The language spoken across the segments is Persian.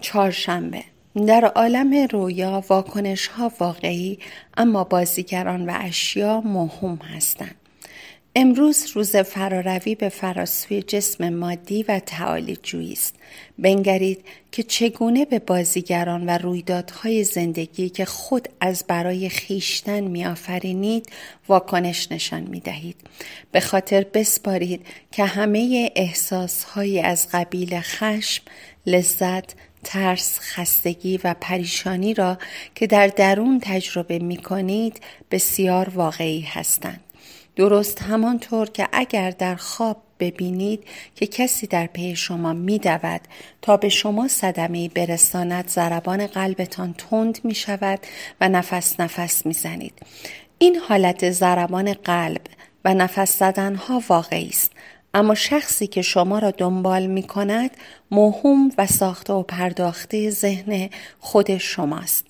چهارشنبه در عالم رویا واکنش ها واقعی اما بازیگران و اشیا مهم هستند. امروز روز فراروی به فراسوی جسم مادی و تعالی جویی است. بنگرید که چگونه به بازیگران و رویدادهای زندگی که خود از برای خیشتن میآفرینید واکنش نشان می دهید. به خاطر بسپارید که همه احساسهایی از قبیل خشم، لذت، ترس، خستگی و پریشانی را که در درون تجربه می کنید بسیار واقعی هستند. درست همانطور که اگر در خواب ببینید که کسی در پی شما می دود تا به شما صدمه برساند ضربان قلبتان تند می شود و نفس نفس می زنید. این حالت ضربان قلب و نفس زدن ها واقعی است اما شخصی که شما را دنبال می کند مهم و ساخته و پرداخته ذهن خود شماست.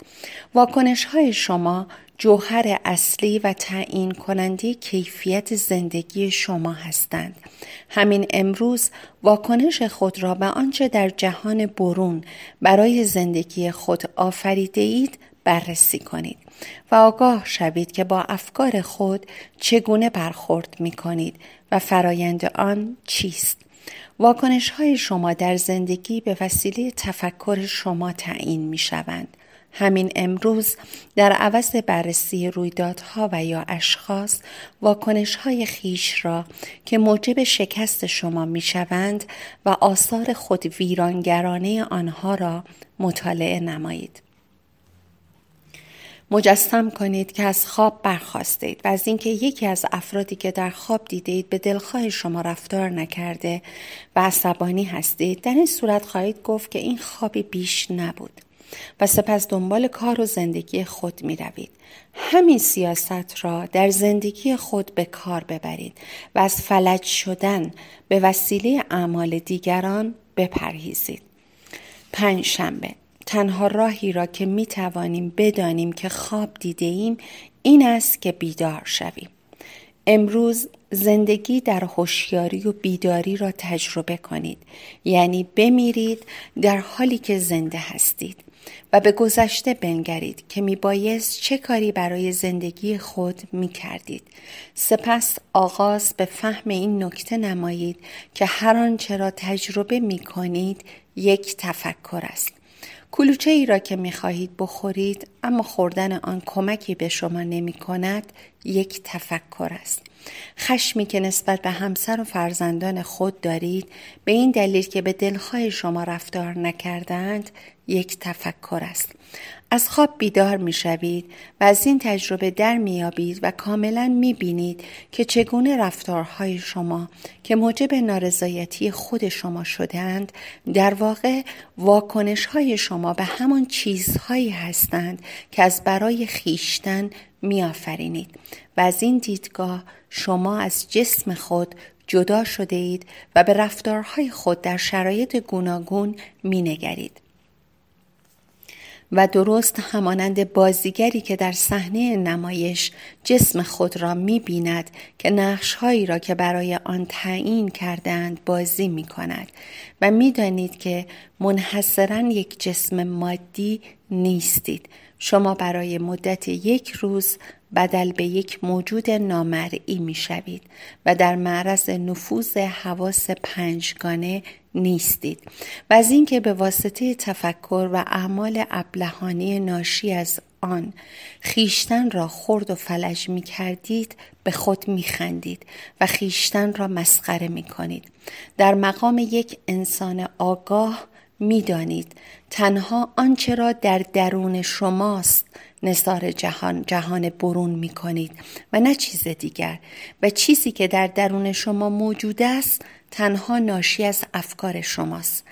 واکنش های شما جوهر اصلی و تعیین کننده کیفیت زندگی شما هستند. همین امروز واکنش خود را به آنچه در جهان برون برای زندگی خود آفریده اید بررسی کنید. و آگاه شوید که با افکار خود چگونه برخورد می کنید و فرایند آن چیست. واکنش های شما در زندگی به وسیله تفکر شما تعیین می شوند. همین امروز در عوض بررسی رویدادها و یا اشخاص واکنش های خیش را که موجب شکست شما می شوند و آثار خود ویرانگرانه آنها را مطالعه نمایید. مجسم کنید که از خواب برخواستید و از اینکه یکی از افرادی که در خواب دیدید به دلخواه شما رفتار نکرده و عصبانی هستید در این صورت خواهید گفت که این خوابی بیش نبود و سپس دنبال کار و زندگی خود می روید. همین سیاست را در زندگی خود به کار ببرید و از فلج شدن به وسیله اعمال دیگران بپرهیزید. پنج شنبه تنها راهی را که می توانیم بدانیم که خواب دیده ایم این است که بیدار شویم. امروز زندگی در هوشیاری و بیداری را تجربه کنید یعنی بمیرید در حالی که زنده هستید و به گذشته بنگرید که می بایست چه کاری برای زندگی خود کردید. سپس آغاز به فهم این نکته نمایید که هر آنچه را تجربه کنید یک تفکر است کلوچه ای را که می خواهید بخورید اما خوردن آن کمکی به شما نمی کند یک تفکر است. خشمی که نسبت به همسر و فرزندان خود دارید به این دلیل که به دلخواه شما رفتار نکردند یک تفکر است از خواب بیدار می شوید و از این تجربه در آبید و کاملا می بینید که چگونه رفتارهای شما که موجب نارضایتی خود شما شدند در واقع واکنش های شما به همان چیزهایی هستند که از برای خیشتن می آفرینید و از این دیدگاه شما از جسم خود جدا شده اید و به رفتارهای خود در شرایط گوناگون می نگرید. و درست همانند بازیگری که در صحنه نمایش جسم خود را می بیند که نقشهایی را که برای آن تعیین کردند بازی می کند و می دانید که منحصرا یک جسم مادی نیستید شما برای مدت یک روز بدل به یک موجود نامرئی می شوید و در معرض نفوذ حواس پنجگانه نیستید و از اینکه به واسطه تفکر و اعمال ابلهانی ناشی از آن خیشتن را خرد و فلج می کردید به خود می خندید و خیشتن را مسخره می کنید. در مقام یک انسان آگاه می دانید تنها آنچه را در درون شماست نصار جهان جهان برون می کنید و نه چیز دیگر و چیزی که در درون شما موجود است تنها ناشی از افکار شماست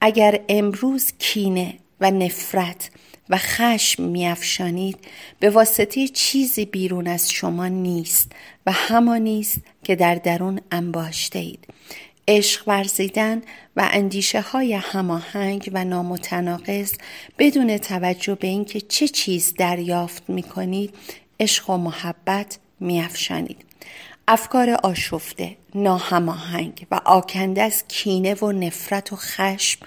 اگر امروز کینه و نفرت و خشم میافشانید به واسطه چیزی بیرون از شما نیست و همانی است که در درون انباشته اید عشق ورزیدن و اندیشه های هماهنگ و نامتناقض بدون توجه به اینکه چه چیز دریافت می کنید عشق و محبت میافشانید افکار آشفته، ناهماهنگ و آکنده از کینه و نفرت و خشم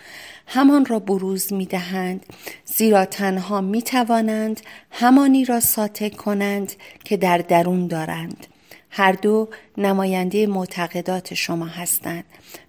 همان را بروز می دهند زیرا تنها می توانند همانی را ساته کنند که در درون دارند هر دو نماینده معتقدات شما هستند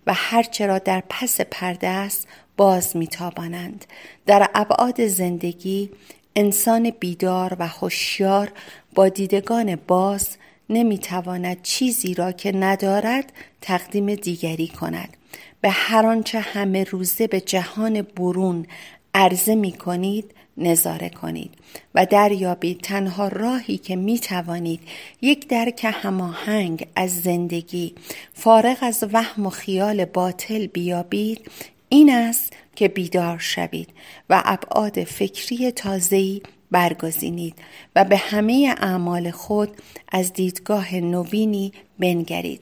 و هرچه را در پس پرده است باز میتابانند در ابعاد زندگی انسان بیدار و هوشیار با دیدگان باز نمیتواند چیزی را که ندارد تقدیم دیگری کند به هر آنچه همه روزه به جهان برون عرضه می کنید نظاره کنید و دریابید تنها راهی که می توانید یک درک هماهنگ از زندگی فارغ از وهم و خیال باطل بیابید این است که بیدار شوید و ابعاد فکری تازه‌ای برگزینید و به همه اعمال خود از دیدگاه نوینی بنگرید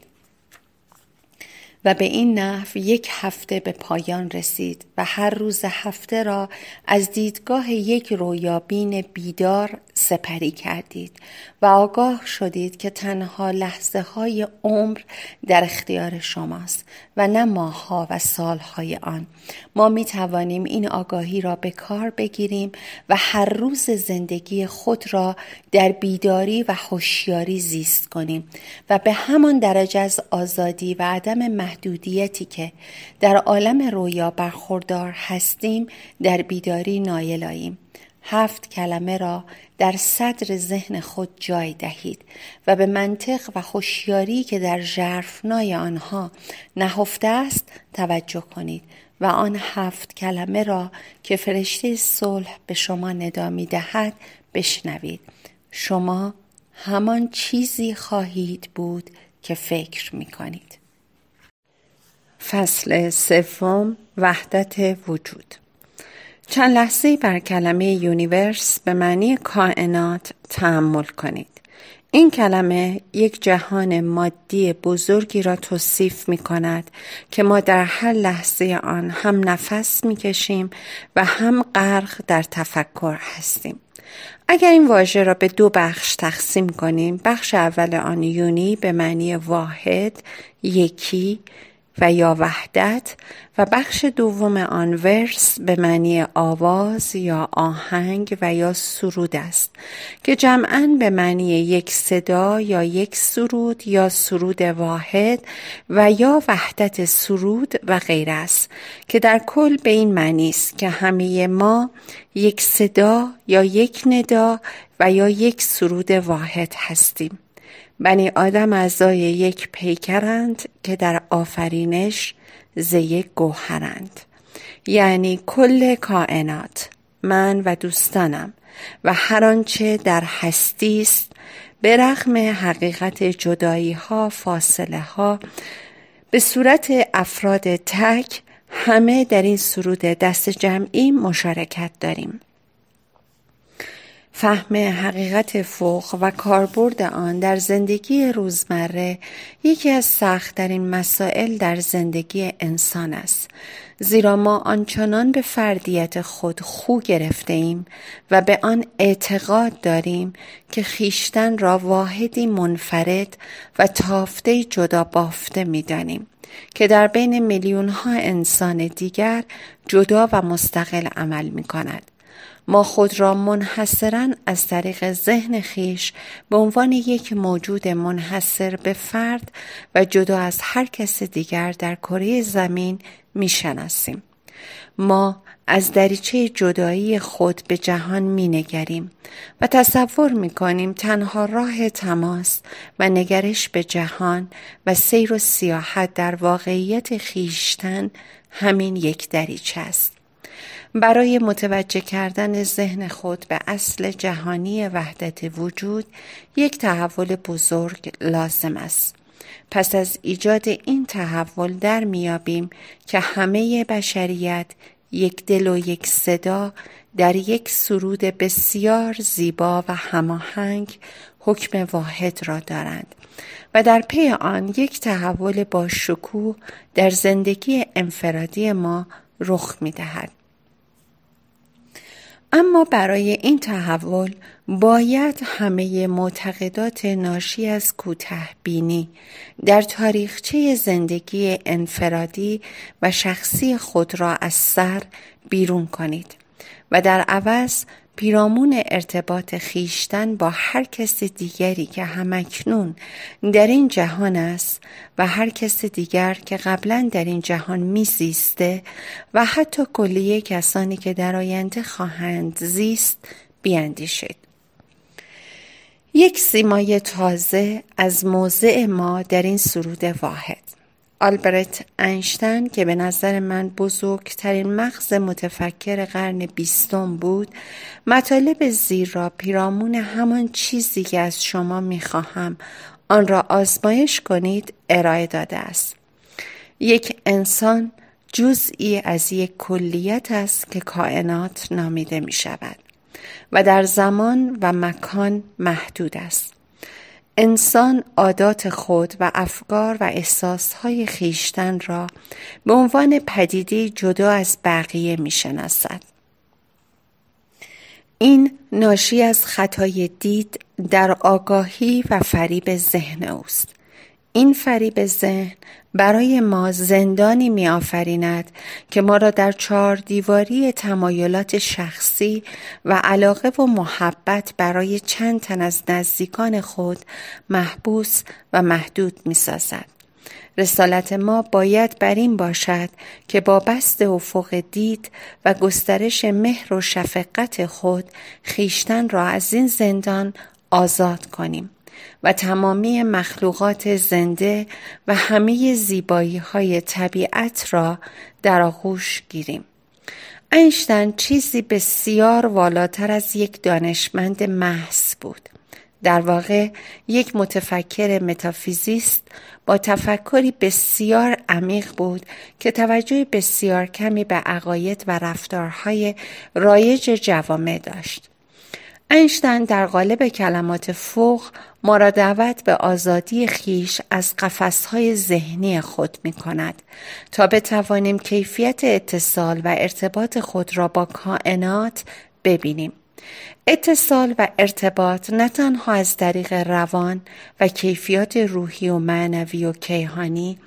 و به این نحو یک هفته به پایان رسید و هر روز هفته را از دیدگاه یک رویابین بیدار سپری کردید و آگاه شدید که تنها لحظه های عمر در اختیار شماست و نه ماها و سالهای آن ما می توانیم این آگاهی را به کار بگیریم و هر روز زندگی خود را در بیداری و هوشیاری زیست کنیم و به همان درجه از آزادی و عدم محدودیتی که در عالم رویا برخوردار هستیم در بیداری نایل آییم هفت کلمه را در صدر ذهن خود جای دهید و به منطق و خوشیاری که در ژرفنای آنها نهفته است توجه کنید و آن هفت کلمه را که فرشته صلح به شما ندا دهد بشنوید شما همان چیزی خواهید بود که فکر می کنید. فصل سوم وحدت وجود چند لحظه بر کلمه یونیورس به معنی کائنات تحمل کنید. این کلمه یک جهان مادی بزرگی را توصیف می کند که ما در هر لحظه آن هم نفس می کشیم و هم غرق در تفکر هستیم. اگر این واژه را به دو بخش تقسیم کنیم بخش اول آن یونی به معنی واحد یکی و یا وحدت و بخش دوم آن ورس به معنی آواز یا آهنگ و یا سرود است که جمعا به معنی یک صدا یا یک سرود یا سرود واحد و یا وحدت سرود و غیر است که در کل به این معنی است که همه ما یک صدا یا یک ندا و یا یک سرود واحد هستیم بنی آدم اعضای یک پیکرند که در آفرینش ز یک گوهرند یعنی کل کائنات من و دوستانم و هر آنچه در هستی است به رغم حقیقت جدایی ها فاصله ها به صورت افراد تک همه در این سرود دست جمعی مشارکت داریم فهم حقیقت فوق و کاربرد آن در زندگی روزمره یکی از سختترین مسائل در زندگی انسان است زیرا ما آنچنان به فردیت خود خو گرفته ایم و به آن اعتقاد داریم که خیشتن را واحدی منفرد و تافته جدا بافته می دانیم. که در بین میلیون ها انسان دیگر جدا و مستقل عمل می کند. ما خود را منحصرا از طریق ذهن خیش به عنوان یک موجود منحصر به فرد و جدا از هر کس دیگر در کره زمین میشناسیم ما از دریچه جدایی خود به جهان می نگریم و تصور می کنیم تنها راه تماس و نگرش به جهان و سیر و سیاحت در واقعیت خیشتن همین یک دریچه است برای متوجه کردن ذهن خود به اصل جهانی وحدت وجود یک تحول بزرگ لازم است. پس از ایجاد این تحول در میابیم که همه بشریت یک دل و یک صدا در یک سرود بسیار زیبا و هماهنگ حکم واحد را دارند و در پی آن یک تحول با شکوه در زندگی انفرادی ما رخ می اما برای این تحول باید همه معتقدات ناشی از کوته بینی در تاریخچه زندگی انفرادی و شخصی خود را از سر بیرون کنید و در عوض پیرامون ارتباط خیشتن با هر کس دیگری که همکنون در این جهان است و هر کس دیگر که قبلا در این جهان میزیسته و حتی کلیه کسانی که در آینده خواهند زیست بیاندیشید. یک سیمای تازه از موضع ما در این سرود واحد آلبرت اینشتین که به نظر من بزرگترین مغز متفکر قرن بیستم بود مطالب زیر را پیرامون همان چیزی که از شما میخواهم آن را آزمایش کنید ارائه داده است یک انسان جزئی از یک کلیت است که کائنات نامیده می شود و در زمان و مکان محدود است انسان عادات خود و افکار و احساسهای خیشتن را به عنوان پدیده جدا از بقیه می شناسد. این ناشی از خطای دید در آگاهی و فریب ذهن اوست. این فریب ذهن برای ما زندانی می که ما را در چهار دیواری تمایلات شخصی و علاقه و محبت برای چند تن از نزدیکان خود محبوس و محدود می سازد. رسالت ما باید بر این باشد که با بست افق دید و گسترش مهر و شفقت خود خیشتن را از این زندان آزاد کنیم و تمامی مخلوقات زنده و همه زیبایی های طبیعت را در آغوش گیریم. اینشتن چیزی بسیار والاتر از یک دانشمند محض بود. در واقع یک متفکر متافیزیست با تفکری بسیار عمیق بود که توجه بسیار کمی به عقاید و رفتارهای رایج جوامع داشت. اینشتین در قالب کلمات فوق ما را دعوت به آزادی خیش از قفسهای ذهنی خود می کند تا بتوانیم کیفیت اتصال و ارتباط خود را با کائنات ببینیم. اتصال و ارتباط نه تنها از طریق روان و کیفیات روحی و معنوی و کیهانی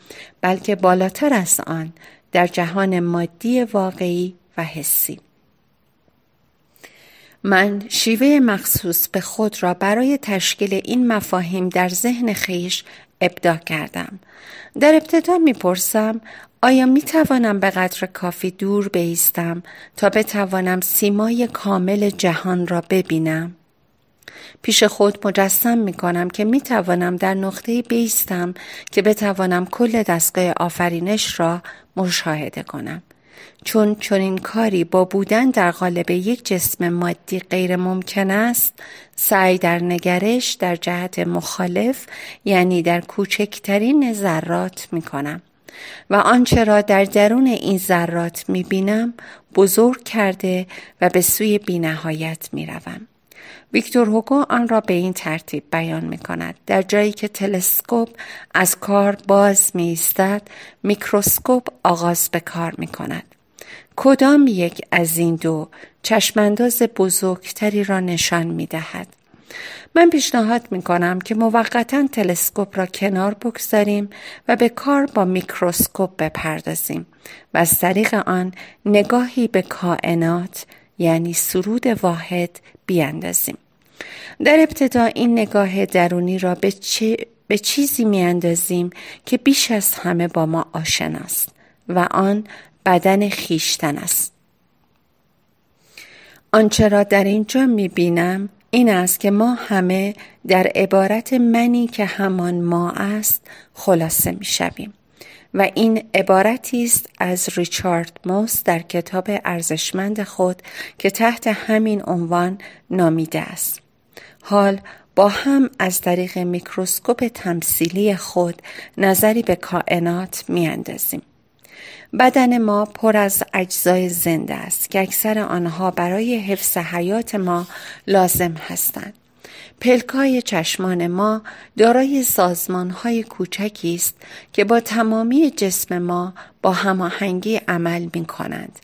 بلکه بالاتر از آن در جهان مادی واقعی و حسی من شیوه مخصوص به خود را برای تشکیل این مفاهیم در ذهن خیش ابداع کردم. در ابتدا میپرسم آیا می توانم به قدر کافی دور بیستم تا بتوانم سیمای کامل جهان را ببینم؟ پیش خود مجسم می کنم که می توانم در نقطه بیستم که بتوانم کل دستگاه آفرینش را مشاهده کنم. چون چنین کاری با بودن در قالب یک جسم مادی غیر ممکن است سعی در نگرش در جهت مخالف یعنی در کوچکترین ذرات می کنم و آنچه را در درون این ذرات می بینم بزرگ کرده و به سوی بینهایت می روم. ویکتور هوگو آن را به این ترتیب بیان می کند. در جایی که تلسکوپ از کار باز می ایستد، میکروسکوپ آغاز به کار می کند. کدام یک از این دو چشمانداز بزرگتری را نشان می دهد؟ من پیشنهاد می کنم که موقتا تلسکوپ را کنار بگذاریم و به کار با میکروسکوپ بپردازیم و از طریق آن نگاهی به کائنات، یعنی سرود واحد بیاندازیم در ابتدا این نگاه درونی را به, چه، به چیزی میاندازیم که بیش از همه با ما آشناست و آن بدن خیشتن است آنچه را در اینجا میبینم این است که ما همه در عبارت منی که همان ما است خلاصه میشویم و این عبارتی است از ریچارد موس در کتاب ارزشمند خود که تحت همین عنوان نامیده است حال با هم از طریق میکروسکوپ تمثیلی خود نظری به کائنات میاندازیم بدن ما پر از اجزای زنده است که اکثر آنها برای حفظ حیات ما لازم هستند پلکای چشمان ما دارای سازمانهای کوچکی است که با تمامی جسم ما با هماهنگی عمل می کنند.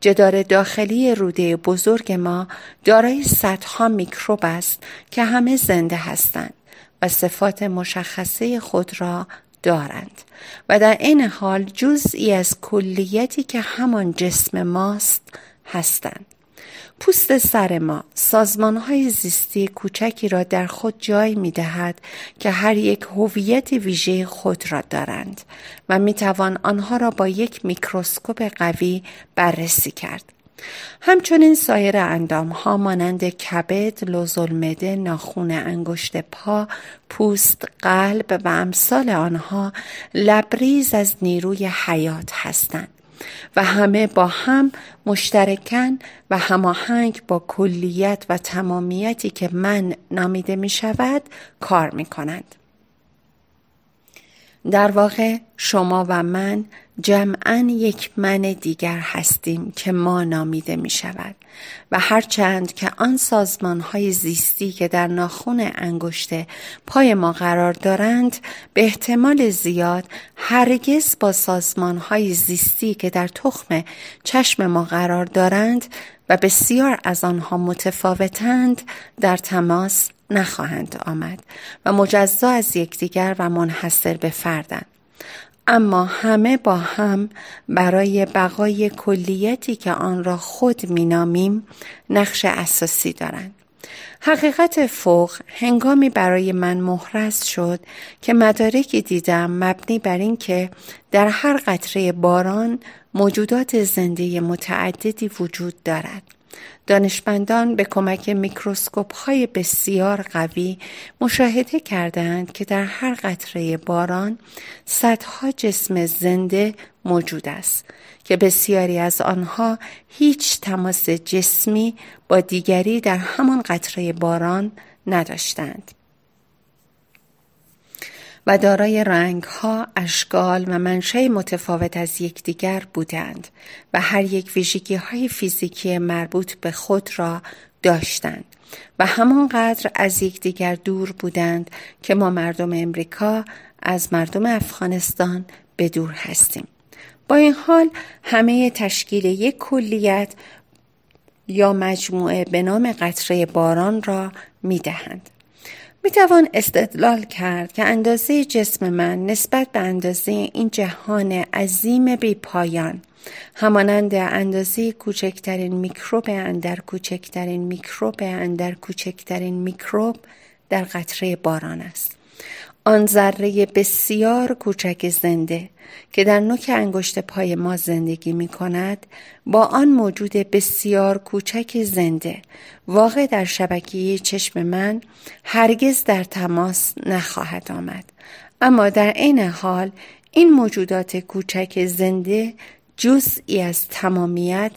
جدار داخلی روده بزرگ ما دارای صدها میکروب است که همه زنده هستند و صفات مشخصه خود را دارند و در این حال جزئی از کلیتی که همان جسم ماست هستند پوست سر ما سازمان های زیستی کوچکی را در خود جای می دهد که هر یک هویت ویژه خود را دارند و می توان آنها را با یک میکروسکوپ قوی بررسی کرد. همچنین سایر اندام ها مانند کبد، لزلمده، ناخون انگشت پا، پوست، قلب و امثال آنها لبریز از نیروی حیات هستند. و همه با هم مشترکن و هماهنگ با کلیت و تمامیتی که من نامیده می شود کار می کنند. در واقع شما و من جمعا یک من دیگر هستیم که ما نامیده می شود و هرچند که آن سازمان های زیستی که در ناخون انگشت پای ما قرار دارند به احتمال زیاد هرگز با سازمان های زیستی که در تخم چشم ما قرار دارند و بسیار از آنها متفاوتند در تماس نخواهند آمد و مجزا از یکدیگر و منحصر به فردند اما همه با هم برای بقای کلیتی که آن را خود مینامیم نقش اساسی دارند حقیقت فوق هنگامی برای من محرز شد که مدارکی دیدم مبنی بر اینکه در هر قطره باران موجودات زنده متعددی وجود دارد دانشمندان به کمک میکروسکوپ های بسیار قوی مشاهده کردند که در هر قطره باران صدها جسم زنده موجود است که بسیاری از آنها هیچ تماس جسمی با دیگری در همان قطره باران نداشتند. و دارای رنگ ها، اشکال و منشه متفاوت از یکدیگر بودند و هر یک ویژگی های فیزیکی مربوط به خود را داشتند و همانقدر از یکدیگر دور بودند که ما مردم امریکا از مردم افغانستان به دور هستیم با این حال همه تشکیل یک کلیت یا مجموعه به نام قطره باران را می دهند. می توان استدلال کرد که اندازه جسم من نسبت به اندازه این جهان عظیم بی پایان همانند اندازه کوچکترین میکروب اندر کوچکترین میکروب اندر کوچکترین میکروب در قطره باران است. آن ذره بسیار کوچک زنده که در نوک انگشت پای ما زندگی می کند با آن موجود بسیار کوچک زنده واقع در شبکیه چشم من هرگز در تماس نخواهد آمد اما در عین حال این موجودات کوچک زنده جزئی از تمامیت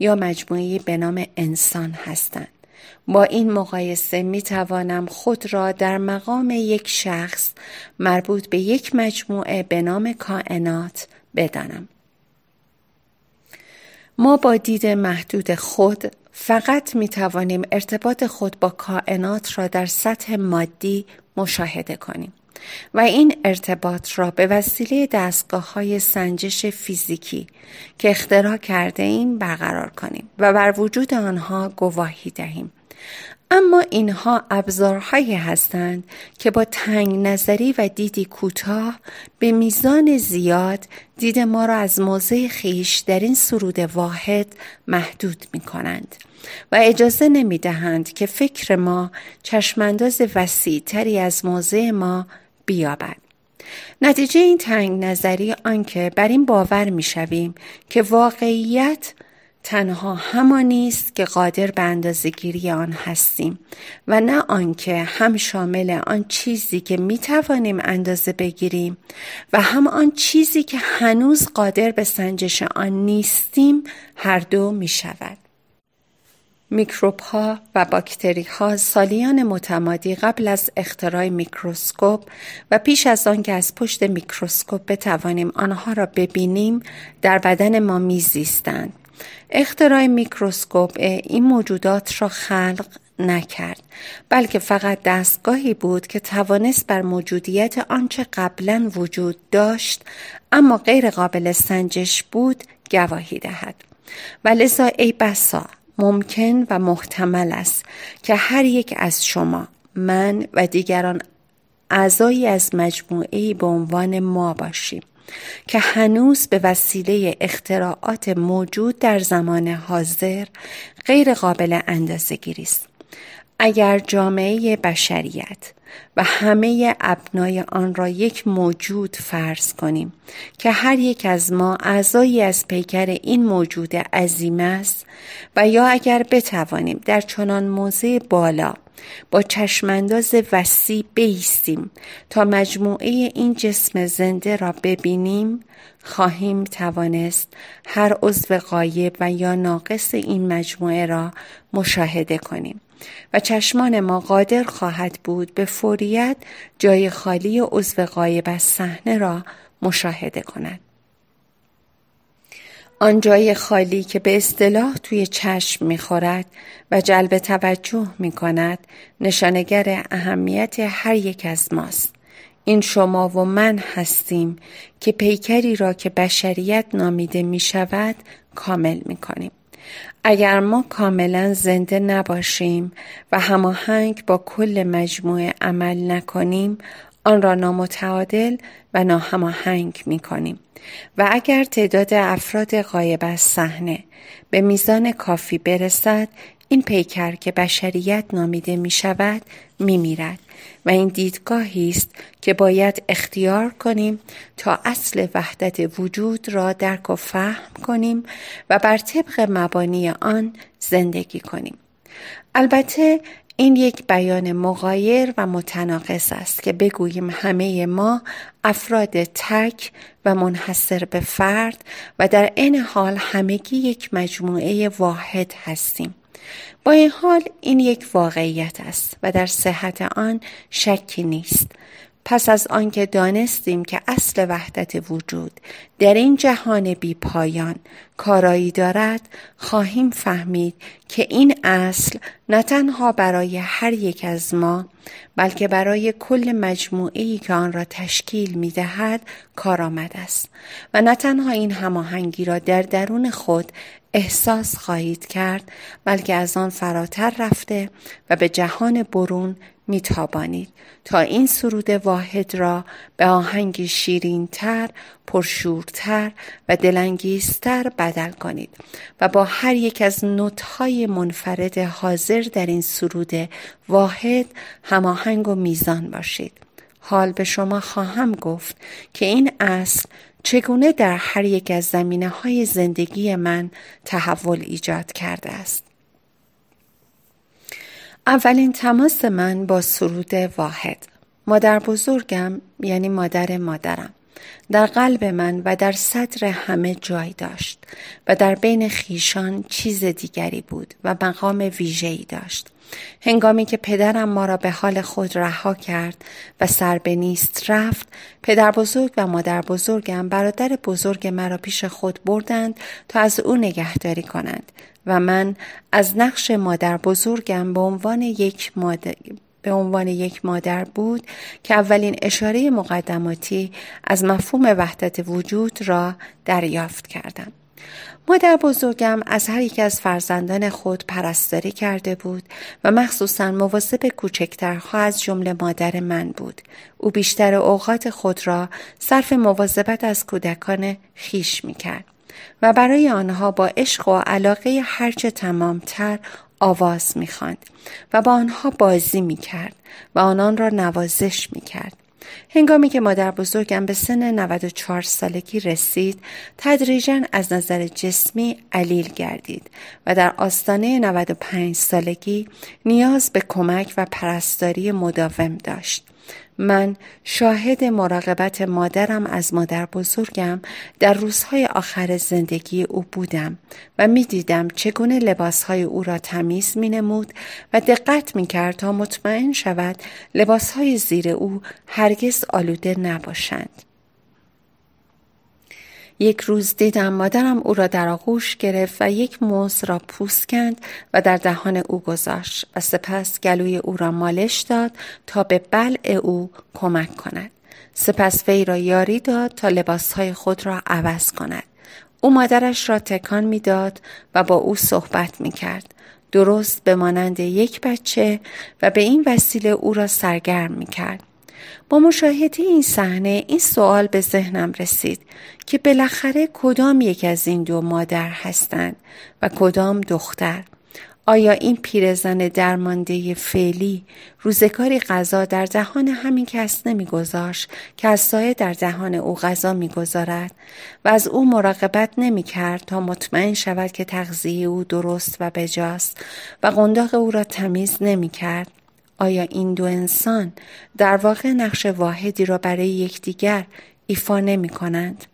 یا مجموعه به نام انسان هستند با این مقایسه می توانم خود را در مقام یک شخص مربوط به یک مجموعه به نام کائنات بدانم. ما با دید محدود خود فقط می توانیم ارتباط خود با کائنات را در سطح مادی مشاهده کنیم و این ارتباط را به وسیله دستگاه های سنجش فیزیکی که اختراع کرده ایم برقرار کنیم و بر وجود آنها گواهی دهیم اما اینها ابزارهایی هستند که با تنگ نظری و دیدی کوتاه به میزان زیاد دید ما را از موضع خیش در این سرود واحد محدود می کنند و اجازه نمی دهند که فکر ما چشمانداز وسیعتری از موضع ما بیابد. نتیجه این تنگ نظری آنکه بر این باور می شویم که واقعیت تنها همانی است که قادر به اندازهگیری آن هستیم و نه آنکه هم شامل آن چیزی که می توانیم اندازه بگیریم و هم آن چیزی که هنوز قادر به سنجش آن نیستیم هر دو می شود. میکروب ها و باکتری ها سالیان متمادی قبل از اختراع میکروسکوپ و پیش از آن که از پشت میکروسکوپ بتوانیم آنها را ببینیم در بدن ما میزیستند. اختراع میکروسکوپ این موجودات را خلق نکرد بلکه فقط دستگاهی بود که توانست بر موجودیت آنچه قبلا وجود داشت اما غیر قابل سنجش بود گواهی دهد و لذا ای بسا ممکن و محتمل است که هر یک از شما من و دیگران اعضایی از مجموعه به عنوان ما باشیم که هنوز به وسیله اختراعات موجود در زمان حاضر غیر قابل اندازه است. اگر جامعه بشریت و همه ابنای آن را یک موجود فرض کنیم که هر یک از ما اعضایی از پیکر این موجود عظیم است و یا اگر بتوانیم در چنان موضع بالا با چشمانداز وسیع بیستیم تا مجموعه این جسم زنده را ببینیم خواهیم توانست هر عضو قایب و یا ناقص این مجموعه را مشاهده کنیم و چشمان ما قادر خواهد بود به فوریت جای خالی عضو غایب از صحنه را مشاهده کند. آن جای خالی که به اصطلاح توی چشم میخورد و جلب توجه می کند نشانگر اهمیت هر یک از ماست. این شما و من هستیم که پیکری را که بشریت نامیده می شود کامل می کنیم. اگر ما کاملا زنده نباشیم و هماهنگ با کل مجموعه عمل نکنیم آن را نامتعادل و ناهماهنگ می کنیم و اگر تعداد افراد غایب از صحنه به میزان کافی برسد این پیکر که بشریت نامیده می شود می میرد و این دیدگاهی است که باید اختیار کنیم تا اصل وحدت وجود را درک و فهم کنیم و بر طبق مبانی آن زندگی کنیم البته این یک بیان مغایر و متناقض است که بگوییم همه ما افراد تک و منحصر به فرد و در این حال همگی یک مجموعه واحد هستیم با این حال این یک واقعیت است و در صحت آن شکی نیست پس از آنکه دانستیم که اصل وحدت وجود در این جهان بی پایان کارایی دارد خواهیم فهمید که این اصل نه تنها برای هر یک از ما بلکه برای کل مجموعه که آن را تشکیل می دهد کارآمد است و نه تنها این هماهنگی را در درون خود احساس خواهید کرد بلکه از آن فراتر رفته و به جهان برون میتابانید تا این سرود واحد را به آهنگی شیرینتر پرشورتر و دلانگیزتر بدل کنید و با هر یک از نوتهای منفرد حاضر در این سرود واحد هماهنگ و میزان باشید حال به شما خواهم گفت که این اصل چگونه در هر یک از زمینه های زندگی من تحول ایجاد کرده است. اولین تماس من با سرود واحد مادر بزرگم یعنی مادر مادرم در قلب من و در صدر همه جای داشت و در بین خیشان چیز دیگری بود و مقام ویژه‌ای داشت هنگامی که پدرم ما را به حال خود رها کرد و سر به نیست رفت پدر بزرگ و مادر بزرگم برادر بزرگ مرا پیش خود بردند تا از او نگهداری کنند و من از نقش مادر بزرگم به عنوان یک مادر به عنوان یک مادر بود که اولین اشاره مقدماتی از مفهوم وحدت وجود را دریافت کردم. مادر بزرگم از هر یک از فرزندان خود پرستاری کرده بود و مخصوصا مواظب کوچکترها از جمله مادر من بود. او بیشتر اوقات خود را صرف مواظبت از کودکان خیش میکرد و برای آنها با عشق و علاقه هرچه تمامتر آواز میخواند و با آنها بازی میکرد و آنان را نوازش میکرد هنگامی که مادر بزرگم به سن 94 سالگی رسید تدریجا از نظر جسمی علیل گردید و در آستانه 95 سالگی نیاز به کمک و پرستاری مداوم داشت. من شاهد مراقبت مادرم از مادر بزرگم در روزهای آخر زندگی او بودم و می دیدم چگونه لباسهای او را تمیز می نمود و دقت می کرد تا مطمئن شود لباسهای زیر او هرگز آلوده نباشند. یک روز دیدم مادرم او را در آغوش گرفت و یک موز را پوست کند و در دهان او گذاشت و سپس گلوی او را مالش داد تا به بلع او کمک کند. سپس وی را یاری داد تا لباسهای خود را عوض کند. او مادرش را تکان میداد و با او صحبت می کرد. درست به مانند یک بچه و به این وسیله او را سرگرم می کرد. با مشاهده این صحنه این سوال به ذهنم رسید که بالاخره کدام یک از این دو مادر هستند و کدام دختر آیا این پیرزن درمانده فعلی روزکاری غذا در دهان همین کس نمیگذاشت که از سایه در دهان او غذا میگذارد و از او مراقبت نمیکرد تا مطمئن شود که تغذیه او درست و بجاست و قنداق او را تمیز نمیکرد آیا این دو انسان در واقع نقش واحدی را برای یکدیگر ایفا نمی کنند؟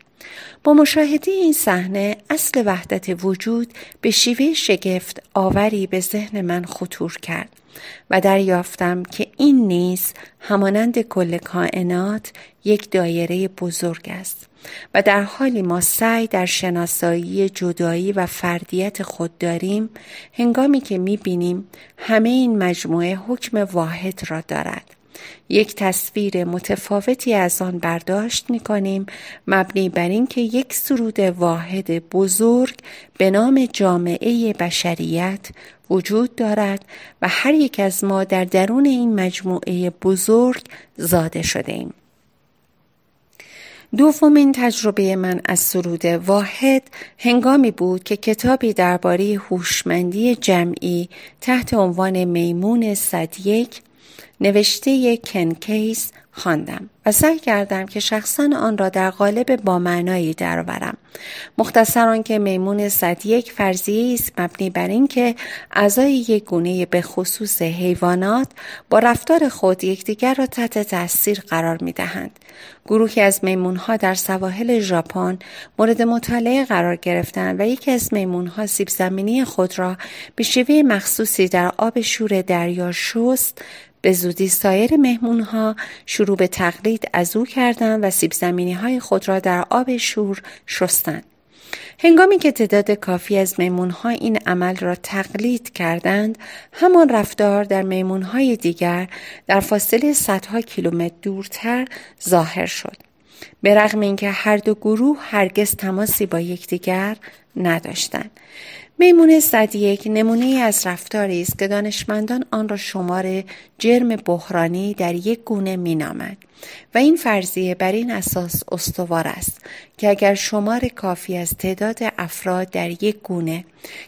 با مشاهده این صحنه اصل وحدت وجود به شیوه شگفت آوری به ذهن من خطور کرد و دریافتم که این نیز همانند کل کائنات یک دایره بزرگ است و در حالی ما سعی در شناسایی جدایی و فردیت خود داریم هنگامی که بینیم همه این مجموعه حکم واحد را دارد یک تصویر متفاوتی از آن برداشت می کنیم مبنی بر اینکه یک سرود واحد بزرگ به نام جامعه بشریت وجود دارد و هر یک از ما در درون این مجموعه بزرگ زاده شده ایم. دومین تجربه من از سرود واحد هنگامی بود که کتابی درباره هوشمندی جمعی تحت عنوان میمون صد یک نوشته کنکیس خواندم و سعی کردم که شخصا آن را در قالب با معنایی درآورم مختصر آنکه میمون صد یک فرضیه است مبنی بر اینکه اعضای یک گونه به خصوص حیوانات با رفتار خود یکدیگر را تحت تاثیر قرار می دهند گروهی از میمونها در سواحل ژاپن مورد مطالعه قرار گرفتند و یکی از میمونها سیب زمینی خود را به شیوه مخصوصی در آب شور دریا شست به زودی سایر مهمون ها شروع به تقلید از او کردند و سیب زمینی های خود را در آب شور شستند. هنگامی که تعداد کافی از ها این عمل را تقلید کردند همان رفتار در های دیگر در فاصله صدها کیلومتر دورتر ظاهر شد به رغم اینکه هر دو گروه هرگز تماسی با یکدیگر نداشتند میمون یک نمونه ای از رفتاری است که دانشمندان آن را شمار جرم بحرانی در یک گونه مینامند و این فرضیه بر این اساس استوار است که اگر شمار کافی از تعداد افراد در یک گونه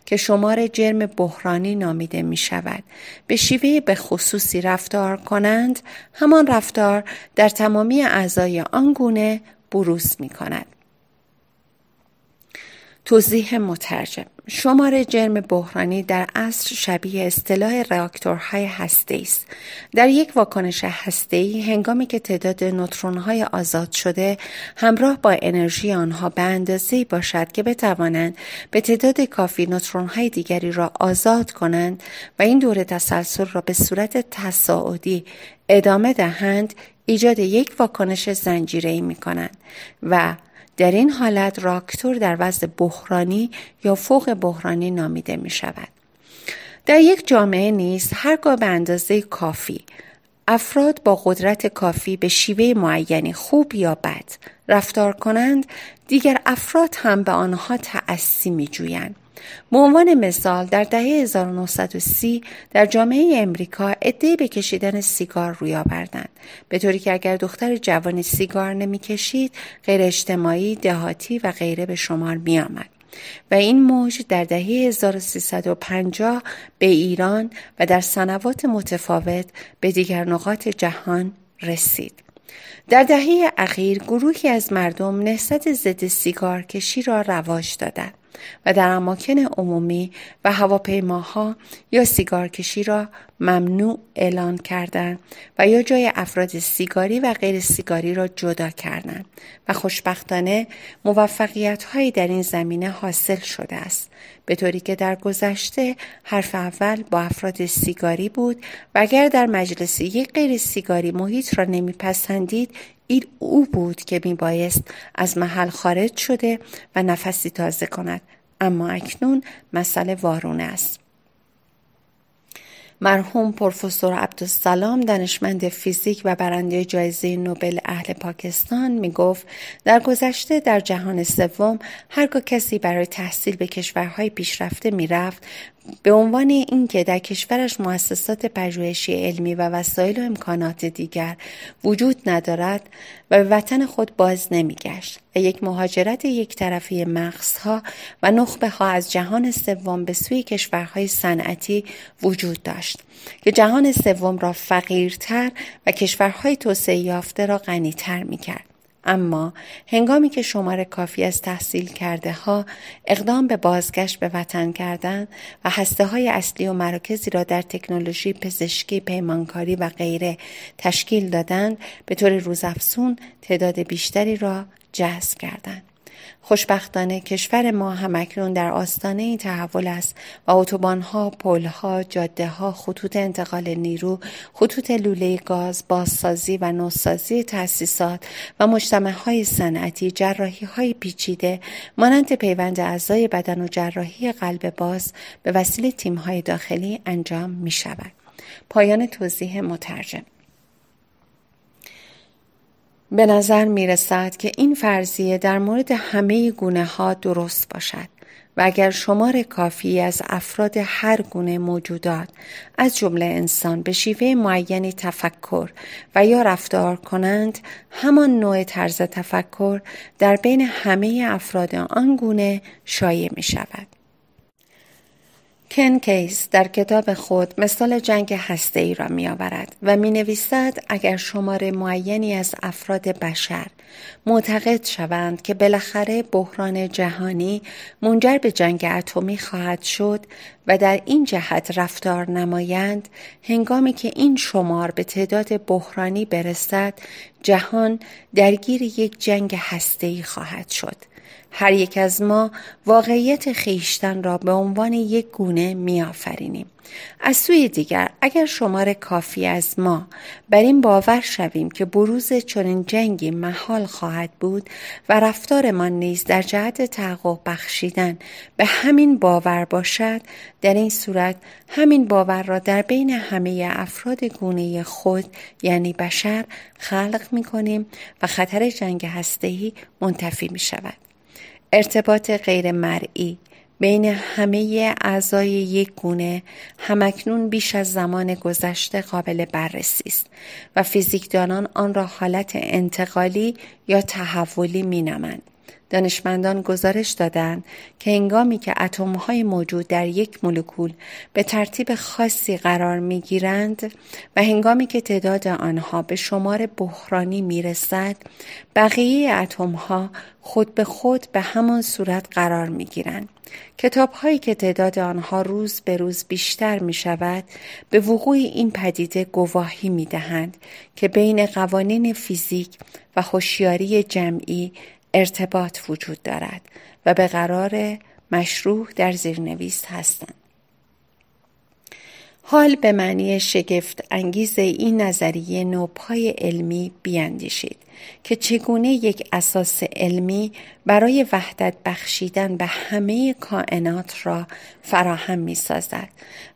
که شمار جرم بحرانی نامیده می شود به شیوه به خصوصی رفتار کنند همان رفتار در تمامی اعضای آن گونه بروز می کند. توضیح مترجم شمار جرم بحرانی در اصر شبیه اصطلاح راکتورهای هسته است. در یک واکنش ای هنگامی که تعداد های آزاد شده همراه با انرژی آنها به اندازه‌ای باشد که بتوانند به تعداد کافی های دیگری را آزاد کنند و این دور تسلسل را به صورت تصاعدی ادامه دهند ایجاد یک واکنش زنجیره‌ای کنند و در این حالت راکتور در وضع بحرانی یا فوق بحرانی نامیده می شود. در یک جامعه نیست هرگاه به اندازه کافی افراد با قدرت کافی به شیوه معینی خوب یا بد رفتار کنند دیگر افراد هم به آنها تأسی می جویند. به عنوان مثال در دهه 1930 در جامعه امریکا عدهای به کشیدن سیگار روی آوردند به طوری که اگر دختر جوانی سیگار نمیکشید غیر اجتماعی دهاتی و غیره به شمار آمد و این موج در دهه 1350 به ایران و در سنوات متفاوت به دیگر نقاط جهان رسید. در دهه اخیر گروهی از مردم نهست ضد سیگار کشی را رواج دادند و در اماکن عمومی و هواپیماها یا سیگارکشی را ممنوع اعلان کردند و یا جای افراد سیگاری و غیر سیگاری را جدا کردند و خوشبختانه موفقیت هایی در این زمینه حاصل شده است به طوری که در گذشته حرف اول با افراد سیگاری بود و اگر در مجلس یک غیر سیگاری محیط را نمیپسندید این او بود که میبایست از محل خارج شده و نفسی تازه کند اما اکنون مسئله وارونه است مرحوم پروفسور عبدالسلام دانشمند فیزیک و برنده جایزه نوبل اهل پاکستان می گفت در گذشته در جهان سوم هرگاه کسی برای تحصیل به کشورهای پیشرفته می رفت به عنوان اینکه در کشورش مؤسسات پژوهشی علمی و وسایل و امکانات دیگر وجود ندارد و به وطن خود باز نمیگشت و یک مهاجرت یک طرفی مغزها و نخبه ها از جهان سوم به سوی کشورهای صنعتی وجود داشت که جهان سوم را فقیرتر و کشورهای توسعه یافته را غنیتر میکرد اما هنگامی که شمار کافی از تحصیل کرده ها اقدام به بازگشت به وطن کردن و هسته های اصلی و مراکزی را در تکنولوژی، پزشکی، پیمانکاری و غیره تشکیل دادند به طور روزافزون تعداد بیشتری را جذب کردند. خوشبختانه کشور ما همکنون در آستانه این تحول است و اتوبانها، پلها، جاده ها، خطوط انتقال نیرو، خطوط لوله گاز، بازسازی و نوسازی تأسیسات و مجتمع های صنعتی جراحی های پیچیده مانند پیوند اعضای بدن و جراحی قلب باز به وسیله تیم های داخلی انجام می شود. پایان توضیح مترجم به نظر می رسد که این فرضیه در مورد همه گونه ها درست باشد و اگر شمار کافی از افراد هر گونه موجودات از جمله انسان به شیوه معینی تفکر و یا رفتار کنند همان نوع طرز تفکر در بین همه افراد آن گونه شایع می شود. کن کیس در کتاب خود مثال جنگ هسته ای را می آورد و می نویسد اگر شماره معینی از افراد بشر معتقد شوند که بالاخره بحران جهانی منجر به جنگ اتمی خواهد شد و در این جهت رفتار نمایند هنگامی که این شمار به تعداد بحرانی برسد جهان درگیر یک جنگ هسته ای خواهد شد هر یک از ما واقعیت خیشتن را به عنوان یک گونه می آفرینیم. از سوی دیگر اگر شمار کافی از ما بر این باور شویم که بروز چنین جنگی محال خواهد بود و رفتارمان نیز در جهت تحقق بخشیدن به همین باور باشد در این صورت همین باور را در بین همه افراد گونه خود یعنی بشر خلق می کنیم و خطر جنگ هستهی منتفی می شود. ارتباط غیر مرئی بین همه اعضای یک گونه همکنون بیش از زمان گذشته قابل بررسی است و فیزیکدانان آن را حالت انتقالی یا تحولی مینمند دانشمندان گزارش دادند که هنگامی که های موجود در یک مولکول به ترتیب خاصی قرار می و هنگامی که تعداد آنها به شمار بحرانی می رسد بقیه اتمها خود به خود به همان صورت قرار می گیرند. کتاب هایی که تعداد آنها روز به روز بیشتر می شود به وقوع این پدیده گواهی می دهند که بین قوانین فیزیک و هوشیاری جمعی ارتباط وجود دارد و به قرار مشروح در زیرنویس هستند. حال به معنی شگفت انگیز این نظریه نوپای علمی بیاندیشید که چگونه یک اساس علمی برای وحدت بخشیدن به همه کائنات را فراهم می سازد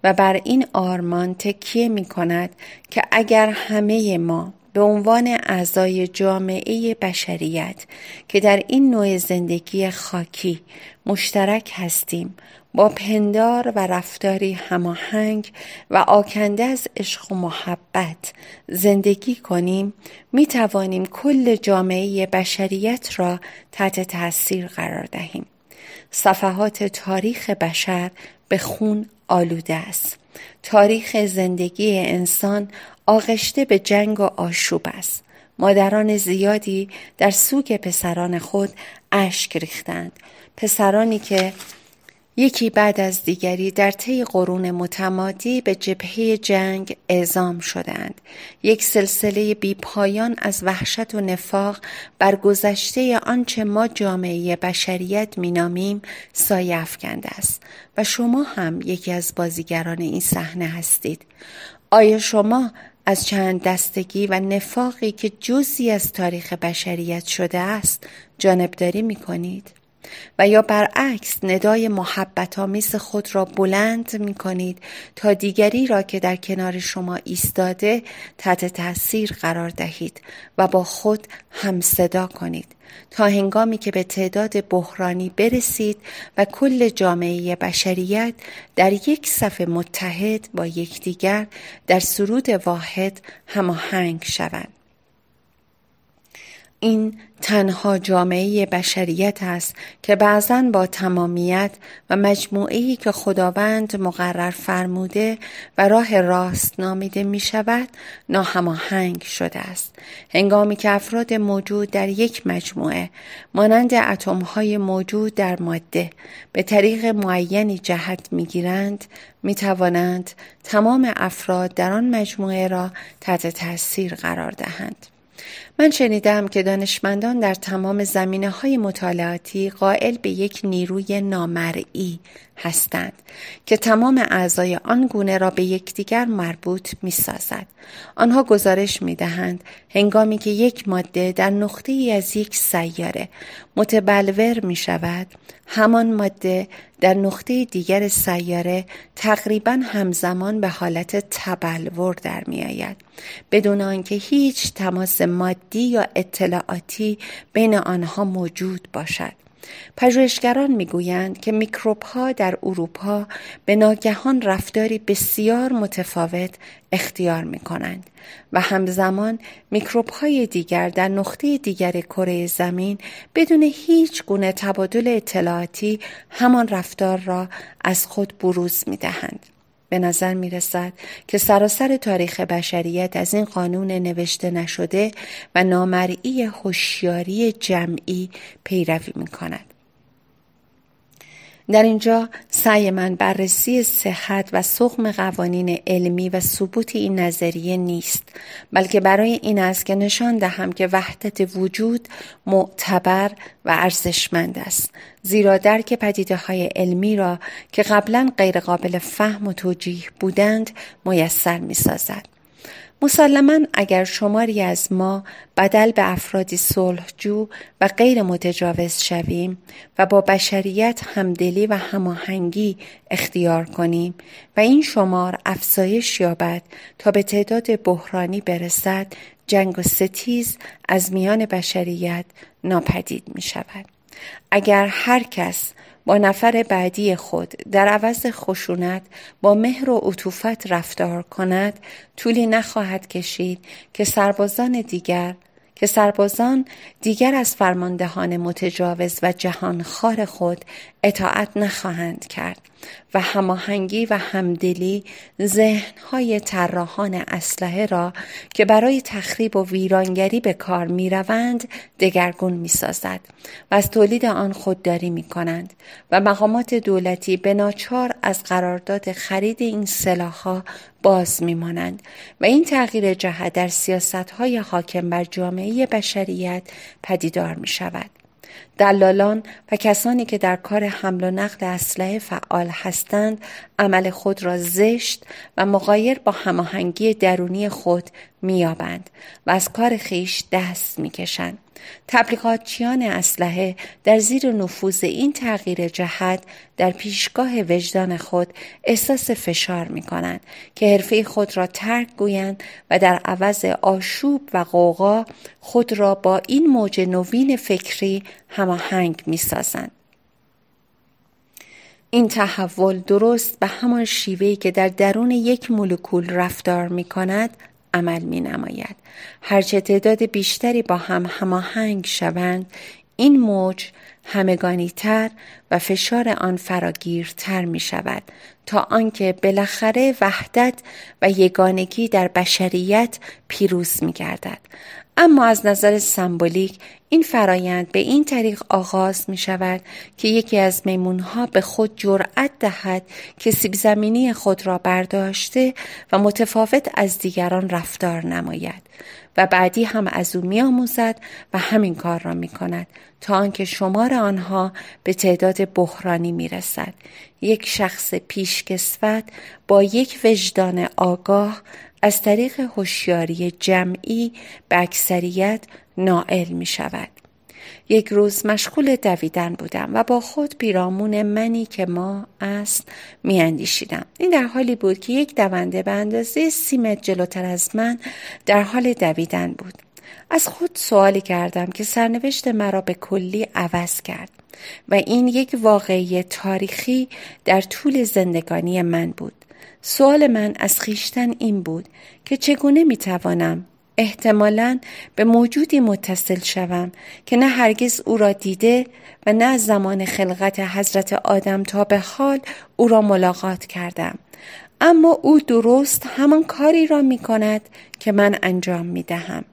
و بر این آرمان تکیه می کند که اگر همه ما به عنوان اعضای جامعه بشریت که در این نوع زندگی خاکی مشترک هستیم با پندار و رفتاری هماهنگ و آکنده از عشق و محبت زندگی کنیم می توانیم کل جامعه بشریت را تحت تاثیر قرار دهیم صفحات تاریخ بشر به خون آلوده است تاریخ زندگی انسان آغشته به جنگ و آشوب است مادران زیادی در سوگ پسران خود اشک ریختند پسرانی که یکی بعد از دیگری در طی قرون متمادی به جبهه جنگ اعزام شدند. یک سلسله بی پایان از وحشت و نفاق بر گذشته آنچه ما جامعه بشریت مینامیم سایه افکنده است و شما هم یکی از بازیگران این صحنه هستید. آیا شما از چند دستگی و نفاقی که جزی از تاریخ بشریت شده است جانبداری می کنید؟ و یا برعکس ندای محبت آمیز خود را بلند می کنید تا دیگری را که در کنار شما ایستاده تحت تاثیر قرار دهید و با خود صدا کنید تا هنگامی که به تعداد بحرانی برسید و کل جامعه بشریت در یک صف متحد با یکدیگر در سرود واحد هماهنگ شوند این تنها جامعه بشریت است که بعضا با تمامیت و ای که خداوند مقرر فرموده و راه راست نامیده می شود ناهماهنگ شده است هنگامی که افراد موجود در یک مجموعه مانند اتم های موجود در ماده به طریق معینی جهت می گیرند می توانند تمام افراد در آن مجموعه را تحت تاثیر قرار دهند من شنیدم که دانشمندان در تمام زمینه های مطالعاتی قائل به یک نیروی نامرئی هستند که تمام اعضای آن گونه را به یکدیگر مربوط می آنها گزارش می دهند هنگامی که یک ماده در نقطه ای از یک سیاره متبلور می شود همان ماده در نقطه دیگر سیاره تقریبا همزمان به حالت تبلور در می آید بدون آنکه هیچ تماس ماده یا اطلاعاتی بین آنها موجود باشد. پژوهشگران میگویند که میکروب ها در اروپا به ناگهان رفتاری بسیار متفاوت اختیار می کنند و همزمان میکروب های دیگر در نقطه دیگر کره زمین بدون هیچ گونه تبادل اطلاعاتی همان رفتار را از خود بروز می دهند. به نظر می رسد که سراسر تاریخ بشریت از این قانون نوشته نشده و نامرئی هوشیاری جمعی پیروی می کند. در اینجا سعی من بررسی صحت و سخم قوانین علمی و ثبوت این نظریه نیست بلکه برای این است که نشان دهم که وحدت وجود معتبر و ارزشمند است زیرا درک پدیده های علمی را که قبلا غیرقابل فهم و توجیه بودند میسر می سازد. مسلما اگر شماری از ما بدل به افرادی صلحجو و غیر متجاوز شویم و با بشریت همدلی و هماهنگی اختیار کنیم و این شمار افزایش یابد تا به تعداد بحرانی برسد جنگ و ستیز از میان بشریت ناپدید می شود. اگر هر کس با نفر بعدی خود در عوض خشونت با مهر و عطوفت رفتار کند طولی نخواهد کشید که سربازان دیگر که سربازان دیگر از فرماندهان متجاوز و جهانخوار خود اطاعت نخواهند کرد و هماهنگی و همدلی ذهنهای طراحان اسلحه را که برای تخریب و ویرانگری به کار می روند دگرگون می سازد و از تولید آن خودداری می کنند و مقامات دولتی به ناچار از قرارداد خرید این سلاحها باز می مانند و این تغییر جهت در سیاست های حاکم بر جامعه بشریت پدیدار می شود. دلالان و کسانی که در کار حمل و نقل اسلحه فعال هستند عمل خود را زشت و مغایر با هماهنگی درونی خود مییابند و از کار خیش دست میکشند تبلیغاتچیان اسلحه در زیر نفوذ این تغییر جهت در پیشگاه وجدان خود احساس فشار می کنند که حرفه خود را ترک گویند و در عوض آشوب و قوقا خود را با این موج نوین فکری هماهنگ می سازند. این تحول درست به همان شیوهی که در درون یک مولکول رفتار می کند عمل می نماید. هرچه تعداد بیشتری با هم هماهنگ شوند این موج همگانی تر و فشار آن فراگیرتر می شود تا آنکه بالاخره وحدت و یگانگی در بشریت پیروز می گردد. اما از نظر سمبولیک این فرایند به این طریق آغاز می شود که یکی از میمونها به خود جرأت دهد که سیب زمینی خود را برداشته و متفاوت از دیگران رفتار نماید و بعدی هم از او آموزد و همین کار را می کند تا آنکه شمار آنها به تعداد بحرانی می رسد. یک شخص پیشکسوت با یک وجدان آگاه از طریق هوشیاری جمعی به اکثریت نائل می شود. یک روز مشغول دویدن بودم و با خود پیرامون منی که ما است اندیشیدم. این در حالی بود که یک دونده به اندازه سیمت جلوتر از من در حال دویدن بود از خود سوالی کردم که سرنوشت مرا به کلی عوض کرد و این یک واقعی تاریخی در طول زندگانی من بود سوال من از خیشتن این بود که چگونه می توانم احتمالا به موجودی متصل شوم که نه هرگز او را دیده و نه از زمان خلقت حضرت آدم تا به حال او را ملاقات کردم اما او درست همان کاری را می کند که من انجام می دهم.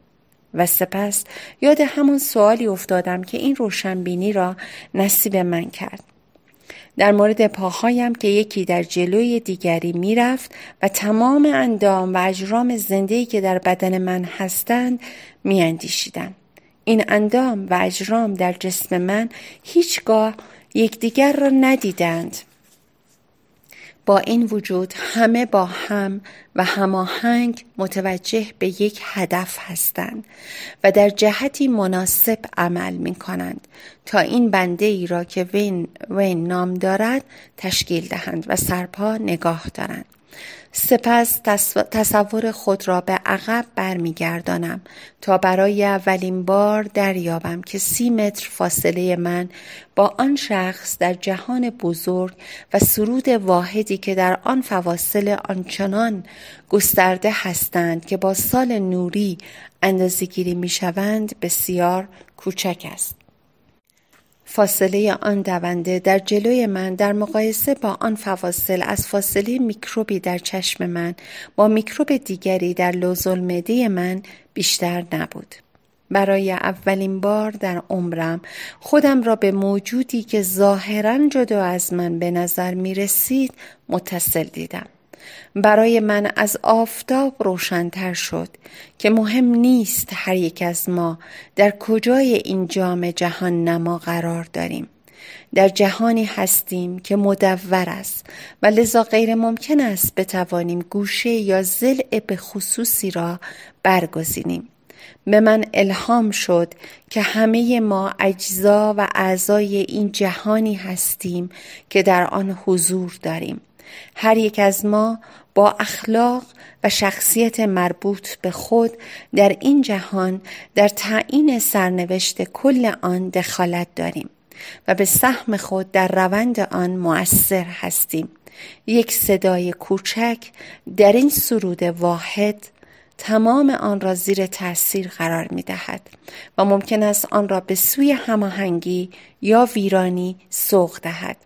و سپس یاد همان سوالی افتادم که این روشنبینی را نصیب من کرد در مورد پاهایم که یکی در جلوی دیگری میرفت و تمام اندام و اجرام زندهی که در بدن من هستند میاندیشیدم این اندام و اجرام در جسم من هیچگاه یکدیگر را ندیدند با این وجود همه با هم و هماهنگ متوجه به یک هدف هستند و در جهتی مناسب عمل می کنند تا این بنده ای را که وین, وین نام دارد تشکیل دهند و سرپا نگاه دارند سپس تصور خود را به عقب برمیگردانم تا برای اولین بار دریابم که سی متر فاصله من با آن شخص در جهان بزرگ و سرود واحدی که در آن فواصل آنچنان گسترده هستند که با سال نوری می شوند بسیار کوچک است فاصله آن دونده در جلوی من در مقایسه با آن فواصل از فاصله میکروبی در چشم من با میکروب دیگری در لوزالمعده من بیشتر نبود. برای اولین بار در عمرم خودم را به موجودی که ظاهرا جدا از من به نظر می رسید متصل دیدم. برای من از آفتاب روشنتر شد که مهم نیست هر یک از ما در کجای این جام جهان نما قرار داریم در جهانی هستیم که مدور است و لذا غیر ممکن است بتوانیم گوشه یا زلع به خصوصی را برگزینیم به من الهام شد که همه ما اجزا و اعضای این جهانی هستیم که در آن حضور داریم هر یک از ما با اخلاق و شخصیت مربوط به خود در این جهان در تعیین سرنوشت کل آن دخالت داریم و به سهم خود در روند آن مؤثر هستیم یک صدای کوچک در این سرود واحد تمام آن را زیر تاثیر قرار می دهد و ممکن است آن را به سوی هماهنگی یا ویرانی سوق دهد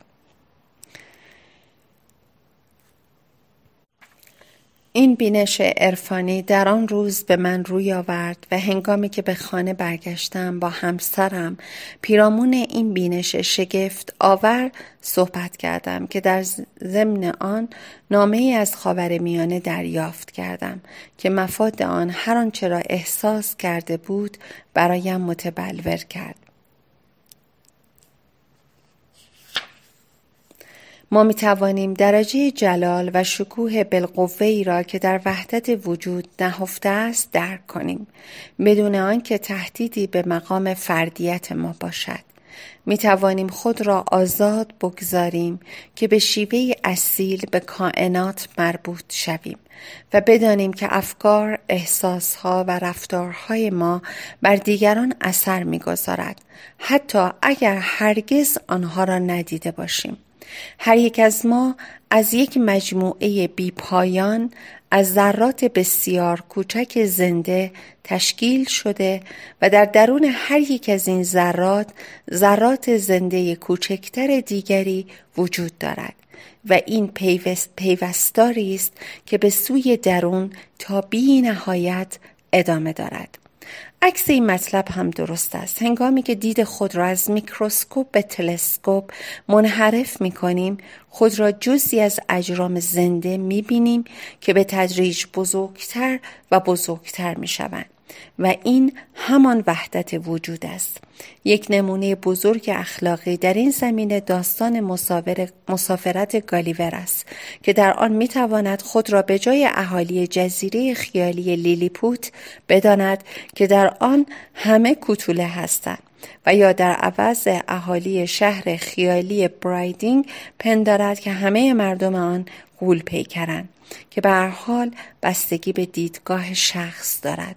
این بینش عرفانی در آن روز به من روی آورد و هنگامی که به خانه برگشتم با همسرم پیرامون این بینش شگفت آور صحبت کردم که در ضمن آن نامه ای از خاور میانه دریافت کردم که مفاد آن هر آنچه را احساس کرده بود برایم متبلور کرد ما می توانیم درجه جلال و شکوه بالقوه ای را که در وحدت وجود نهفته است درک کنیم بدون آنکه تهدیدی به مقام فردیت ما باشد می توانیم خود را آزاد بگذاریم که به شیوه اصیل به کائنات مربوط شویم و بدانیم که افکار، احساسها و رفتارهای ما بر دیگران اثر گذارد حتی اگر هرگز آنها را ندیده باشیم هر یک از ما از یک مجموعه بیپایان از ذرات بسیار کوچک زنده تشکیل شده و در درون هر یک از این ذرات ذرات زنده کوچکتر دیگری وجود دارد و این پیوست پیوستاری است که به سوی درون تا بی نهایت ادامه دارد عکس این مطلب هم درست است هنگامی که دید خود را از میکروسکوپ به تلسکوپ منحرف می کنیم خود را جزی از اجرام زنده می بینیم که به تدریج بزرگتر و بزرگتر می شوند و این همان وحدت وجود است یک نمونه بزرگ اخلاقی در این زمینه داستان مسافرت گالیور است که در آن میتواند خود را به جای اهالی جزیره خیالی لیلیپوت بداند که در آن همه کوتوله هستند و یا در عوض اهالی شهر خیالی برایدینگ پندارد که همه مردم آن قول پیکرند که به هر حال بستگی به دیدگاه شخص دارد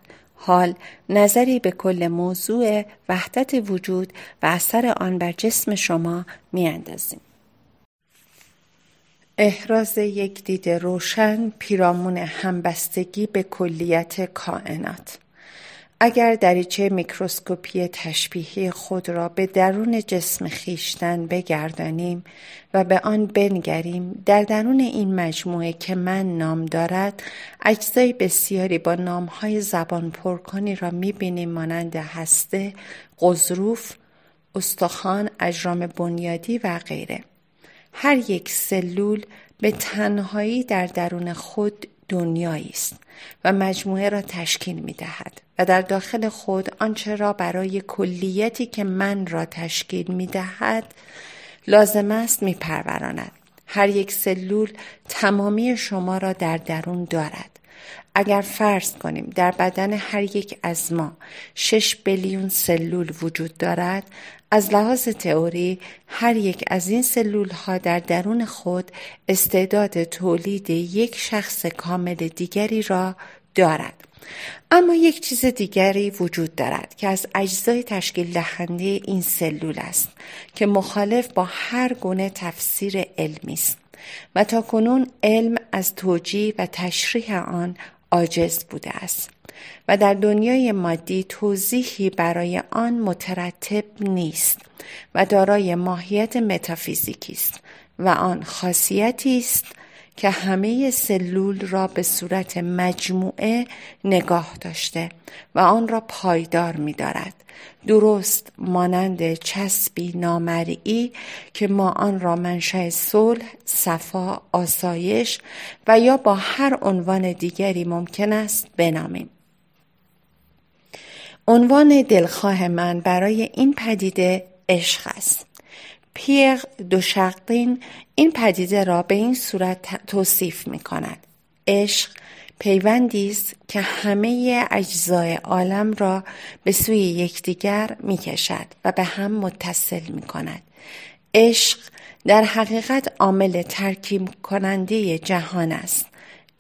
حال نظری به کل موضوع وحدت وجود و اثر آن بر جسم شما میاندازیم. احراز یک دید روشن پیرامون همبستگی به کلیت کائنات اگر دریچه میکروسکوپی تشبیهی خود را به درون جسم خیشتن بگردانیم و به آن بنگریم در درون این مجموعه که من نام دارد اجزای بسیاری با نامهای زبان پرکنی را میبینیم مانند هسته قزروف استخوان اجرام بنیادی و غیره هر یک سلول به تنهایی در درون خود دنیایی است و مجموعه را تشکیل می دهد و در داخل خود آنچه را برای کلیتی که من را تشکیل می دهد لازم است می پروراند. هر یک سلول تمامی شما را در درون دارد. اگر فرض کنیم در بدن هر یک از ما شش بیلیون سلول وجود دارد از لحاظ تئوری هر یک از این سلول ها در درون خود استعداد تولید یک شخص کامل دیگری را دارد اما یک چیز دیگری وجود دارد که از اجزای تشکیل دهنده این سلول است که مخالف با هر گونه تفسیر علمی است و تا کنون علم از توجیه و تشریح آن عاجز بوده است و در دنیای مادی توضیحی برای آن مترتب نیست و دارای ماهیت متافیزیکی است و آن خاصیتی است که همه سلول را به صورت مجموعه نگاه داشته و آن را پایدار می دارد. درست مانند چسبی نامرئی که ما آن را منشأ صلح، صفا، آسایش و یا با هر عنوان دیگری ممکن است بنامیم. عنوان دلخواه من برای این پدیده عشق است. پیر دوشقین این پدیده را به این صورت توصیف می کند. عشق پیوندی است که همه اجزای عالم را به سوی یکدیگر می کشد و به هم متصل می کند. عشق در حقیقت عامل ترکیب کننده جهان است.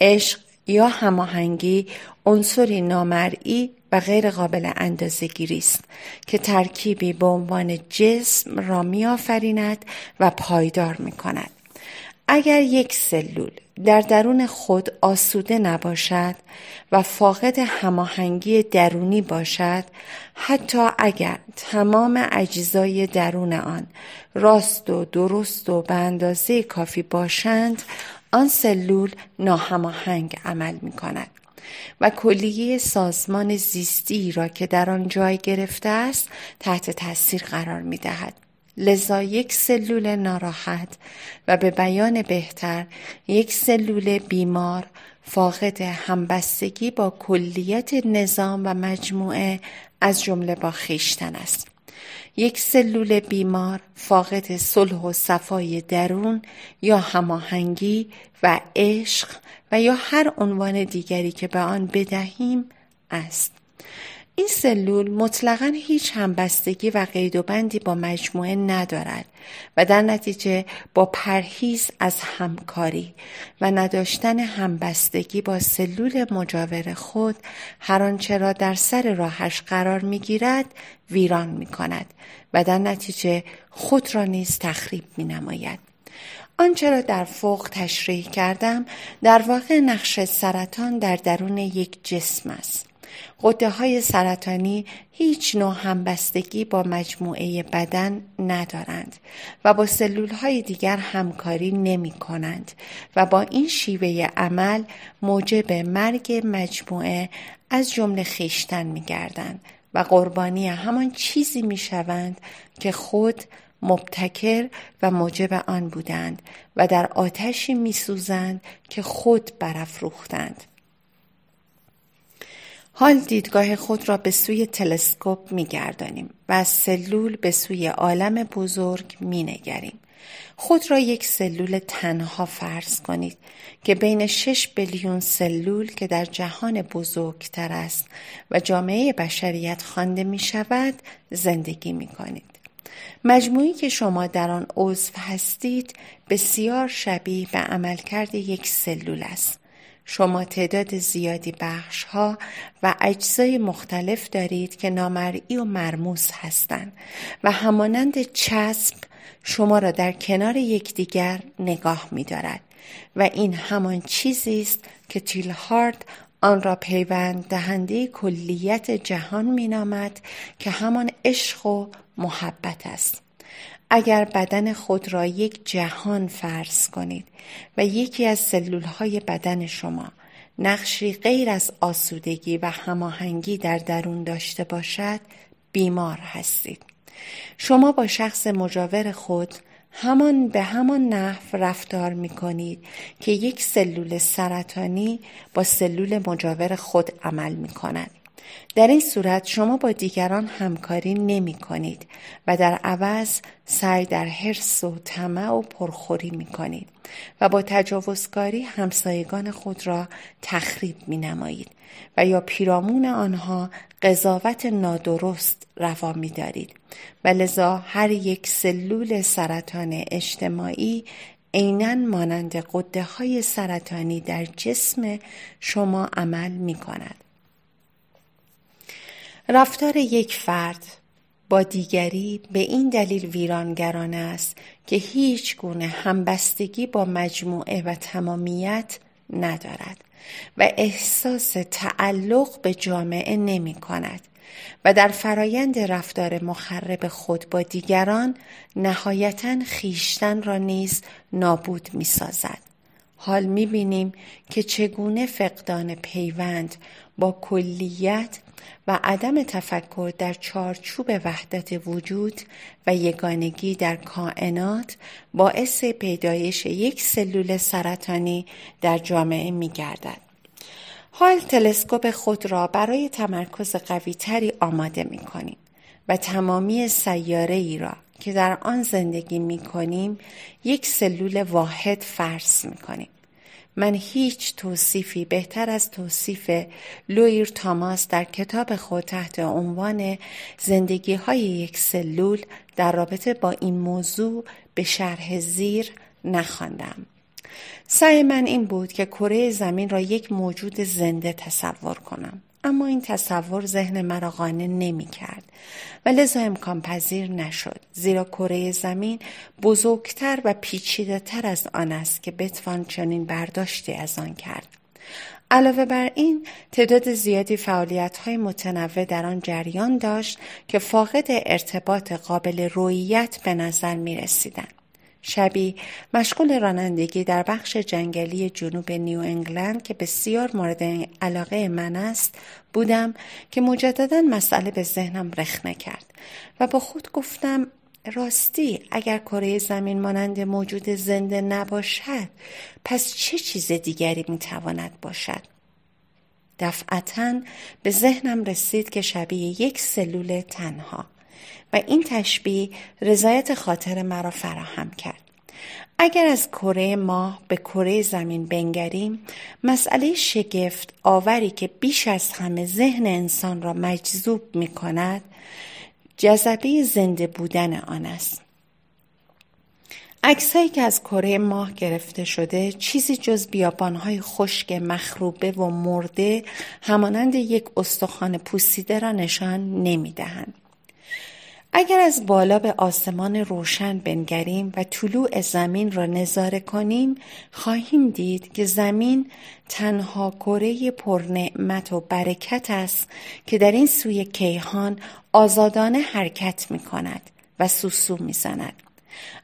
عشق یا هماهنگی عنصری نامرئی و غیر قابل اندازهگیری است که ترکیبی به عنوان جسم را آفریند و پایدار می کند. اگر یک سلول در درون خود آسوده نباشد و فاقد هماهنگی درونی باشد حتی اگر تمام اجزای درون آن راست و درست و به اندازه کافی باشند آن سلول ناهماهنگ عمل می کند و کلیه سازمان زیستی را که در آن جای گرفته است تحت تاثیر قرار می دهد. لذا یک سلول ناراحت و به بیان بهتر یک سلول بیمار فاقد همبستگی با کلیت نظام و مجموعه از جمله با خیشتن است. یک سلول بیمار فاقد صلح و صفای درون یا هماهنگی و عشق و یا هر عنوان دیگری که به آن بدهیم است این سلول مطلقا هیچ همبستگی و قید و بندی با مجموعه ندارد و در نتیجه با پرهیز از همکاری و نداشتن همبستگی با سلول مجاور خود هر آنچه را در سر راهش قرار میگیرد ویران می کند و در نتیجه خود را نیز تخریب می نماید. آنچه را در فوق تشریح کردم در واقع نقش سرطان در درون یک جسم است قده های سرطانی هیچ نوع همبستگی با مجموعه بدن ندارند و با سلول های دیگر همکاری نمی کنند و با این شیوه عمل موجب مرگ مجموعه از جمله خیشتن می گردند و قربانی همان چیزی می شوند که خود مبتکر و موجب آن بودند و در آتشی می سوزند که خود برافروختند حال دیدگاه خود را به سوی تلسکوپ گردانیم و از سلول به سوی عالم بزرگ نگریم. خود را یک سلول تنها فرض کنید که بین 6 بیلیون سلول که در جهان بزرگتر است و جامعه بشریت خوانده می شود زندگی می کنید. مجموعی که شما در آن عضو هستید بسیار شبیه به عملکرد یک سلول است شما تعداد زیادی بخش ها و اجزای مختلف دارید که نامرئی و مرموز هستند و همانند چسب شما را در کنار یکدیگر نگاه می دارد و این همان چیزی است که تیل هارد آن را پیوند دهنده کلیت جهان نامد که همان عشق و محبت است اگر بدن خود را یک جهان فرض کنید و یکی از سلولهای بدن شما نقشی غیر از آسودگی و هماهنگی در درون داشته باشد بیمار هستید شما با شخص مجاور خود همان به همان نحو رفتار می کنید که یک سلول سرطانی با سلول مجاور خود عمل می کند در این صورت شما با دیگران همکاری نمی کنید و در عوض سعی در حرس و طمع و پرخوری می کنید و با تجاوزکاری همسایگان خود را تخریب می نمایید و یا پیرامون آنها قضاوت نادرست روا می دارید و لذا هر یک سلول سرطان اجتماعی عینا مانند قده های سرطانی در جسم شما عمل می کند. رفتار یک فرد با دیگری به این دلیل ویرانگران است که هیچ گونه همبستگی با مجموعه و تمامیت ندارد و احساس تعلق به جامعه نمی کند و در فرایند رفتار مخرب خود با دیگران نهایتا خیشتن را نیز نابود می سازد. حال می بینیم که چگونه فقدان پیوند با کلیت و عدم تفکر در چارچوب وحدت وجود و یگانگی در کائنات باعث پیدایش یک سلول سرطانی در جامعه می گردد. حال تلسکوپ خود را برای تمرکز قویتری آماده می کنیم و تمامی سیاره ای را که در آن زندگی می کنیم یک سلول واحد فرض می کنیم. من هیچ توصیفی بهتر از توصیف لویر تاماس در کتاب خود تحت عنوان زندگی های یک سلول در رابطه با این موضوع به شرح زیر نخواندم. سعی من این بود که کره زمین را یک موجود زنده تصور کنم. اما این تصور ذهن مرا قانع نمی کرد و لذا امکان پذیر نشد زیرا کره زمین بزرگتر و پیچیده تر از آن است که بتوان چنین برداشتی از آن کرد علاوه بر این تعداد زیادی فعالیت های متنوع در آن جریان داشت که فاقد ارتباط قابل رویت به نظر می رسیدن. شبی مشغول رانندگی در بخش جنگلی جنوب نیو انگلند که بسیار مورد علاقه من است بودم که مجددا مسئله به ذهنم رخنه کرد و با خود گفتم راستی اگر کره زمین مانند موجود زنده نباشد پس چه چیز دیگری میتواند باشد دفعتا به ذهنم رسید که شبیه یک سلول تنها و این تشبیه رضایت خاطر مرا فراهم کرد اگر از کره ماه به کره زمین بنگریم مسئله شگفت آوری که بیش از همه ذهن انسان را مجذوب می کند جذبه زنده بودن آن است عکسهایی که از کره ماه گرفته شده چیزی جز بیابانهای خشک مخروبه و مرده همانند یک استخوان پوسیده را نشان نمی دهند اگر از بالا به آسمان روشن بنگریم و طلوع زمین را نظاره کنیم خواهیم دید که زمین تنها کره پرنعمت و برکت است که در این سوی کیهان آزادانه حرکت می کند و سوسو می زند.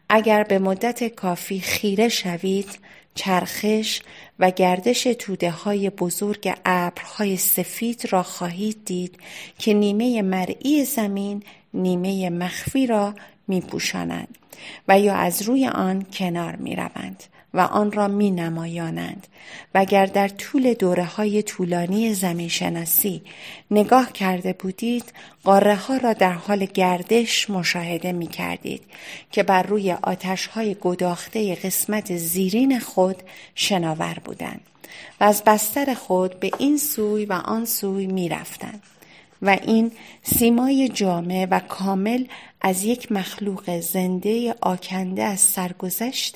اگر به مدت کافی خیره شوید چرخش و گردش توده های بزرگ ابرهای سفید را خواهید دید که نیمه مرئی زمین نیمه مخفی را می پوشانند و یا از روی آن کنار می روند و آن را می نمایانند اگر در طول دوره های طولانی زمین شناسی نگاه کرده بودید قاره ها را در حال گردش مشاهده می کردید که بر روی آتش های گداخته قسمت زیرین خود شناور بودند و از بستر خود به این سوی و آن سوی می رفتند و این سیمای جامع و کامل از یک مخلوق زنده آکنده از سرگذشت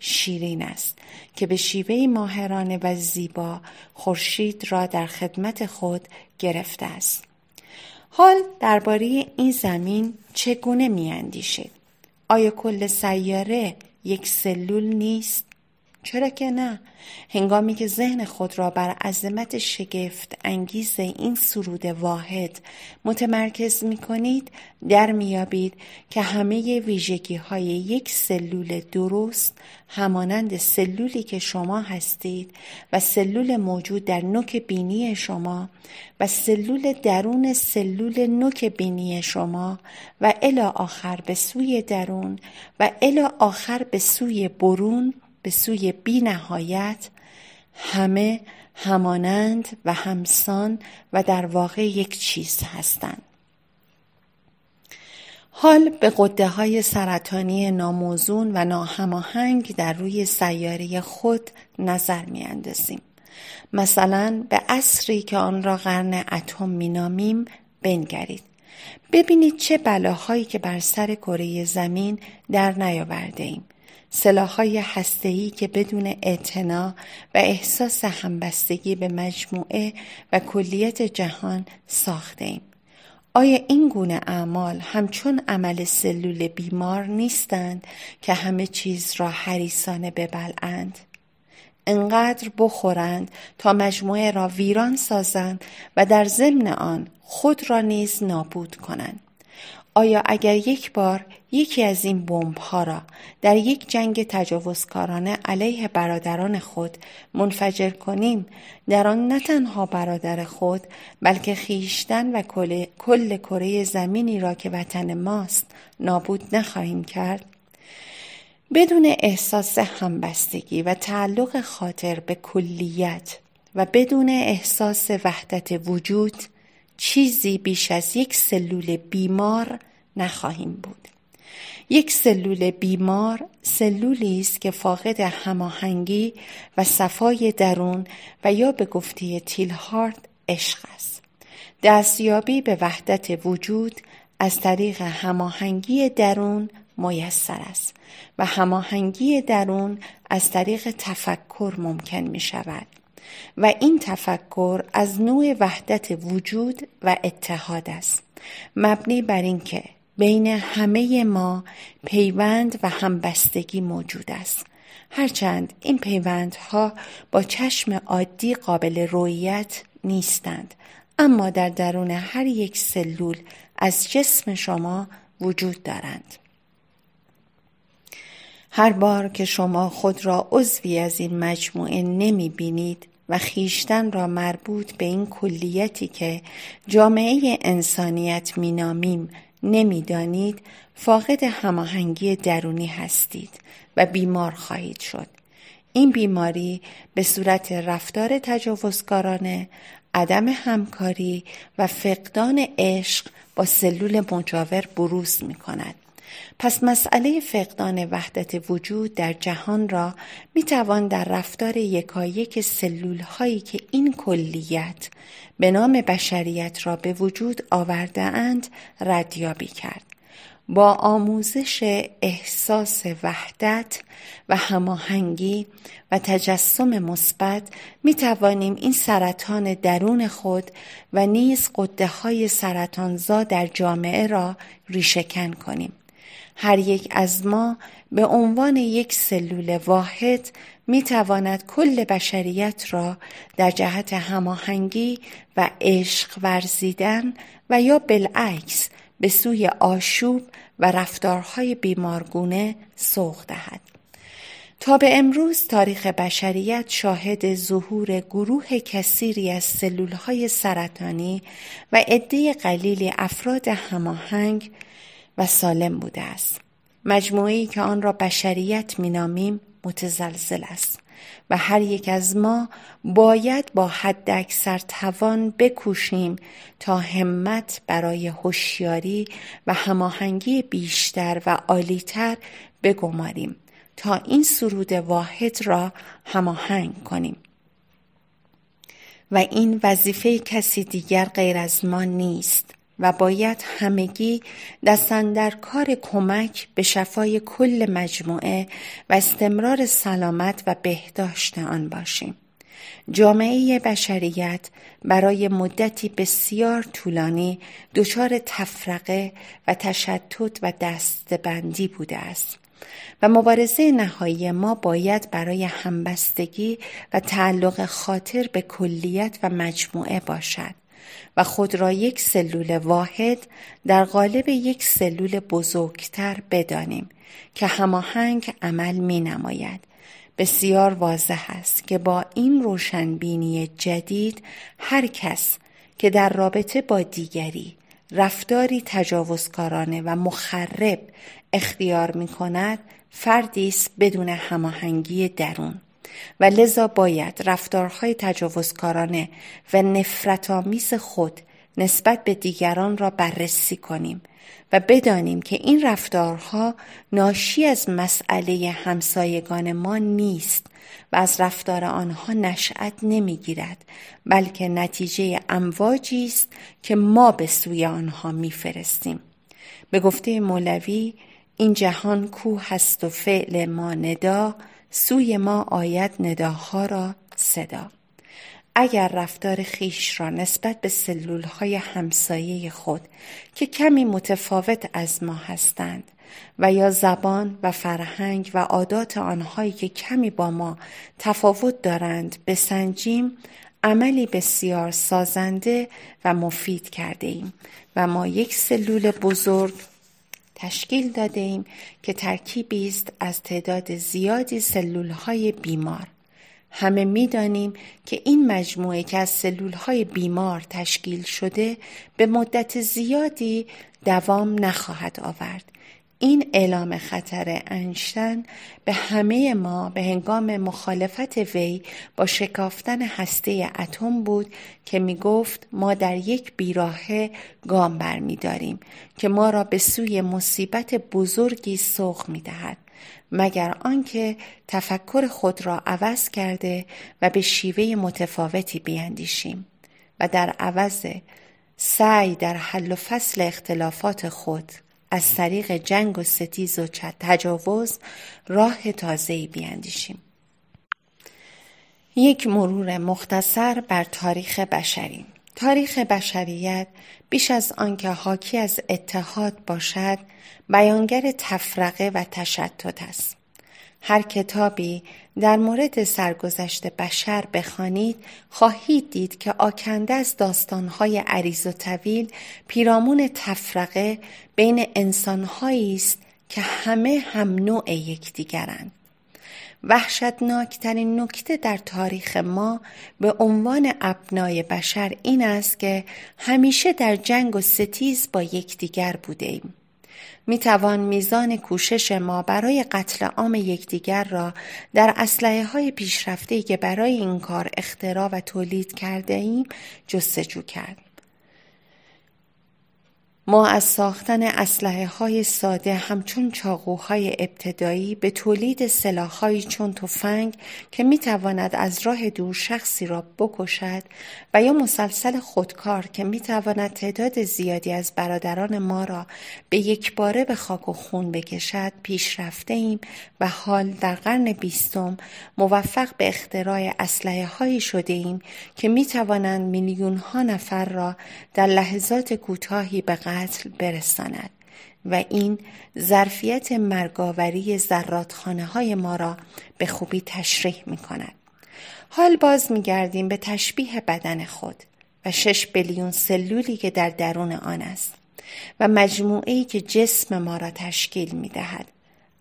شیرین است که به شیوه ماهرانه و زیبا خورشید را در خدمت خود گرفته است حال درباره این زمین چگونه میاندیشید آیا کل سیاره یک سلول نیست چرا که نه هنگامی که ذهن خود را بر عظمت شگفت انگیز این سرود واحد متمرکز می کنید در میابید که همه ویژگی های یک سلول درست همانند سلولی که شما هستید و سلول موجود در نوک بینی شما و سلول درون سلول نوک بینی شما و الا آخر به سوی درون و الا آخر به سوی برون به سوی بی نهایت همه همانند و همسان و در واقع یک چیز هستند. حال به قده های سرطانی ناموزون و ناهماهنگ در روی سیاره خود نظر می اندازیم. مثلا به عصری که آن را قرن اتم مینامیم بنگرید. ببینید چه بلاهایی که بر سر کره زمین در نیاورده ایم. سلاحهای هسته‌ای که بدون اعتناع و احساس همبستگی به مجموعه و کلیت جهان ساخته ایم. آیا این گونه اعمال همچون عمل سلول بیمار نیستند که همه چیز را حریسانه ببلعند؟ انقدر بخورند تا مجموعه را ویران سازند و در ضمن آن خود را نیز نابود کنند. آیا اگر یک بار یکی از این ها را در یک جنگ تجاوزکارانه علیه برادران خود منفجر کنیم در آن نه تنها برادر خود بلکه خیشتن و کل, کل کره زمینی را که وطن ماست نابود نخواهیم کرد بدون احساس همبستگی و تعلق خاطر به کلیت و بدون احساس وحدت وجود چیزی بیش از یک سلول بیمار نخواهیم بود یک سلول بیمار سلولی است که فاقد هماهنگی و صفای درون و یا به گفته هارد عشق است دستیابی به وحدت وجود از طریق هماهنگی درون میسر است و هماهنگی درون از طریق تفکر ممکن می شود و این تفکر از نوع وحدت وجود و اتحاد است مبنی بر اینکه بین همه ما پیوند و همبستگی موجود است هرچند این پیوندها با چشم عادی قابل رؤیت نیستند اما در درون هر یک سلول از جسم شما وجود دارند هر بار که شما خود را عضوی از این مجموعه نمی بینید و خیشتن را مربوط به این کلیتی که جامعه انسانیت مینامیم نمیدانید فاقد هماهنگی درونی هستید و بیمار خواهید شد این بیماری به صورت رفتار تجاوزکارانه عدم همکاری و فقدان عشق با سلول مجاور بروز می کند پس مسئله فقدان وحدت وجود در جهان را می توان در رفتار یکایک سلول هایی که این کلیت به نام بشریت را به وجود آورده اند ردیابی کرد. با آموزش احساس وحدت و هماهنگی و تجسم مثبت می توانیم این سرطان درون خود و نیز قده های سرطانزا در جامعه را ریشهکن کنیم. هر یک از ما به عنوان یک سلول واحد می تواند کل بشریت را در جهت هماهنگی و عشق ورزیدن و یا بالعکس به سوی آشوب و رفتارهای بیمارگونه سوق دهد. تا به امروز تاریخ بشریت شاهد ظهور گروه کثیری از سلولهای سرطانی و عده قلیلی افراد هماهنگ و سالم بوده است. مجموعی که آن را بشریت مینامیم متزلزل است و هر یک از ما باید با حد اکثر توان بکوشیم تا همت برای هوشیاری و هماهنگی بیشتر و عالیتر بگماریم تا این سرود واحد را هماهنگ کنیم و این وظیفه کسی دیگر غیر از ما نیست و باید همگی دستن در کار کمک به شفای کل مجموعه و استمرار سلامت و بهداشت آن باشیم. جامعه بشریت برای مدتی بسیار طولانی دچار تفرقه و تشتت و دستبندی بوده است و مبارزه نهایی ما باید برای همبستگی و تعلق خاطر به کلیت و مجموعه باشد. و خود را یک سلول واحد در قالب یک سلول بزرگتر بدانیم که هماهنگ عمل می نماید. بسیار واضح است که با این روشنبینی جدید هر کس که در رابطه با دیگری رفتاری تجاوزکارانه و مخرب اختیار می کند فردی است بدون هماهنگی درون و لذا باید رفتارهای تجاوزکارانه و نفرت خود نسبت به دیگران را بررسی کنیم و بدانیم که این رفتارها ناشی از مسئله همسایگان ما نیست و از رفتار آنها نشأت نمیگیرد بلکه نتیجه امواجی است که ما به سوی آنها میفرستیم به گفته مولوی این جهان کوه هست و فعل ما ندا سوی ما آید نداها را صدا اگر رفتار خیش را نسبت به سلول های همسایه خود که کمی متفاوت از ما هستند و یا زبان و فرهنگ و عادات آنهایی که کمی با ما تفاوت دارند بسنجیم عملی بسیار سازنده و مفید کرده ایم و ما یک سلول بزرگ تشکیل داده ایم که ترکیبی است از تعداد زیادی سلول های بیمار. همه دانیم که این مجموعه که از سلول های بیمار تشکیل شده به مدت زیادی دوام نخواهد آورد این اعلام خطر انشتن به همه ما به هنگام مخالفت وی با شکافتن هسته اتم بود که می گفت ما در یک بیراهه گام بر می داریم که ما را به سوی مصیبت بزرگی سوق می دهد. مگر آنکه تفکر خود را عوض کرده و به شیوه متفاوتی بیاندیشیم و در عوض سعی در حل و فصل اختلافات خود از طریق جنگ و ستیز و تجاوز راه تازهی بیاندیشیم. یک مرور مختصر بر تاریخ بشری تاریخ بشریت بیش از آنکه حاکی از اتحاد باشد بیانگر تفرقه و تشتت است هر کتابی در مورد سرگذشت بشر بخوانید خواهید دید که آکنده از داستانهای عریض و طویل پیرامون تفرقه بین انسانهایی است که همه هم نوع یکدیگرند وحشتناکترین نکته در تاریخ ما به عنوان ابنای بشر این است که همیشه در جنگ و ستیز با یکدیگر بوده می توان میزان کوشش ما برای قتل عام یکدیگر را در اسلحه های پیشرفته که برای این کار اختراع و تولید کرده ایم جستجو کرد. ما از ساختن اسلحه های ساده همچون چاقوهای ابتدایی به تولید سلاحهایی چون تفنگ که می تواند از راه دور شخصی را بکشد و یا مسلسل خودکار که می تواند تعداد زیادی از برادران ما را به یک باره به خاک و خون بکشد پیش رفته ایم و حال در قرن بیستم موفق به اختراع اسلحه هایی شده ایم که می توانند میلیون ها نفر را در لحظات کوتاهی به قتل برساند و این ظرفیت مرگاوری زراتخانه های ما را به خوبی تشریح می کند. حال باز می گردیم به تشبیه بدن خود و شش بیلیون سلولی که در درون آن است و مجموعه که جسم ما را تشکیل می دهد.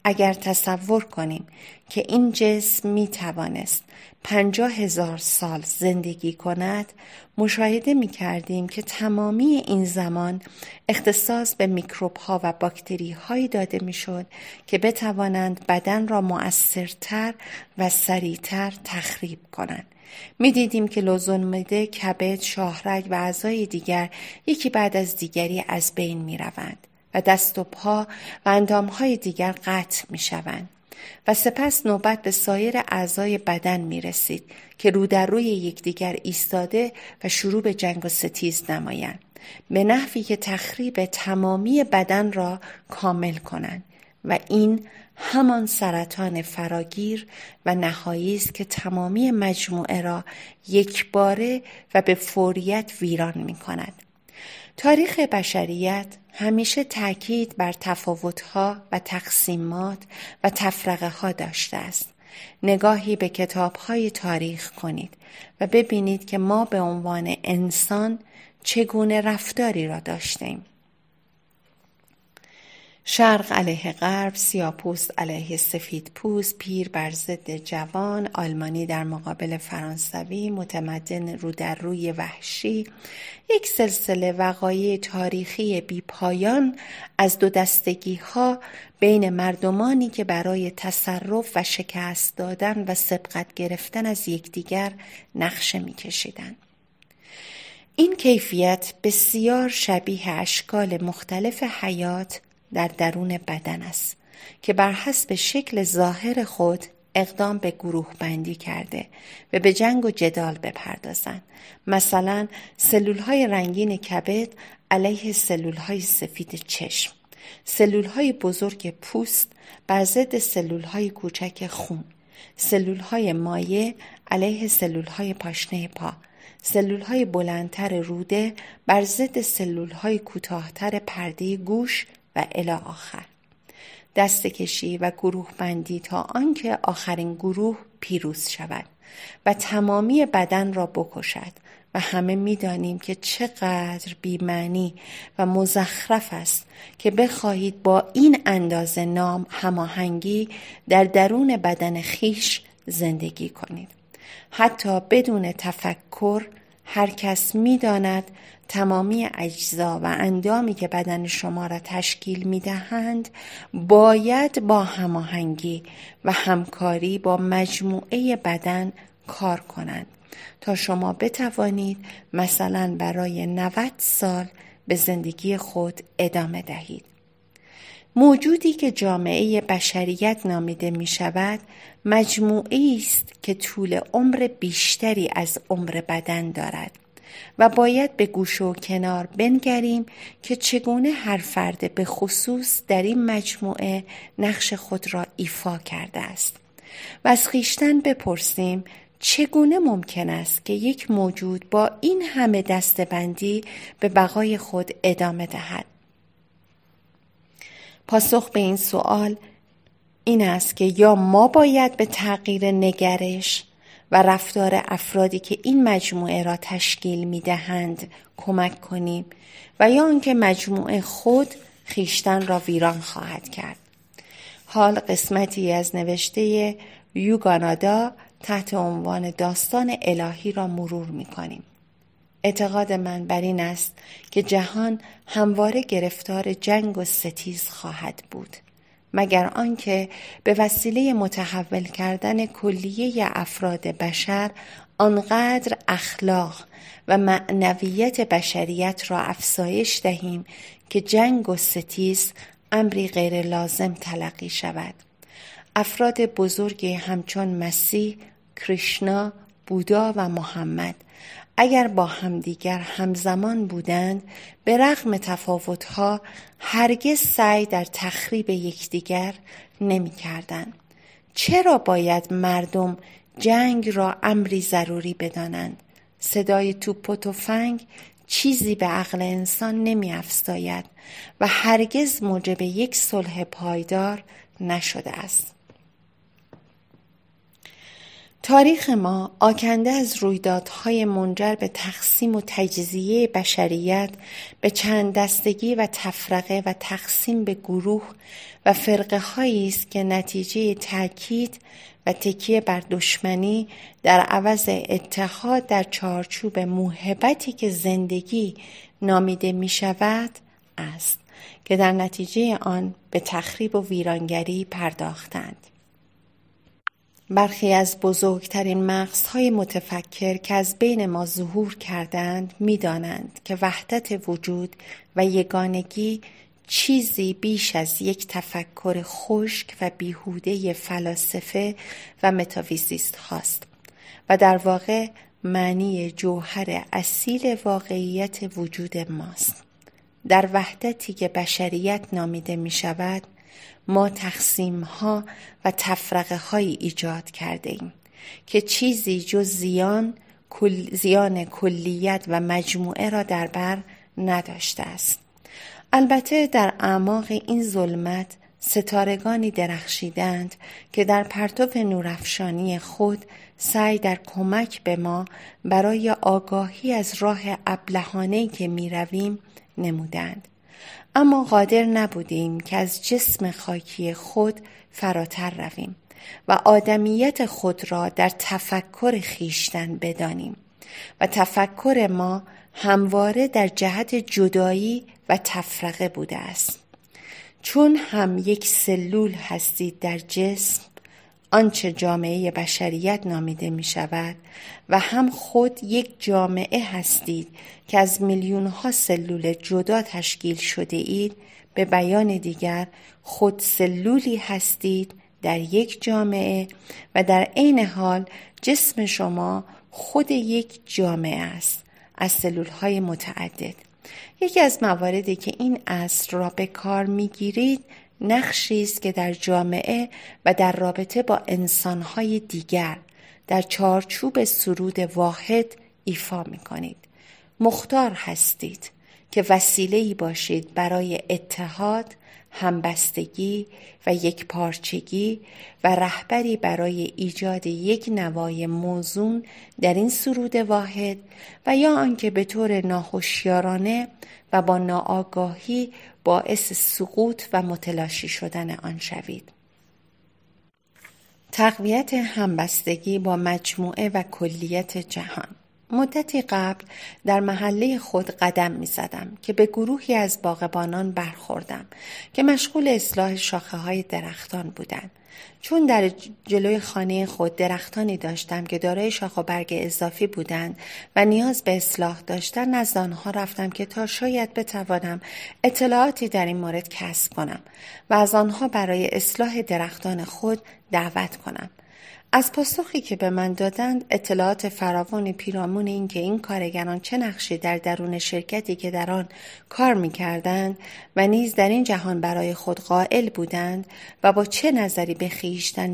اگر تصور کنیم که این جسم می توانست پنجا هزار سال زندگی کند مشاهده می کردیم که تمامی این زمان اختصاص به میکروب ها و باکتری هایی داده می شد که بتوانند بدن را مؤثرتر و سریعتر تخریب کنند. می دیدیم که مده، کبد، شاهرگ و اعضای دیگر یکی بعد از دیگری از بین می روند. و دست و پا و های دیگر قطع می شوند. و سپس نوبت به سایر اعضای بدن می رسید که رو در روی یکدیگر ایستاده و شروع به جنگ و ستیز نمایند به نحوی که تخریب تمامی بدن را کامل کنند و این همان سرطان فراگیر و نهایی است که تمامی مجموعه را یک باره و به فوریت ویران می کند. تاریخ بشریت همیشه تاکید بر تفاوتها و تقسیمات و تفرقه ها داشته است. نگاهی به کتاب های تاریخ کنید و ببینید که ما به عنوان انسان چگونه رفتاری را داشتیم. شرق علیه غرب، سیاپوست علیه سفید پوست، پیر بر ضد جوان، آلمانی در مقابل فرانسوی، متمدن رو در روی وحشی، یک سلسله وقایع تاریخی بی پایان از دو دستگی ها بین مردمانی که برای تصرف و شکست دادن و سبقت گرفتن از یکدیگر نقشه می کشیدن. این کیفیت بسیار شبیه اشکال مختلف حیات در درون بدن است که بر حسب شکل ظاهر خود اقدام به گروه بندی کرده و به جنگ و جدال بپردازند مثلا سلول های رنگین کبد علیه سلول های سفید چشم سلول های بزرگ پوست بر ضد سلول های کوچک خون سلول های مایع علیه سلول های پاشنه پا سلول های بلندتر روده بر ضد سلول های کوتاهتر پرده گوش و الی آخر دست کشی و گروه بندی تا آنکه آخرین گروه پیروز شود و تمامی بدن را بکشد و همه میدانیم که چقدر بیمعنی و مزخرف است که بخواهید با این اندازه نام هماهنگی در درون بدن خیش زندگی کنید حتی بدون تفکر هر کس می داند تمامی اجزا و اندامی که بدن شما را تشکیل می دهند باید با هماهنگی و همکاری با مجموعه بدن کار کنند تا شما بتوانید مثلا برای 90 سال به زندگی خود ادامه دهید. موجودی که جامعه بشریت نامیده می شود مجموعی است که طول عمر بیشتری از عمر بدن دارد و باید به گوش و کنار بنگریم که چگونه هر فرد به خصوص در این مجموعه نقش خود را ایفا کرده است و از خیشتن بپرسیم چگونه ممکن است که یک موجود با این همه دستبندی به بقای خود ادامه دهد پاسخ به این سوال این است که یا ما باید به تغییر نگرش و رفتار افرادی که این مجموعه را تشکیل می دهند کمک کنیم و یا آنکه مجموعه خود خیشتن را ویران خواهد کرد. حال قسمتی از نوشته یوگانادا تحت عنوان داستان الهی را مرور می کنیم. اعتقاد من بر این است که جهان همواره گرفتار جنگ و ستیز خواهد بود مگر آنکه به وسیله متحول کردن کلیه افراد بشر آنقدر اخلاق و معنویت بشریت را افزایش دهیم که جنگ و ستیز امری غیر لازم تلقی شود افراد بزرگی همچون مسیح، کریشنا، بودا و محمد اگر با همدیگر همزمان بودند به رغم تفاوتها هرگز سعی در تخریب یکدیگر نمیکردند چرا باید مردم جنگ را امری ضروری بدانند صدای توپ و تفنگ چیزی به عقل انسان نمیافزاید و هرگز موجب یک صلح پایدار نشده است تاریخ ما آکنده از رویدادهای منجر به تقسیم و تجزیه بشریت به چند دستگی و تفرقه و تقسیم به گروه و فرقه هایی است که نتیجه تاکید و تکیه بر دشمنی در عوض اتحاد در چارچوب موهبتی که زندگی نامیده می شود است که در نتیجه آن به تخریب و ویرانگری پرداختند. برخی از بزرگترین مغزهای متفکر که از بین ما ظهور کردند میدانند که وحدت وجود و یگانگی چیزی بیش از یک تفکر خشک و بیهوده فلاسفه و متافیزیست هاست و در واقع معنی جوهر اصیل واقعیت وجود ماست در وحدتی که بشریت نامیده می شود ما تقسیم ها و تفرقه های ایجاد کرده ایم که چیزی جز زیان کل زیان کلیت و مجموعه را در بر نداشته است البته در اعماق این ظلمت ستارگانی درخشیدند که در پرتو نورافشانی خود سعی در کمک به ما برای آگاهی از راه ابلهانه که می رویم نمودند اما قادر نبودیم که از جسم خاکی خود فراتر رویم و آدمیت خود را در تفکر خیشتن بدانیم و تفکر ما همواره در جهت جدایی و تفرقه بوده است چون هم یک سلول هستید در جسم آنچه جامعه بشریت نامیده می شود و هم خود یک جامعه هستید که از میلیون ها سلول جدا تشکیل شده اید به بیان دیگر خود سلولی هستید در یک جامعه و در عین حال جسم شما خود یک جامعه است از سلول های متعدد یکی از مواردی که این اصل را به کار می گیرید نقشی است که در جامعه و در رابطه با انسانهای دیگر در چارچوب سرود واحد ایفا می کنید. مختار هستید که وسیله‌ای باشید برای اتحاد همبستگی و یکپارچگی و رهبری برای ایجاد یک نوای موزون در این سرود واحد و یا آنکه به طور ناخوشیارانه و با ناآگاهی باعث سقوط و متلاشی شدن آن شوید تقویت همبستگی با مجموعه و کلیت جهان مدتی قبل در محله خود قدم می زدم که به گروهی از باغبانان برخوردم که مشغول اصلاح شاخه های درختان بودند. چون در جلوی خانه خود درختانی داشتم که دارای شاخ و برگ اضافی بودند و نیاز به اصلاح داشتن از آنها رفتم که تا شاید بتوانم اطلاعاتی در این مورد کسب کنم و از آنها برای اصلاح درختان خود دعوت کنم از پاسخی که به من دادند اطلاعات فراوان پیرامون اینکه این کارگران چه نقشی در درون شرکتی که در آن کار میکردند و نیز در این جهان برای خود قائل بودند و با چه نظری به خیشتن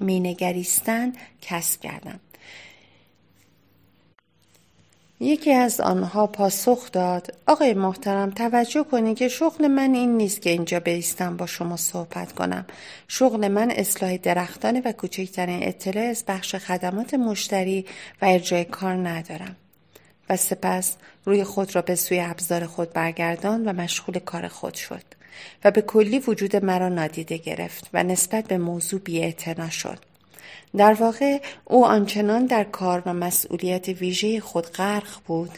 مینگریستند کسب کردم یکی از آنها پاسخ داد آقای محترم توجه کنید که شغل من این نیست که اینجا بیستم با شما صحبت کنم شغل من اصلاح درختان و کوچکترین اطلاع از بخش خدمات مشتری و ارجای کار ندارم و سپس روی خود را به سوی ابزار خود برگردان و مشغول کار خود شد و به کلی وجود مرا نادیده گرفت و نسبت به موضوع بیاعتنا شد در واقع او آنچنان در کار و مسئولیت ویژه خود غرق بود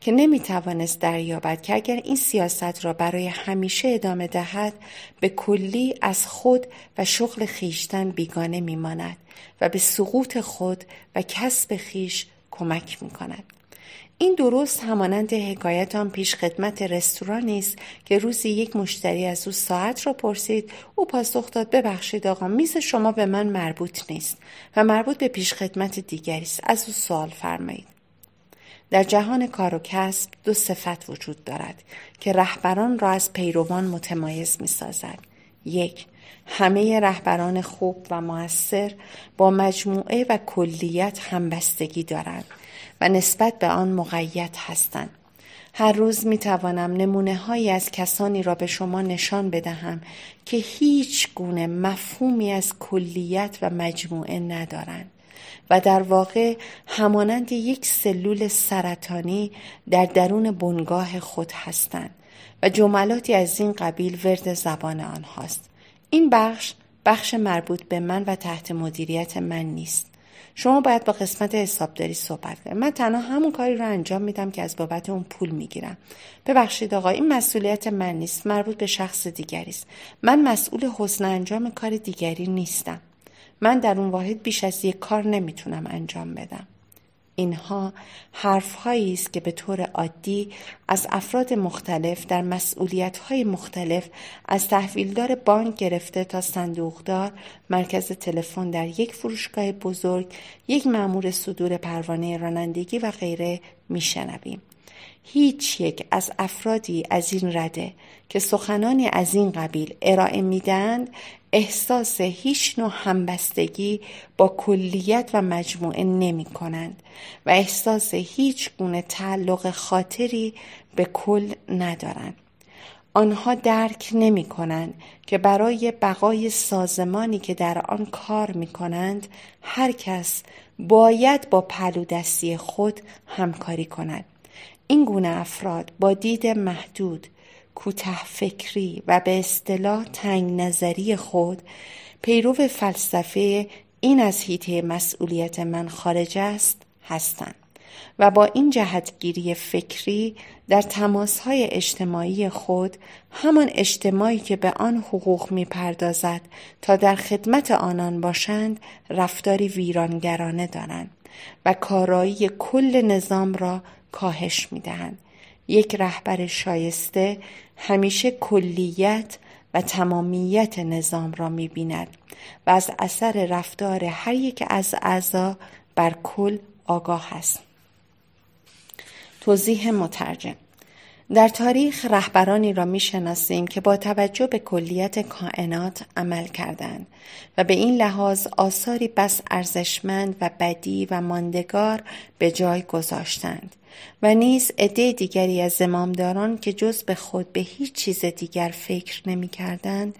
که نمی توانست دریابد که اگر این سیاست را برای همیشه ادامه دهد به کلی از خود و شغل خیشتن بیگانه می ماند و به سقوط خود و کسب خیش کمک می کند. این درست همانند حکایت آن پیش خدمت رستورانی است که روزی یک مشتری از او ساعت را پرسید او پاسخ داد ببخشید آقا میز شما به من مربوط نیست و مربوط به پیشخدمت دیگری است از او سوال فرمایید در جهان کار و کسب دو صفت وجود دارد که رهبران را از پیروان متمایز می سازد. یک همه رهبران خوب و موثر با مجموعه و کلیت همبستگی دارند و نسبت به آن مقید هستند هر روز می توانم نمونه هایی از کسانی را به شما نشان بدهم که هیچ گونه مفهومی از کلیت و مجموعه ندارند و در واقع همانند یک سلول سرطانی در درون بنگاه خود هستند و جملاتی از این قبیل ورد زبان آنهاست این بخش بخش مربوط به من و تحت مدیریت من نیست شما باید با قسمت حسابداری صحبت کنید من تنها همون کاری رو انجام میدم که از بابت اون پول میگیرم ببخشید آقا این مسئولیت من نیست مربوط به شخص دیگری است من مسئول حسن انجام کار دیگری نیستم من در اون واحد بیش از یک کار نمیتونم انجام بدم اینها حرفهایی است که به طور عادی از افراد مختلف در مسئولیت های مختلف از تحویلدار بانک گرفته تا صندوقدار مرکز تلفن در یک فروشگاه بزرگ یک مامور صدور پروانه رانندگی و غیره میشنویم هیچ یک از افرادی از این رده که سخنانی از این قبیل ارائه میدند احساس هیچ نوع همبستگی با کلیت و مجموعه نمی کنند و احساس هیچ گونه تعلق خاطری به کل ندارند. آنها درک نمی کنند که برای بقای سازمانی که در آن کار می کنند هر کس باید با دستی خود همکاری کند. این گونه افراد با دید محدود کوته فکری و به اصطلاح تنگ نظری خود پیرو فلسفه این از هیته مسئولیت من خارج است هستند و با این جهتگیری فکری در تماسهای اجتماعی خود همان اجتماعی که به آن حقوق میپردازد تا در خدمت آنان باشند رفتاری ویرانگرانه دارند و کارایی کل نظام را کاهش میدهند یک رهبر شایسته همیشه کلیت و تمامیت نظام را میبیند و از اثر رفتار هر یک از اعضا بر کل آگاه است توضیح مترجم در تاریخ رهبرانی را می که با توجه به کلیت کائنات عمل کردند و به این لحاظ آثاری بس ارزشمند و بدی و ماندگار به جای گذاشتند و نیز عده دیگری از زمامداران که جز به خود به هیچ چیز دیگر فکر نمی کردند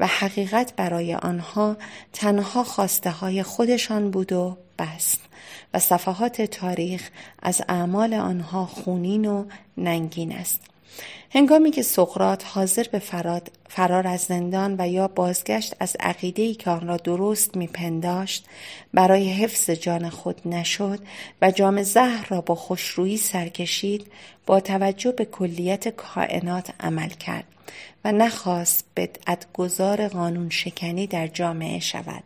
و حقیقت برای آنها تنها خواسته های خودشان بود و بست. و صفحات تاریخ از اعمال آنها خونین و ننگین است. هنگامی که سقرات حاضر به فرار از زندان و یا بازگشت از ای که آن را درست میپنداشت برای حفظ جان خود نشد و جام زهر را با خوشرویی سرکشید با توجه به کلیت کائنات عمل کرد و نخواست گذار قانون شکنی در جامعه شود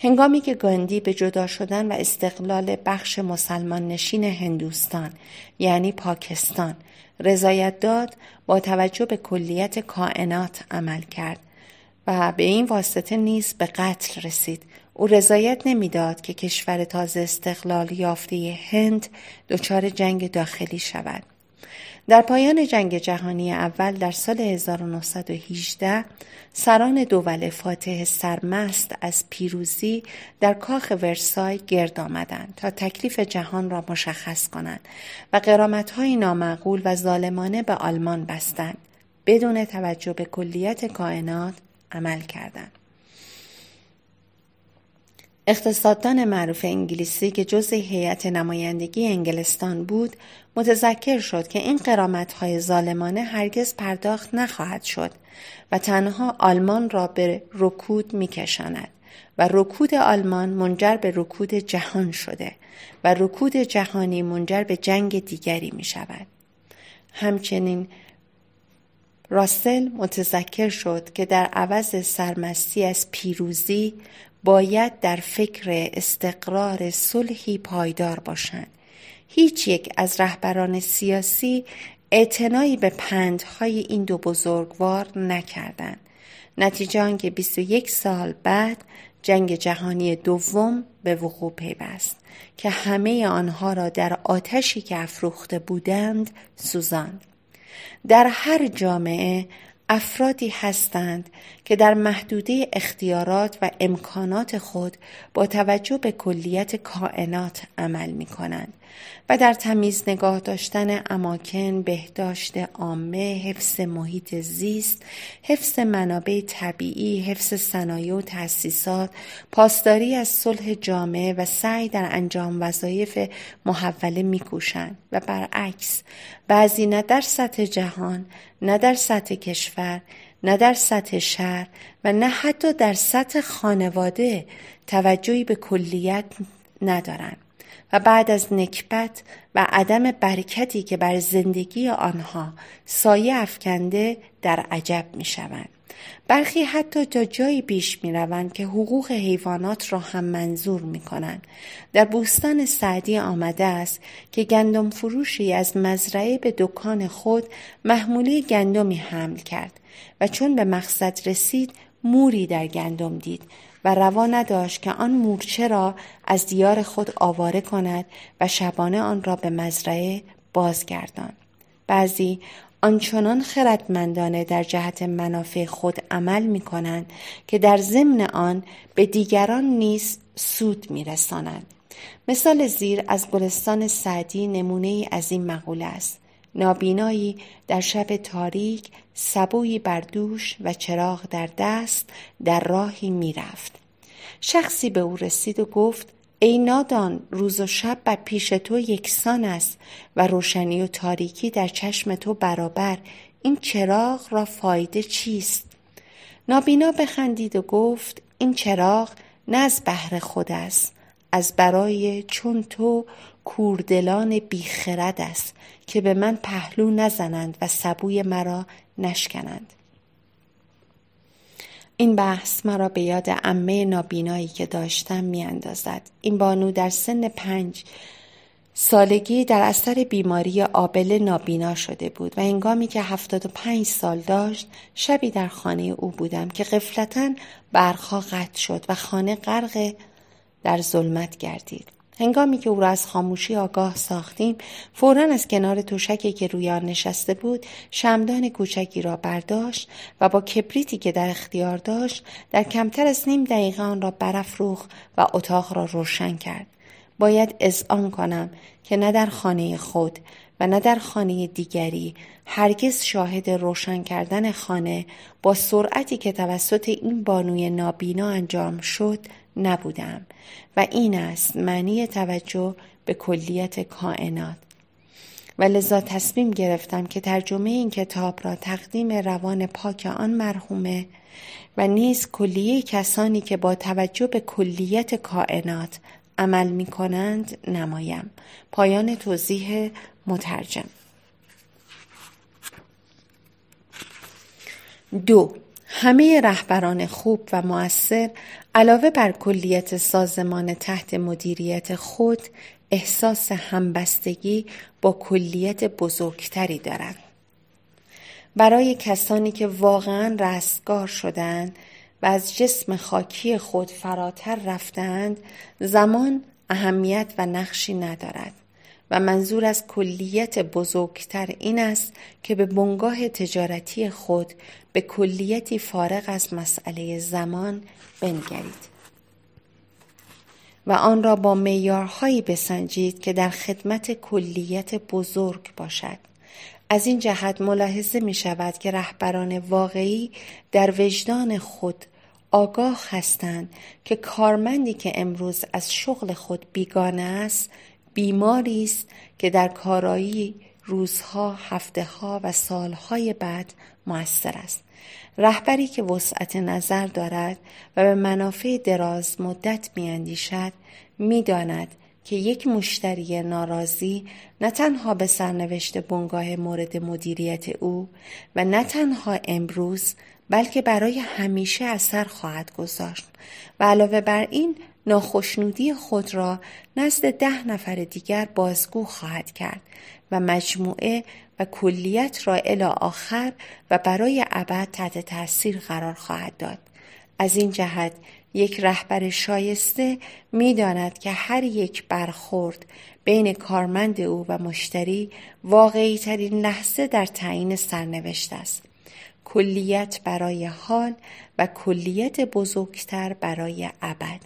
هنگامی که گاندی به جدا شدن و استقلال بخش مسلمان نشین هندوستان یعنی پاکستان رضایت داد با توجه به کلیت کائنات عمل کرد و به این واسطه نیز به قتل رسید او رضایت نمیداد که کشور تازه استقلال یافته هند دچار جنگ داخلی شود در پایان جنگ جهانی اول در سال 1918 سران دول فاتح سرمست از پیروزی در کاخ ورسای گرد آمدند تا تکلیف جهان را مشخص کنند و قرامتهای نامعقول و ظالمانه به آلمان بستند بدون توجه به کلیت کائنات عمل کردند اقتصاددان معروف انگلیسی که جزء هیئت نمایندگی انگلستان بود متذکر شد که این قرامتهای ظالمانه هرگز پرداخت نخواهد شد و تنها آلمان را به رکود میکشاند و رکود آلمان منجر به رکود جهان شده و رکود جهانی منجر به جنگ دیگری می شود. همچنین راسل متذکر شد که در عوض سرمستی از پیروزی باید در فکر استقرار صلحی پایدار باشند هیچ یک از رهبران سیاسی اعتنایی به پندهای این دو بزرگوار نکردند نتیجه آنکه 21 سال بعد جنگ جهانی دوم به وقوع پیوست که همه آنها را در آتشی که افروخته بودند سوزاند در هر جامعه افرادی هستند که در محدوده اختیارات و امکانات خود با توجه به کلیت کائنات عمل می کنند و در تمیز نگاه داشتن اماکن، بهداشت عامه، حفظ محیط زیست، حفظ منابع طبیعی، حفظ صنایع و تأسیسات، پاسداری از صلح جامعه و سعی در انجام وظایف محوله میکوشند و برعکس بعضی نه در سطح جهان، نه در سطح کشور، نه در سطح شهر و نه حتی در سطح خانواده توجهی به کلیت ندارند. و بعد از نکبت و عدم برکتی که بر زندگی آنها سایه افکنده در عجب می شوند. برخی حتی تا جایی پیش می روند که حقوق حیوانات را هم منظور می کنند. در بوستان سعدی آمده است که گندم فروشی از مزرعه به دکان خود محموله گندمی حمل کرد و چون به مقصد رسید موری در گندم دید و روا نداشت که آن مورچه را از دیار خود آواره کند و شبانه آن را به مزرعه بازگردان بعضی آنچنان خردمندانه در جهت منافع خود عمل می کنند که در ضمن آن به دیگران نیز سود می رسانند. مثال زیر از گلستان سعدی نمونه ای از این مقوله است نابینایی در شب تاریک سبویی بر دوش و چراغ در دست در راهی میرفت شخصی به او رسید و گفت ای نادان روز و شب بر پیش تو یکسان است و روشنی و تاریکی در چشم تو برابر این چراغ را فایده چیست نابینا بخندید و گفت این چراغ نه از بهر خود است از برای چون تو کوردلان بیخرد است که به من پهلو نزنند و سبوی مرا نشکنند این بحث مرا به یاد امه نابینایی که داشتم اندازد این بانو در سن پنج سالگی در اثر بیماری آبل نابینا شده بود و هنگامی که پنج سال داشت شبی در خانه او بودم که قفلتا برخا قطع شد و خانه غرق در ظلمت گردید هنگامی که او را از خاموشی آگاه ساختیم فورا از کنار توشکی که روی آن نشسته بود شمدان کوچکی را برداشت و با کبریتی که در اختیار داشت در کمتر از نیم دقیقه آن را برافروخت و اتاق را روشن کرد باید اذعان کنم که نه در خانه خود و نه در خانه دیگری هرگز شاهد روشن کردن خانه با سرعتی که توسط این بانوی نابینا انجام شد نبودم و این است معنی توجه به کلیت کائنات و لذا تصمیم گرفتم که ترجمه این کتاب را تقدیم روان پاک آن مرحومه و نیز کلیه کسانی که با توجه به کلیت کائنات عمل می کنند نمایم پایان توضیح مترجم دو همه رهبران خوب و مؤثر علاوه بر کلیت سازمان تحت مدیریت خود احساس همبستگی با کلیت بزرگتری دارند. برای کسانی که واقعا رستگار شدند و از جسم خاکی خود فراتر رفتند زمان اهمیت و نقشی ندارد. و منظور از کلیت بزرگتر این است که به بنگاه تجارتی خود به کلیتی فارغ از مسئله زمان بنگرید و آن را با میارهایی بسنجید که در خدمت کلیت بزرگ باشد از این جهت ملاحظه می شود که رهبران واقعی در وجدان خود آگاه هستند که کارمندی که امروز از شغل خود بیگانه است بیماری است که در کارایی روزها، ها و سالهای بعد موثر است. رهبری که وسعت نظر دارد و به منافع دراز مدت میاندیشد میداند که یک مشتری ناراضی نه تنها به سرنوشت بنگاه مورد مدیریت او و نه تنها امروز بلکه برای همیشه اثر خواهد گذاشت و علاوه بر این ناخشنودی خود را نزد ده نفر دیگر بازگو خواهد کرد و مجموعه و کلیت را الی آخر و برای ابد تحت تاثیر قرار خواهد داد از این جهت یک رهبر شایسته میداند که هر یک برخورد بین کارمند او و مشتری واقعی ترین لحظه در تعیین سرنوشت است کلیت برای حال و کلیت بزرگتر برای ابد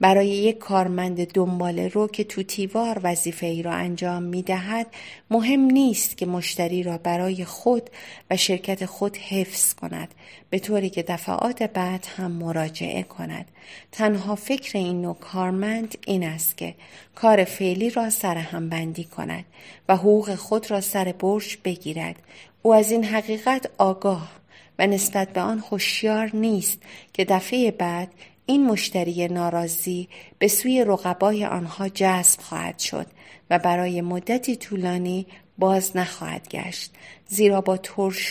برای یک کارمند دنبال رو که تو تیوار وظیفه ای را انجام می دهد مهم نیست که مشتری را برای خود و شرکت خود حفظ کند به طوری که دفعات بعد هم مراجعه کند تنها فکر این نوع کارمند این است که کار فعلی را سر هم بندی کند و حقوق خود را سر برش بگیرد او از این حقیقت آگاه و نسبت به آن هوشیار نیست که دفعه بعد این مشتری ناراضی به سوی رقبای آنها جذب خواهد شد و برای مدتی طولانی باز نخواهد گشت زیرا با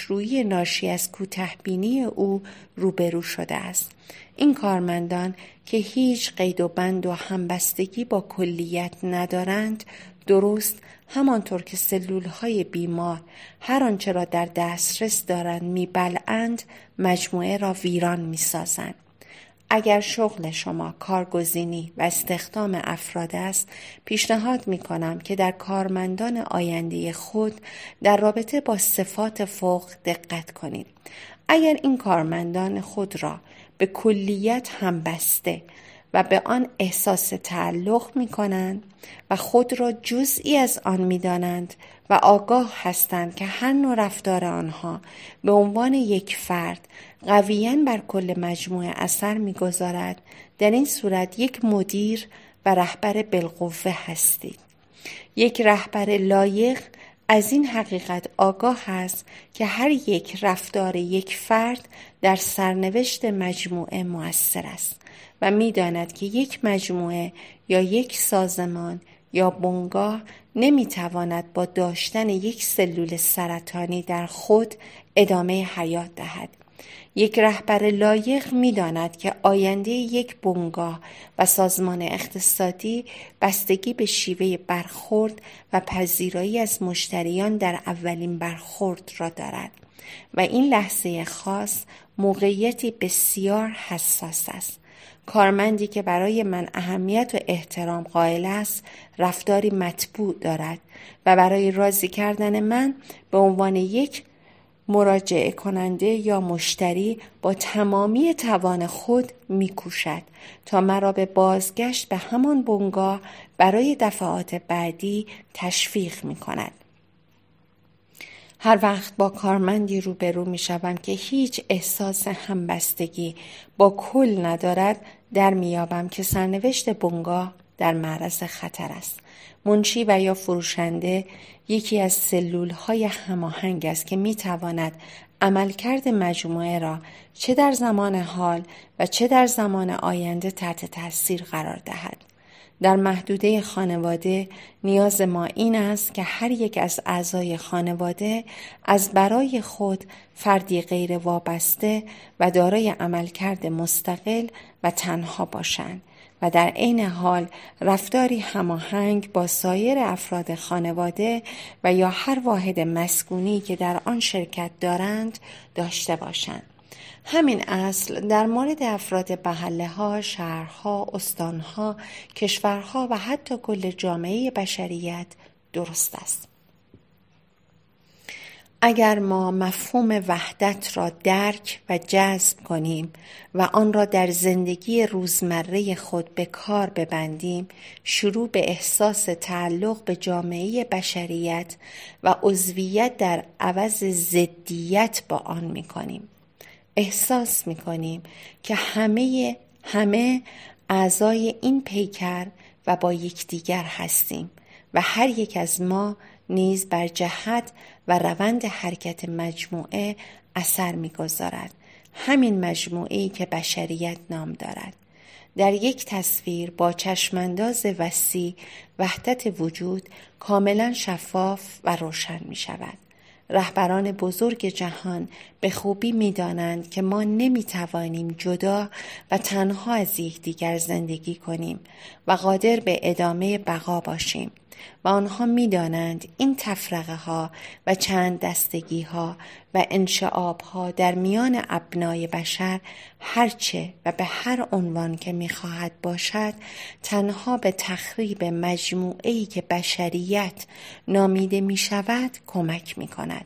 روی ناشی از کوتهبینی او روبرو شده است این کارمندان که هیچ قید و بند و همبستگی با کلیت ندارند درست همانطور که سلول های بیمار هر آنچه را در دسترس دارند میبلند مجموعه را ویران میسازند اگر شغل شما کارگزینی و استخدام افراد است پیشنهاد می کنم که در کارمندان آینده خود در رابطه با صفات فوق دقت کنید اگر این کارمندان خود را به کلیت هم بسته و به آن احساس تعلق می کنند و خود را جزئی از آن می دانند و آگاه هستند که هر نوع رفتار آنها به عنوان یک فرد قویا بر کل مجموعه اثر میگذارد در این صورت یک مدیر و رهبر بالقوه هستید یک رهبر لایق از این حقیقت آگاه است که هر یک رفتار یک فرد در سرنوشت مجموعه موثر است و میداند که یک مجموعه یا یک سازمان یا بنگاه نمیتواند با داشتن یک سلول سرطانی در خود ادامه حیات دهد یک رهبر لایق میداند که آینده یک بنگاه و سازمان اقتصادی بستگی به شیوه برخورد و پذیرایی از مشتریان در اولین برخورد را دارد و این لحظه خاص موقعیتی بسیار حساس است کارمندی که برای من اهمیت و احترام قائل است رفتاری مطبوع دارد و برای راضی کردن من به عنوان یک مراجعه کننده یا مشتری با تمامی توان خود میکوشد تا مرا به بازگشت به همان بنگاه برای دفعات بعدی تشویق می کند. هر وقت با کارمندی روبرو می شوم که هیچ احساس همبستگی با کل ندارد در میابم که سرنوشت بونگا در معرض خطر است منشی و یا فروشنده یکی از سلول های هماهنگ است که می عملکرد مجموعه را چه در زمان حال و چه در زمان آینده تحت تاثیر قرار دهد در محدوده خانواده نیاز ما این است که هر یک از اعضای خانواده از برای خود فردی غیر وابسته و دارای عملکرد مستقل و تنها باشند و در عین حال رفتاری هماهنگ با سایر افراد خانواده و یا هر واحد مسکونی که در آن شرکت دارند داشته باشند. همین اصل در مورد افراد بهله ها، شهرها، استانها، کشورها و حتی کل جامعه بشریت درست است. اگر ما مفهوم وحدت را درک و جذب کنیم و آن را در زندگی روزمره خود به کار ببندیم شروع به احساس تعلق به جامعه بشریت و عضویت در عوض زدیت با آن می کنیم. احساس می کنیم که همه همه اعضای این پیکر و با یکدیگر هستیم و هر یک از ما نیز بر جهت و روند حرکت مجموعه اثر میگذارد همین مجموعه که بشریت نام دارد در یک تصویر با چشمانداز وسیع وحدت وجود کاملا شفاف و روشن می شود رهبران بزرگ جهان به خوبی میدانند که ما نمیتوانیم جدا و تنها از یکدیگر زندگی کنیم و قادر به ادامه بقا باشیم و آنها میدانند این تفرقه ها و چند دستگی ها و انشعاب ها در میان ابنای بشر هرچه و به هر عنوان که خواهد باشد تنها به تخریب مجموعه ای که بشریت نامیده می شود کمک می کند.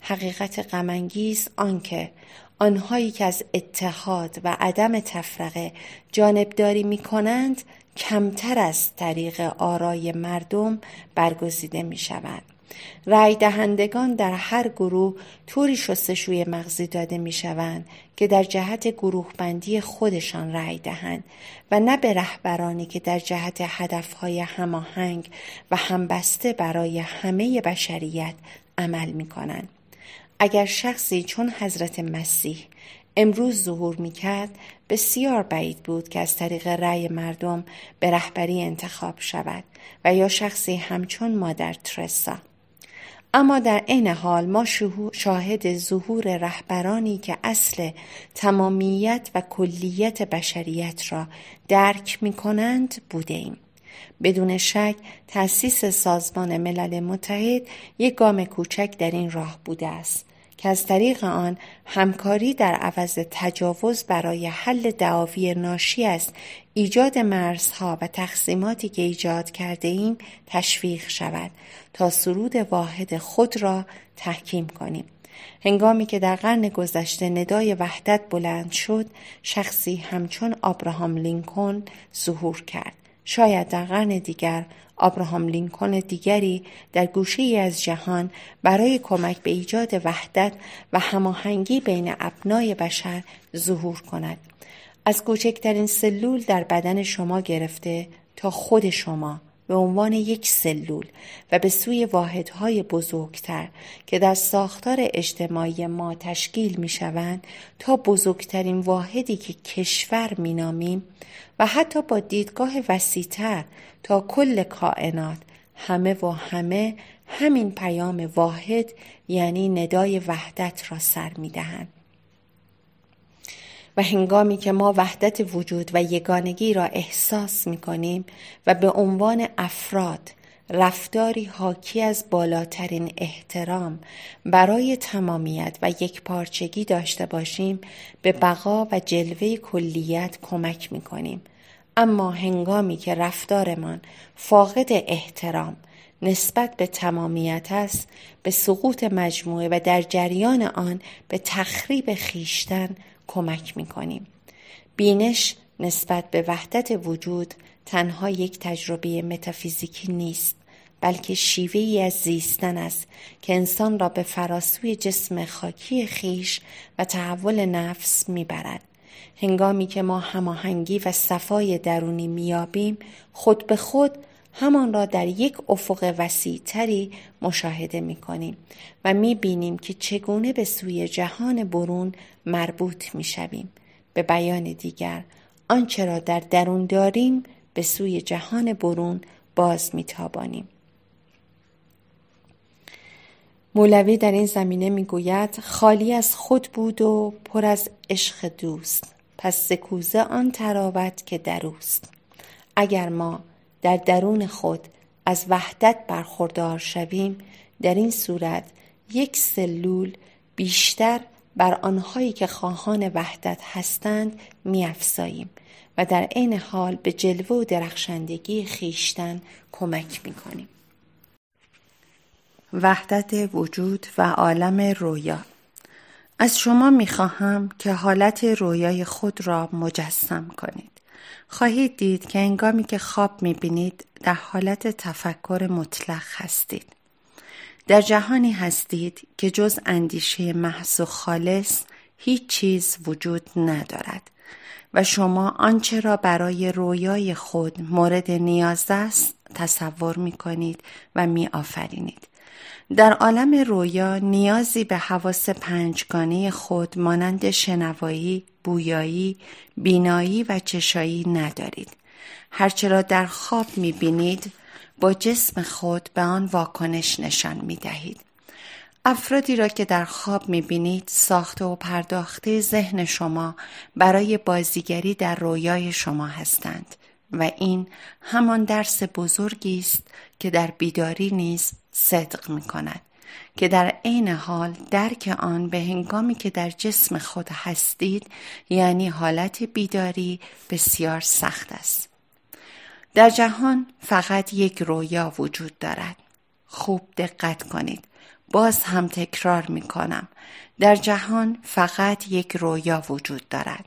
حقیقت غمانگیز آنکه آنهایی که از اتحاد و عدم تفرقه جانبداری می کنند کمتر از طریق آرای مردم برگزیده می شود. رای دهندگان در هر گروه طوری شستشوی مغزی داده می شوند که در جهت گروه بندی خودشان رای دهند و نه به رهبرانی که در جهت هدفهای هماهنگ و همبسته برای همه بشریت عمل می کنند. اگر شخصی چون حضرت مسیح امروز ظهور می کرد بسیار بعید بود که از طریق رأی مردم به رهبری انتخاب شود و یا شخصی همچون مادر ترسا اما در عین حال ما شاهد ظهور رهبرانی که اصل تمامیت و کلیت بشریت را درک می کنند بوده ایم. بدون شک تأسیس سازمان ملل متحد یک گام کوچک در این راه بوده است که از طریق آن همکاری در عوض تجاوز برای حل دعاوی ناشی از ایجاد مرزها و تقسیماتی که ایجاد کرده ایم تشویق شود تا سرود واحد خود را تحکیم کنیم. هنگامی که در قرن گذشته ندای وحدت بلند شد شخصی همچون آبراهام لینکن ظهور کرد شاید در قرن دیگر آبراهام لینکن دیگری در گوشه ای از جهان برای کمک به ایجاد وحدت و هماهنگی بین ابنای بشر ظهور کند از کوچکترین سلول در بدن شما گرفته تا خود شما به عنوان یک سلول و به سوی واحدهای بزرگتر که در ساختار اجتماعی ما تشکیل می شوند تا بزرگترین واحدی که کشور می نامیم و حتی با دیدگاه وسیعتر تا کل کائنات همه و همه همین پیام واحد یعنی ندای وحدت را سر می دهند. و هنگامی که ما وحدت وجود و یگانگی را احساس می کنیم و به عنوان افراد رفتاری حاکی از بالاترین احترام برای تمامیت و یک پارچگی داشته باشیم به بقا و جلوه کلیت کمک می کنیم. اما هنگامی که رفتارمان فاقد احترام نسبت به تمامیت است به سقوط مجموعه و در جریان آن به تخریب خیشتن کمک می کنیم. بینش نسبت به وحدت وجود تنها یک تجربه متافیزیکی نیست بلکه شیوه ای از زیستن است که انسان را به فراسوی جسم خاکی خیش و تحول نفس میبرد هنگامی که ما هماهنگی و صفای درونی میابیم خود به خود همان را در یک افق وسیعتری مشاهده می کنیم و می بینیم که چگونه به سوی جهان برون مربوط می شویم. به بیان دیگر آنچه را در درون داریم به سوی جهان برون باز میتابانیم مولوی در این زمینه میگوید خالی از خود بود و پر از عشق دوست پس سکوزه آن تراوت که دروست اگر ما در درون خود از وحدت برخوردار شویم در این صورت یک سلول بیشتر بر آنهایی که خواهان وحدت هستند میافزاییم و در عین حال به جلوه و درخشندگی خیشتن کمک کنیم. وحدت وجود و عالم رویا از شما خواهم که حالت رویای خود را مجسم کنید خواهید دید که انگامی که خواب میبینید در حالت تفکر مطلق هستید در جهانی هستید که جز اندیشه محض و خالص هیچ چیز وجود ندارد و شما آنچه را برای رویای خود مورد نیاز است تصور می کنید و می آفرینید. در عالم رویا نیازی به حواس پنجگانه خود مانند شنوایی، بویایی، بینایی و چشایی ندارید. هرچه را در خواب می بینید با جسم خود به آن واکنش نشان می دهید. افرادی را که در خواب میبینید ساخته و پرداخته ذهن شما برای بازیگری در رویای شما هستند و این همان درس بزرگی است که در بیداری نیز صدق می کند که در عین حال درک آن به هنگامی که در جسم خود هستید یعنی حالت بیداری بسیار سخت است در جهان فقط یک رویا وجود دارد خوب دقت کنید باز هم تکرار می کنم در جهان فقط یک رویا وجود دارد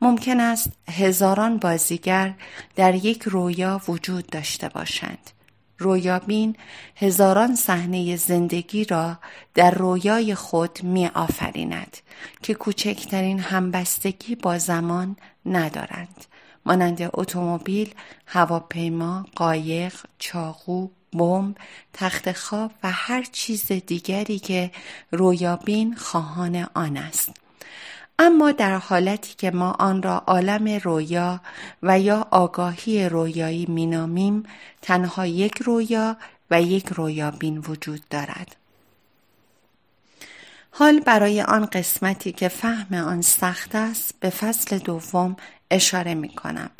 ممکن است هزاران بازیگر در یک رویا وجود داشته باشند رویابین هزاران صحنه زندگی را در رویای خود می آفریند که کوچکترین همبستگی با زمان ندارند مانند اتومبیل، هواپیما، قایق، چاقو، بمب، تخت خواب و هر چیز دیگری که رویابین خواهان آن است. اما در حالتی که ما آن را عالم رویا و یا آگاهی رویایی مینامیم تنها یک رویا و یک رویابین وجود دارد. حال برای آن قسمتی که فهم آن سخت است به فصل دوم اشاره می کنم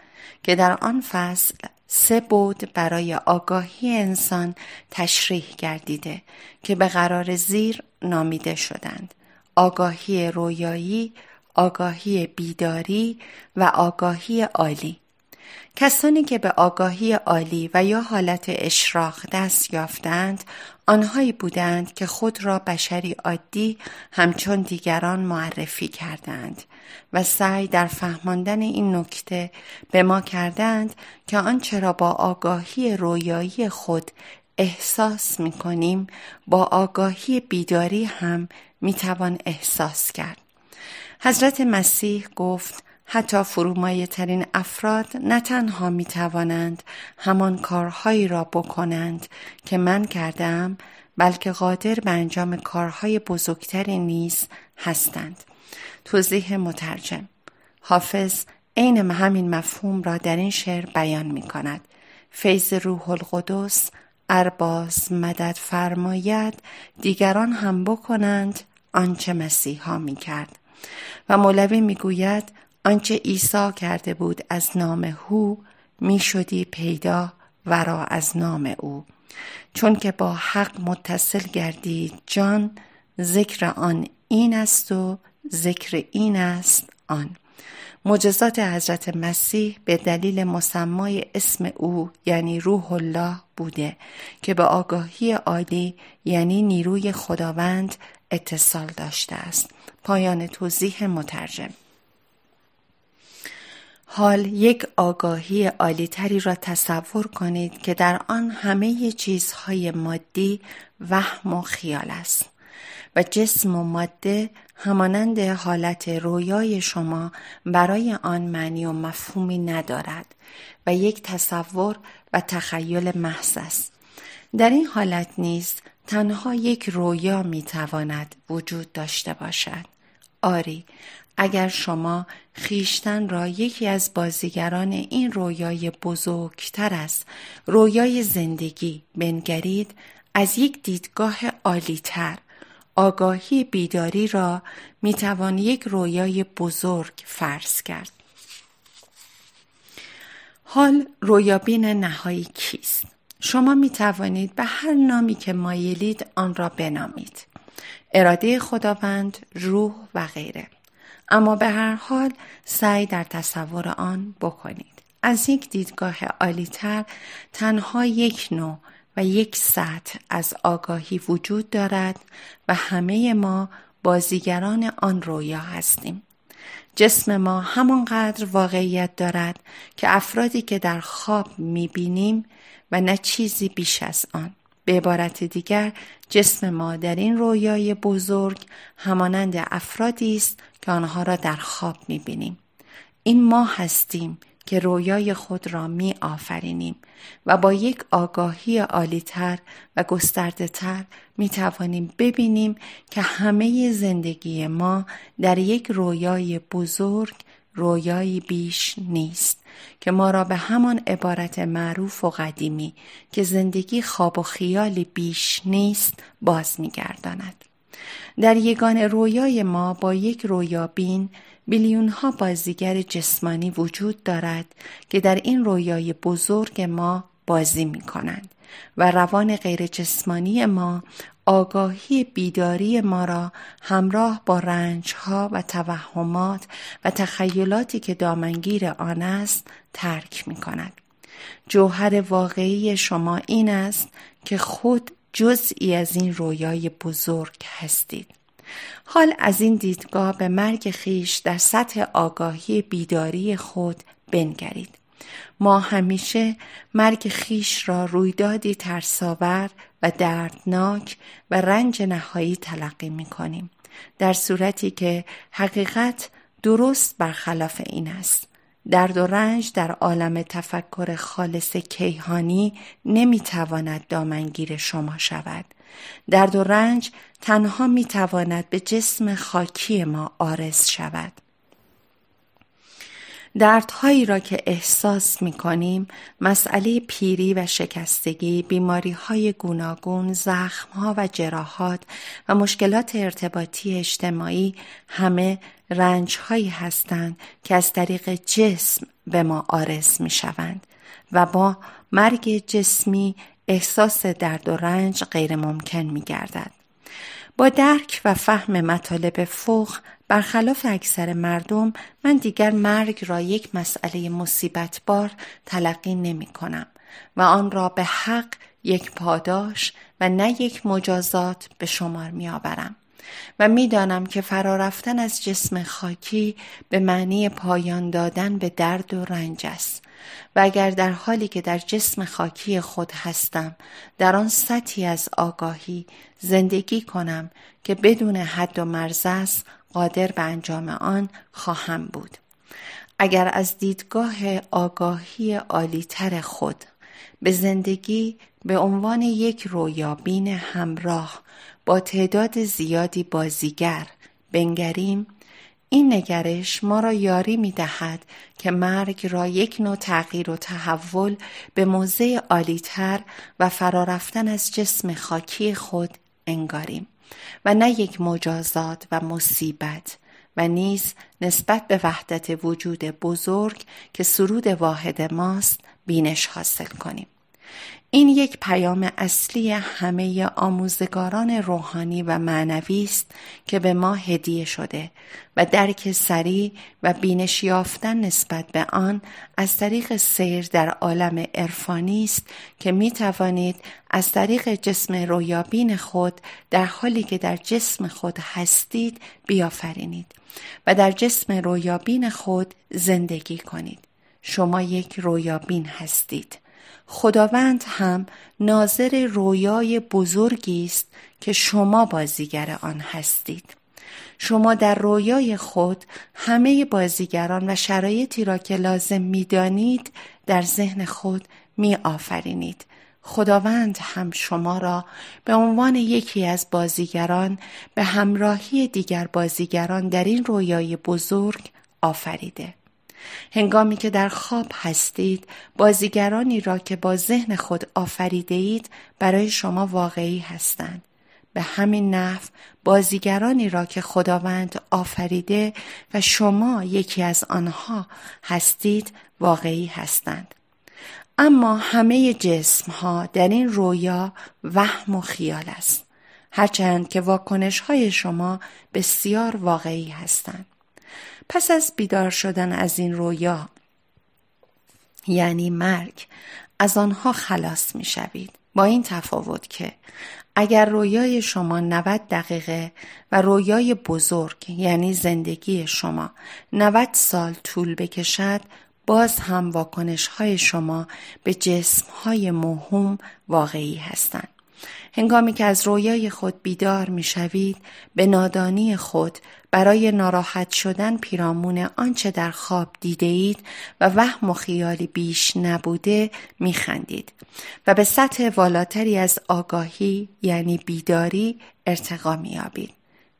که در آن فصل سه بود برای آگاهی انسان تشریح گردیده که به قرار زیر نامیده شدند آگاهی رویایی آگاهی بیداری و آگاهی عالی کسانی که به آگاهی عالی و یا حالت اشراق دست یافتند آنهایی بودند که خود را بشری عادی همچون دیگران معرفی کردند و سعی در فهماندن این نکته به ما کردند که آنچه را با آگاهی رویایی خود احساس می کنیم با آگاهی بیداری هم می توان احساس کرد. حضرت مسیح گفت حتی فرومایه ترین افراد نه تنها می توانند همان کارهایی را بکنند که من کردم بلکه قادر به انجام کارهای بزرگتری نیز هستند. توضیح مترجم حافظ عین همین مفهوم را در این شعر بیان می کند فیض روح القدس ارباز مدد فرماید دیگران هم بکنند آنچه مسیحا می کرد و مولوی می آنچه عیسی کرده بود از نام هو می شدی پیدا ورا از نام او چون که با حق متصل گردید جان ذکر آن این است و ذکر این است آن مجزات حضرت مسیح به دلیل مسمای اسم او یعنی روح الله بوده که به آگاهی عالی یعنی نیروی خداوند اتصال داشته است پایان توضیح مترجم حال یک آگاهی تری را تصور کنید که در آن همه چیزهای مادی وهم و خیال است و جسم و ماده همانند حالت رویای شما برای آن معنی و مفهومی ندارد و یک تصور و تخیل محض است در این حالت نیز تنها یک رویا می تواند وجود داشته باشد آری اگر شما خیشتن را یکی از بازیگران این رویای بزرگتر است رویای زندگی بنگرید از یک دیدگاه تر آگاهی بیداری را می توان یک رویای بزرگ فرض کرد. حال رویابین نهایی کیست؟ شما می توانید به هر نامی که مایلید آن را بنامید. اراده خداوند، روح و غیره. اما به هر حال سعی در تصور آن بکنید. از یک دیدگاه تر تنها یک نوع و یک سطح از آگاهی وجود دارد و همه ما بازیگران آن رویا هستیم. جسم ما همانقدر واقعیت دارد که افرادی که در خواب میبینیم و نه چیزی بیش از آن. به عبارت دیگر جسم ما در این رویای بزرگ همانند افرادی است که آنها را در خواب میبینیم. این ما هستیم که رویای خود را می آفرینیم و با یک آگاهی تر و گسترده تر می توانیم ببینیم که همه زندگی ما در یک رویای بزرگ رویایی بیش نیست که ما را به همان عبارت معروف و قدیمی که زندگی خواب و خیالی بیش نیست باز میگرداند. در یگان رویای ما با یک رویابین بیلیون ها بازیگر جسمانی وجود دارد که در این رویای بزرگ ما بازی می کنند و روان غیر جسمانی ما آگاهی بیداری ما را همراه با ها و توهمات و تخیلاتی که دامنگیر آن است ترک می کند. جوهر واقعی شما این است که خود جزئی از این رویای بزرگ هستید حال از این دیدگاه به مرگ خیش در سطح آگاهی بیداری خود بنگرید ما همیشه مرگ خیش را رویدادی ترساور و دردناک و رنج نهایی تلقی می کنیم در صورتی که حقیقت درست برخلاف این است درد و رنج در عالم تفکر خالص کیهانی نمیتواند دامنگیر شما شود. درد و رنج تنها میتواند به جسم خاکی ما آرز شود. دردهایی را که احساس می کنیم مسئله پیری و شکستگی، بیماری های گوناگون، زخم ها و جراحات و مشکلات ارتباطی اجتماعی همه رنج هایی هستند که از طریق جسم به ما آرز می شوند و با مرگ جسمی احساس درد و رنج غیر ممکن می گردد. با درک و فهم مطالب فوق برخلاف اکثر مردم من دیگر مرگ را یک مسئله مصیبت بار تلقی نمی کنم و آن را به حق یک پاداش و نه یک مجازات به شمار می و میدانم که فرارفتن از جسم خاکی به معنی پایان دادن به درد و رنج است و اگر در حالی که در جسم خاکی خود هستم در آن سطحی از آگاهی زندگی کنم که بدون حد و مرز است قادر به انجام آن خواهم بود اگر از دیدگاه آگاهی عالیتر خود به زندگی به عنوان یک رویابین همراه با تعداد زیادی بازیگر بنگریم این نگرش ما را یاری می دهد که مرگ را یک نوع تغییر و تحول به موضع عالیتر و فرارفتن از جسم خاکی خود انگاریم. و نه یک مجازات و مصیبت و نیز نسبت به وحدت وجود بزرگ که سرود واحد ماست بینش حاصل کنیم این یک پیام اصلی همه آموزگاران روحانی و معنوی است که به ما هدیه شده و درک سریع و بینش یافتن نسبت به آن از طریق سیر در عالم عرفانی است که می توانید از طریق جسم رویابین خود در حالی که در جسم خود هستید بیافرینید و در جسم رویابین خود زندگی کنید شما یک رویابین هستید خداوند هم ناظر رویای بزرگی است که شما بازیگر آن هستید شما در رویای خود همه بازیگران و شرایطی را که لازم میدانید در ذهن خود می آفرینید. خداوند هم شما را به عنوان یکی از بازیگران به همراهی دیگر بازیگران در این رویای بزرگ آفریده. هنگامی که در خواب هستید بازیگرانی را که با ذهن خود آفریده اید برای شما واقعی هستند. به همین نحو بازیگرانی را که خداوند آفریده و شما یکی از آنها هستید واقعی هستند. اما همه جسم ها در این رویا وهم و خیال است. هرچند که واکنش های شما بسیار واقعی هستند. پس از بیدار شدن از این رویا یعنی مرگ از آنها خلاص می شوید. با این تفاوت که اگر رویای شما 90 دقیقه و رویای بزرگ یعنی زندگی شما 90 سال طول بکشد باز هم واکنش های شما به جسم های موهوم واقعی هستند. هنگامی که از رویای خود بیدار شوید به نادانی خود برای ناراحت شدن پیرامون آنچه در خواب دیده اید و وهم و خیالی بیش نبوده می خندید و به سطح والاتری از آگاهی یعنی بیداری ارتقا آبید.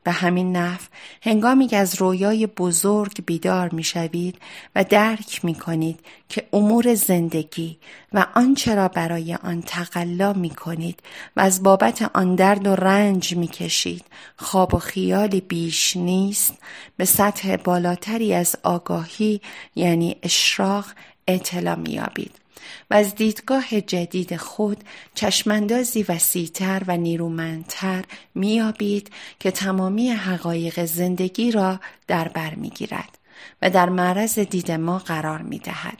به همین نحو هنگامی که از رویای بزرگ بیدار می شوید و درک می کنید که امور زندگی و آنچه را برای آن تقلا می کنید و از بابت آن درد و رنج می کشید خواب و خیالی بیش نیست به سطح بالاتری از آگاهی یعنی اشراق اطلاع می و از دیدگاه جدید خود چشماندازی وسیعتر و نیرومندتر میابید که تمامی حقایق زندگی را در بر میگیرد و در معرض دید ما قرار میدهد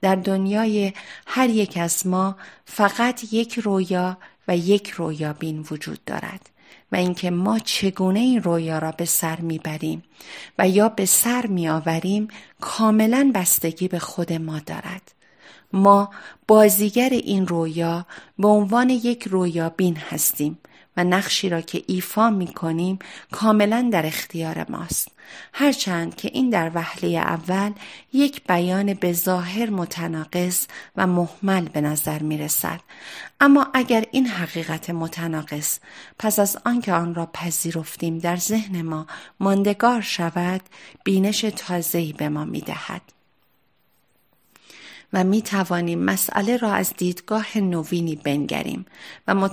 در دنیای هر یک از ما فقط یک رویا و یک رویا بین وجود دارد و اینکه ما چگونه این رویا را به سر میبریم و یا به سر میآوریم کاملا بستگی به خود ما دارد ما بازیگر این رویا به عنوان یک رویا بین هستیم و نقشی را که ایفا می کنیم کاملا در اختیار ماست. هرچند که این در وهله اول یک بیان به ظاهر متناقض و محمل به نظر می رسد. اما اگر این حقیقت متناقض پس از آنکه آن را پذیرفتیم در ذهن ما ماندگار شود بینش تازهی به ما می دهد. و می توانیم مسئله را از دیدگاه نوینی بنگریم و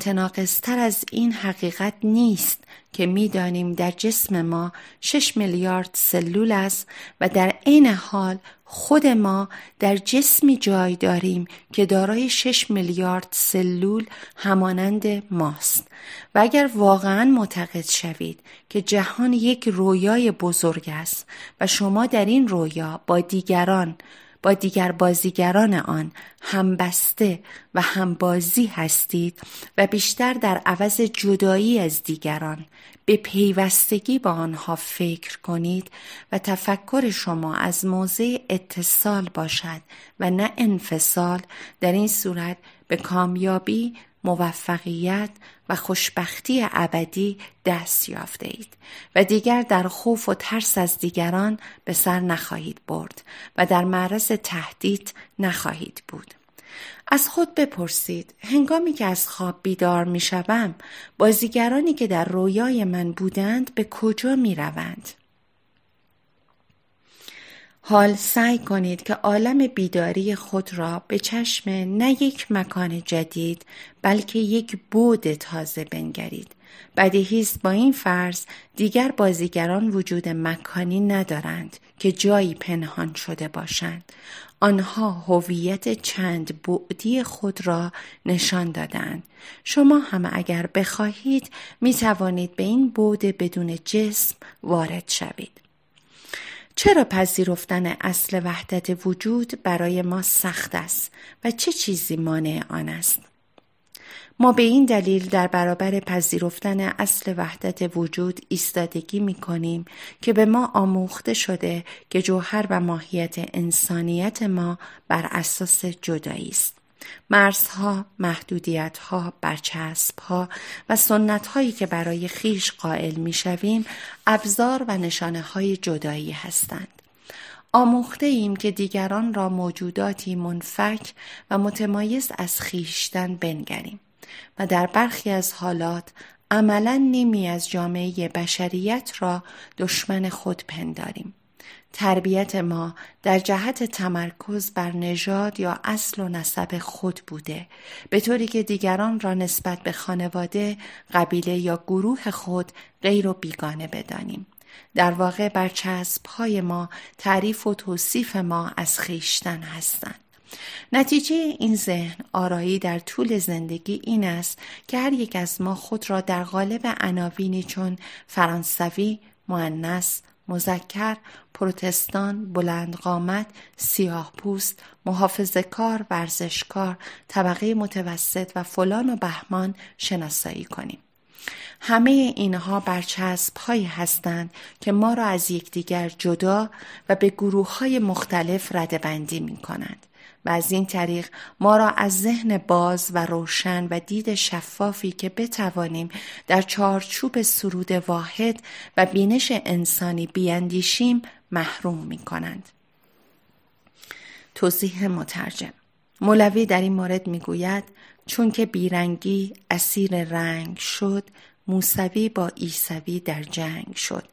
تر از این حقیقت نیست که می دانیم در جسم ما 6 میلیارد سلول است و در عین حال خود ما در جسمی جای داریم که دارای 6 میلیارد سلول همانند ماست و اگر واقعا معتقد شوید که جهان یک رویای بزرگ است و شما در این رویا با دیگران با دیگر بازیگران آن همبسته و همبازی هستید و بیشتر در عوض جدایی از دیگران به پیوستگی با آنها فکر کنید و تفکر شما از موضع اتصال باشد و نه انفصال در این صورت به کامیابی موفقیت و خوشبختی ابدی دست یافته اید و دیگر در خوف و ترس از دیگران به سر نخواهید برد و در معرض تهدید نخواهید بود. از خود بپرسید هنگامی که از خواب بیدار می بازیگرانی که در رویای من بودند به کجا می روند؟ حال سعی کنید که عالم بیداری خود را به چشم نه یک مکان جدید بلکه یک بود تازه بنگرید. بدیهی با این فرض دیگر بازیگران وجود مکانی ندارند که جایی پنهان شده باشند. آنها هویت چند بودی خود را نشان دادند. شما هم اگر بخواهید می توانید به این بود بدون جسم وارد شوید. چرا پذیرفتن اصل وحدت وجود برای ما سخت است و چه چیزی مانع آن است؟ ما به این دلیل در برابر پذیرفتن اصل وحدت وجود ایستادگی می کنیم که به ما آموخته شده که جوهر و ماهیت انسانیت ما بر اساس جدایی است. مرزها، محدودیتها، برچسبها و سنتهایی که برای خیش قائل میشویم ابزار و نشانه های جدایی هستند. آموخته ایم که دیگران را موجوداتی منفک و متمایز از خیشتن بنگریم و در برخی از حالات عملا نیمی از جامعه بشریت را دشمن خود پنداریم. تربیت ما در جهت تمرکز بر نژاد یا اصل و نسب خود بوده به طوری که دیگران را نسبت به خانواده، قبیله یا گروه خود غیر و بیگانه بدانیم. در واقع بر های ما تعریف و توصیف ما از خیشتن هستند. نتیجه این ذهن آرایی در طول زندگی این است که هر یک از ما خود را در قالب عناوینی چون فرانسوی، مؤنث، مزکر، پروتستان، بلندقامت، سیاه پوست، محافظ کار، ورزشکار، طبقه متوسط و فلان و بهمان شناسایی کنیم. همه اینها برچسب هایی هستند که ما را از یکدیگر جدا و به گروه های مختلف ردبندی می کنند. و از این طریق ما را از ذهن باز و روشن و دید شفافی که بتوانیم در چارچوب سرود واحد و بینش انسانی بیاندیشیم محروم می کنند. توضیح مترجم مولوی در این مورد گوید چون که بیرنگی اسیر رنگ شد موسوی با ایسوی در جنگ شد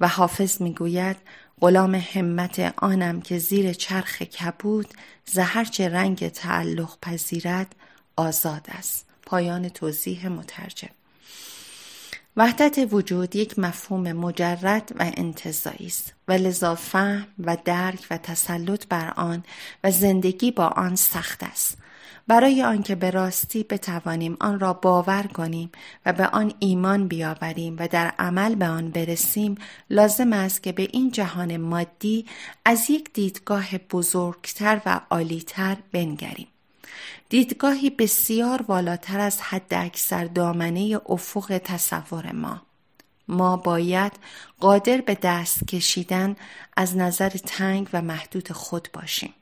و حافظ می گوید غلام همت آنم که زیر چرخ کبود زهرچه رنگ تعلق پذیرد آزاد است پایان توضیح مترجم وحدت وجود یک مفهوم مجرد و انتظایی است و لذا فهم و درک و تسلط بر آن و زندگی با آن سخت است برای آنکه به راستی بتوانیم آن را باور کنیم و به آن ایمان بیاوریم و در عمل به آن برسیم لازم است که به این جهان مادی از یک دیدگاه بزرگتر و عالیتر بنگریم دیدگاهی بسیار والاتر از حد اکثر دامنه افق تصور ما ما باید قادر به دست کشیدن از نظر تنگ و محدود خود باشیم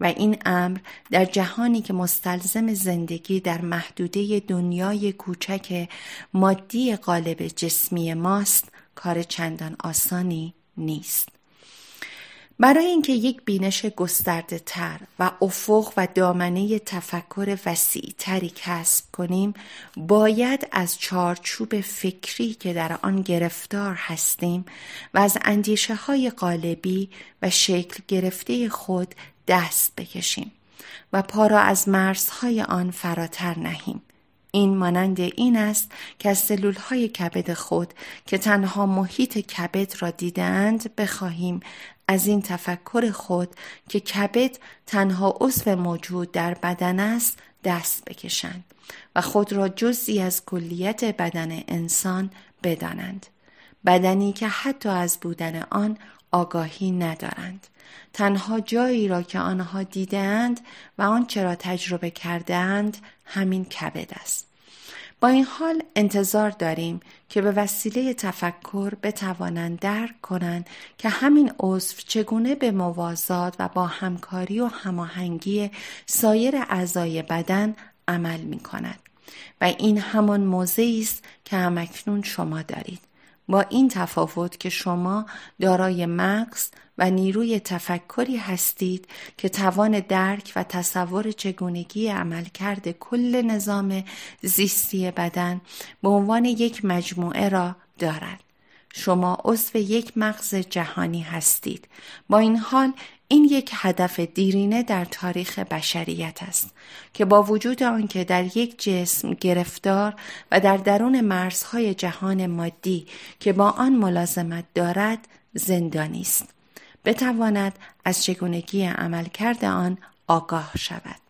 و این امر در جهانی که مستلزم زندگی در محدوده دنیای کوچک مادی قالب جسمی ماست کار چندان آسانی نیست برای اینکه یک بینش گسترده تر و افق و دامنه تفکر وسیع تری کسب کنیم باید از چارچوب فکری که در آن گرفتار هستیم و از اندیشه های قالبی و شکل گرفته خود دست بکشیم و پا را از مرزهای آن فراتر نهیم. این مانند این است که از سلول های کبد خود که تنها محیط کبد را دیدند بخواهیم از این تفکر خود که کبد تنها عضو موجود در بدن است دست بکشند و خود را جزی از کلیت بدن انسان بدانند بدنی که حتی از بودن آن آگاهی ندارند تنها جایی را که آنها دیدند و آنچه را تجربه کردند همین کبد است با این حال انتظار داریم که به وسیله تفکر بتوانند درک کنند که همین عضو چگونه به موازات و با همکاری و هماهنگی سایر اعضای بدن عمل می کند و این همان موضعی است که همکنون شما دارید با این تفاوت که شما دارای مغز و نیروی تفکری هستید که توان درک و تصور چگونگی عملکرد کل نظام زیستی بدن به عنوان یک مجموعه را دارد. شما عضو یک مغز جهانی هستید. با این حال این یک هدف دیرینه در تاریخ بشریت است که با وجود آنکه در یک جسم گرفتار و در درون مرزهای جهان مادی که با آن ملازمت دارد زندانی است بتواند از چگونگی عملکرد آن آگاه شود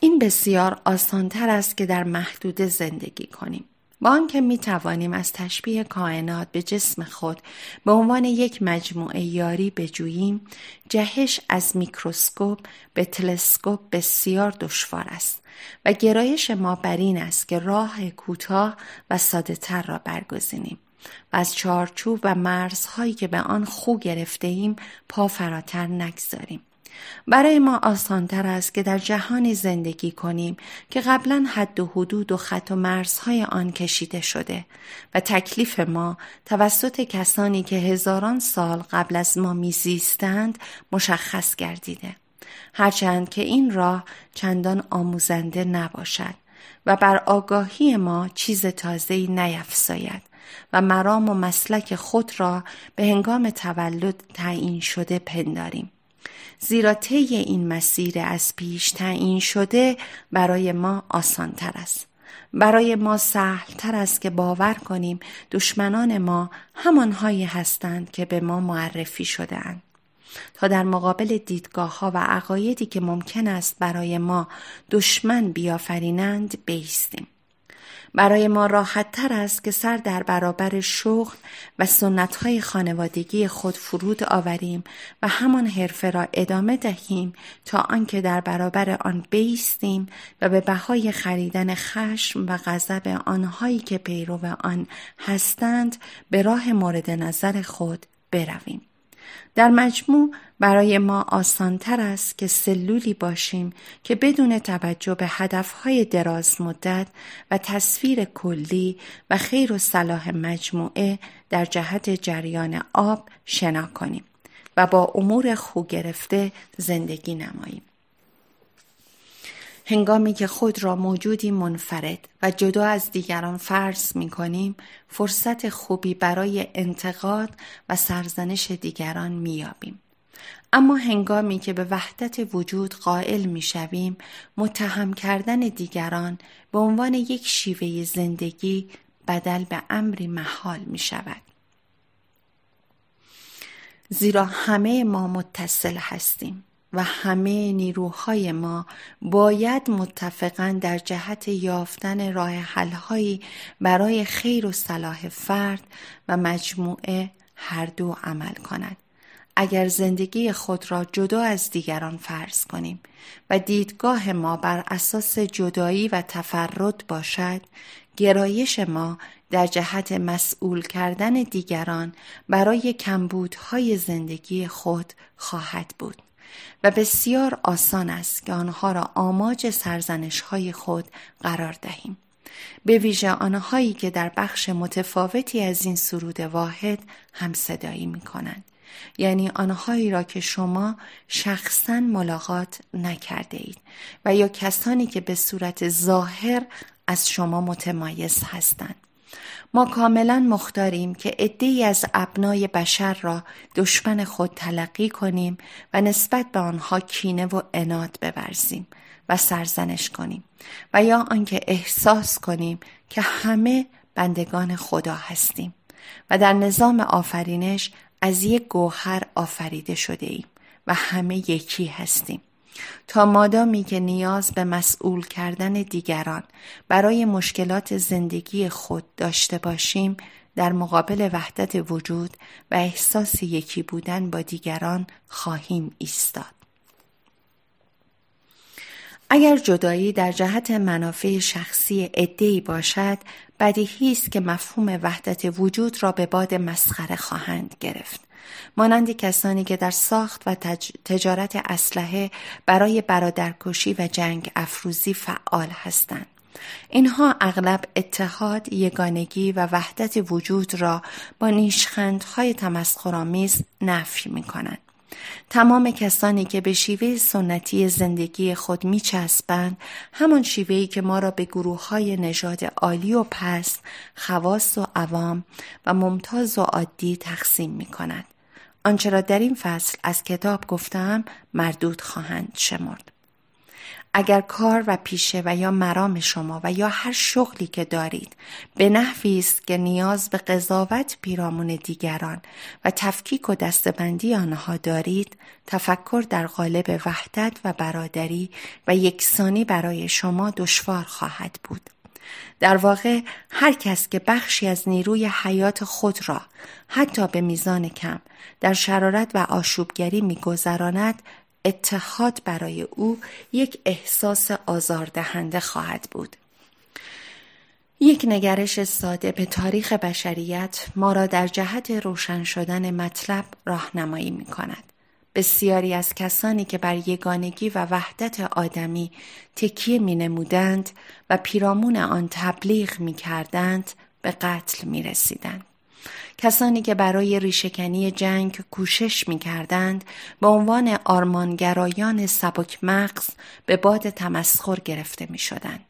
این بسیار آسانتر است که در محدوده زندگی کنیم با آنکه می توانیم از تشبیه کائنات به جسم خود به عنوان یک مجموعه یاری بجوییم جهش از میکروسکوپ به تلسکوپ بسیار دشوار است و گرایش ما بر این است که راه کوتاه و ساده تر را برگزینیم و از چارچوب و مرزهایی که به آن خو گرفته ایم پا فراتر نگذاریم برای ما آسانتر است که در جهانی زندگی کنیم که قبلا حد و حدود و خط و مرزهای آن کشیده شده و تکلیف ما توسط کسانی که هزاران سال قبل از ما میزیستند مشخص گردیده هرچند که این راه چندان آموزنده نباشد و بر آگاهی ما چیز تازه‌ای نیفزاید و مرام و مسلک خود را به هنگام تولد تعیین شده پنداریم زیرا طی این مسیر از پیش تعیین شده برای ما آسانتر است برای ما تر است که باور کنیم دشمنان ما همانهایی هستند که به ما معرفی شدهاند تا در مقابل دیدگاه ها و عقایدی که ممکن است برای ما دشمن بیافرینند بیستیم برای ما راحت تر است که سر در برابر شغل و سنت های خانوادگی خود فرود آوریم و همان حرفه را ادامه دهیم تا آنکه در برابر آن بیستیم و به بهای خریدن خشم و غضب آنهایی که پیرو آن هستند به راه مورد نظر خود برویم. در مجموع برای ما آسانتر است که سلولی باشیم که بدون توجه به هدفهای دراز مدت و تصویر کلی و خیر و صلاح مجموعه در جهت جریان آب شنا کنیم و با امور خو گرفته زندگی نماییم. هنگامی که خود را موجودی منفرد و جدا از دیگران فرض می کنیم، فرصت خوبی برای انتقاد و سرزنش دیگران می اما هنگامی که به وحدت وجود قائل می شویم متهم کردن دیگران به عنوان یک شیوه زندگی بدل به امری محال می شود. زیرا همه ما متصل هستیم و همه نیروهای ما باید متفقا در جهت یافتن راه حلهایی برای خیر و صلاح فرد و مجموعه هر دو عمل کند اگر زندگی خود را جدا از دیگران فرض کنیم و دیدگاه ما بر اساس جدایی و تفرد باشد گرایش ما در جهت مسئول کردن دیگران برای کمبودهای زندگی خود خواهد بود و بسیار آسان است که آنها را آماج سرزنشهای خود قرار دهیم به ویژه آنهایی که در بخش متفاوتی از این سرود واحد هم صدایی می کنند یعنی آنهایی را که شما شخصا ملاقات نکرده اید و یا کسانی که به صورت ظاهر از شما متمایز هستند ما کاملا مختاریم که عدهای از ابنای بشر را دشمن خود تلقی کنیم و نسبت به آنها کینه و اناد ببرزیم و سرزنش کنیم و یا آنکه احساس کنیم که همه بندگان خدا هستیم و در نظام آفرینش از یک گوهر آفریده شده ایم و همه یکی هستیم تا مادامی که نیاز به مسئول کردن دیگران برای مشکلات زندگی خود داشته باشیم در مقابل وحدت وجود و احساس یکی بودن با دیگران خواهیم ایستاد اگر جدایی در جهت منافع شخصی عدهای باشد بدیهی است که مفهوم وحدت وجود را به باد مسخره خواهند گرفت مانند کسانی که در ساخت و تجارت اسلحه برای برادرکشی و جنگ افروزی فعال هستند اینها اغلب اتحاد، یگانگی و وحدت وجود را با نیشخندهای تمسخرآمیز نفی می کنند. تمام کسانی که به شیوه سنتی زندگی خود چسبند، همان شیوهی که ما را به گروه های نژاد عالی و پست خواص و عوام و ممتاز و عادی تقسیم می کند. آنچه را در این فصل از کتاب گفتم مردود خواهند شمرد. اگر کار و پیشه و یا مرام شما و یا هر شغلی که دارید به نحوی است که نیاز به قضاوت پیرامون دیگران و تفکیک و دستبندی آنها دارید تفکر در قالب وحدت و برادری و یکسانی برای شما دشوار خواهد بود در واقع هر کس که بخشی از نیروی حیات خود را حتی به میزان کم در شرارت و آشوبگری میگذراند اتحاد برای او یک احساس آزاردهنده خواهد بود. یک نگرش ساده به تاریخ بشریت ما را در جهت روشن شدن مطلب راهنمایی می کند. بسیاری از کسانی که بر یگانگی و وحدت آدمی تکیه می نمودند و پیرامون آن تبلیغ می کردند به قتل می رسیدند. کسانی که برای ریشهکنی جنگ کوشش می کردند به عنوان آرمانگرایان سبک مغز به باد تمسخر گرفته می شدند.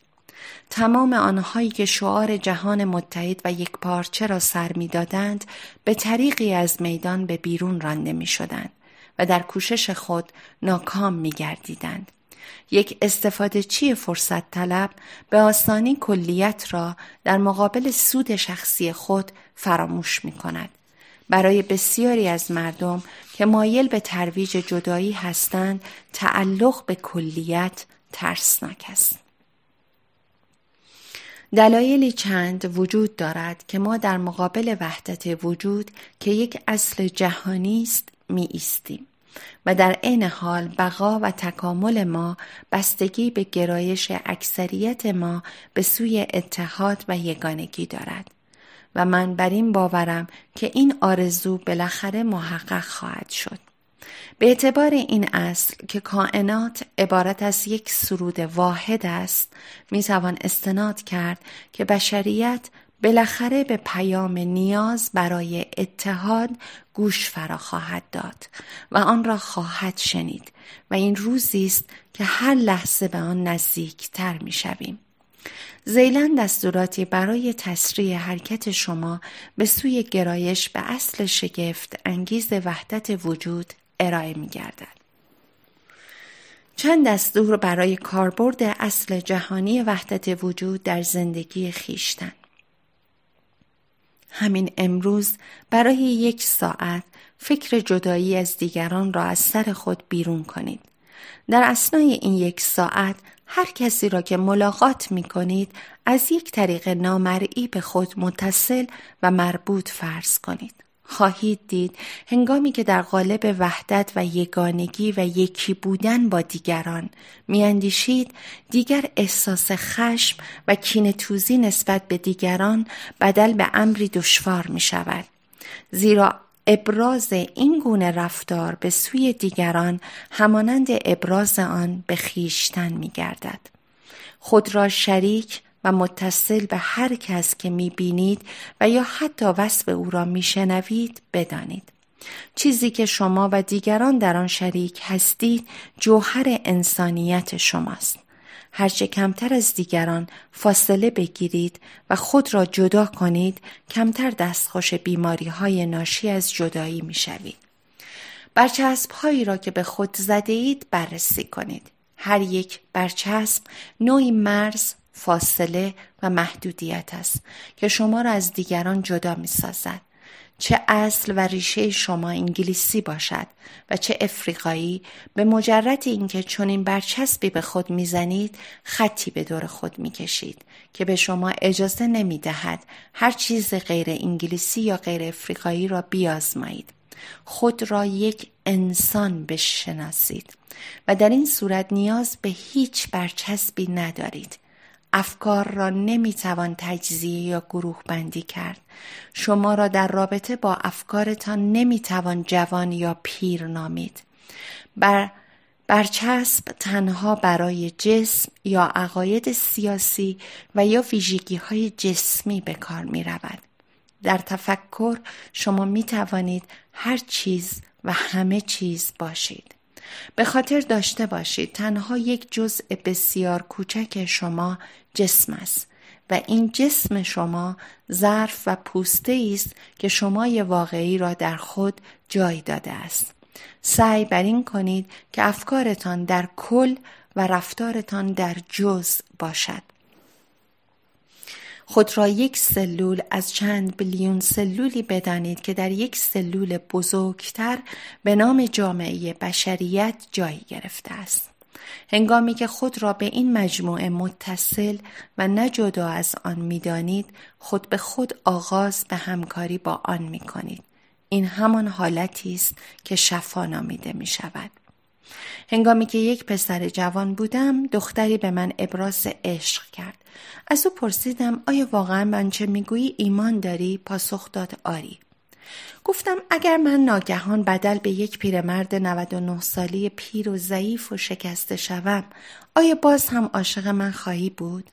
تمام آنهایی که شعار جهان متحد و یک پارچه را سر می دادند به طریقی از میدان به بیرون رانده می شدند و در کوشش خود ناکام می گردیدند. یک استفاده چی فرصت طلب به آسانی کلیت را در مقابل سود شخصی خود فراموش می کند. برای بسیاری از مردم که مایل به ترویج جدایی هستند تعلق به کلیت ترس است. دلایلی چند وجود دارد که ما در مقابل وحدت وجود که یک اصل جهانی است می ایستیم و در عین حال بقا و تکامل ما بستگی به گرایش اکثریت ما به سوی اتحاد و یگانگی دارد. و من بر این باورم که این آرزو بالاخره محقق خواهد شد. به اعتبار این اصل که کائنات عبارت از یک سرود واحد است می توان استناد کرد که بشریت بالاخره به پیام نیاز برای اتحاد گوش فرا خواهد داد و آن را خواهد شنید و این روزی است که هر لحظه به آن نزدیکتر می شویم. زیلن دستوراتی برای تسریع حرکت شما به سوی گرایش به اصل شگفت انگیز وحدت وجود ارائه می گردد. چند دستور برای کاربرد اصل جهانی وحدت وجود در زندگی خیشتن. همین امروز برای یک ساعت فکر جدایی از دیگران را از سر خود بیرون کنید. در اسنای این یک ساعت هر کسی را که ملاقات می کنید از یک طریق نامرئی به خود متصل و مربوط فرض کنید. خواهید دید هنگامی که در قالب وحدت و یگانگی و یکی بودن با دیگران میاندیشید دیگر احساس خشم و توزی نسبت به دیگران بدل به امری دشوار می شود. زیرا ابراز این گونه رفتار به سوی دیگران همانند ابراز آن به خیشتن می گردد. خود را شریک و متصل به هر کس که می بینید و یا حتی وصف او را می شنوید بدانید. چیزی که شما و دیگران در آن شریک هستید جوهر انسانیت شماست. هرچه کمتر از دیگران فاصله بگیرید و خود را جدا کنید کمتر دستخوش بیماری های ناشی از جدایی می شوید. برچسب هایی را که به خود زده اید بررسی کنید. هر یک برچسب نوعی مرز، فاصله و محدودیت است که شما را از دیگران جدا می سازد. چه اصل و ریشه شما انگلیسی باشد و چه افریقایی به مجرد اینکه چنین برچسبی به خود میزنید خطی به دور خود میکشید که به شما اجازه نمیدهد هر چیز غیر انگلیسی یا غیر افریقایی را بیازمایید خود را یک انسان بشناسید و در این صورت نیاز به هیچ برچسبی ندارید افکار را نمیتوان تجزیه یا گروه بندی کرد. شما را در رابطه با افکارتان نمیتوان جوان یا پیر نامید. بر برچسب تنها برای جسم یا عقاید سیاسی و یا ویژگی های جسمی به کار می رود. در تفکر شما می توانید هر چیز و همه چیز باشید. به خاطر داشته باشید تنها یک جزء بسیار کوچک شما جسم است و این جسم شما ظرف و پوسته است که شمای واقعی را در خود جای داده است. سعی بر این کنید که افکارتان در کل و رفتارتان در جز باشد. خود را یک سلول از چند بیلیون سلولی بدانید که در یک سلول بزرگتر به نام جامعه بشریت جای گرفته است. هنگامی که خود را به این مجموعه متصل و نه جدا از آن میدانید خود به خود آغاز به همکاری با آن می کنید. این همان حالتی است که شفا نامیده می شود. هنگامی که یک پسر جوان بودم دختری به من ابراز عشق کرد از او پرسیدم آیا واقعا من چه میگویی ایمان داری پاسخ داد آری گفتم اگر من ناگهان بدل به یک پیرمرد 99 ساله پیر و ضعیف و شکسته شوم آیا باز هم عاشق من خواهی بود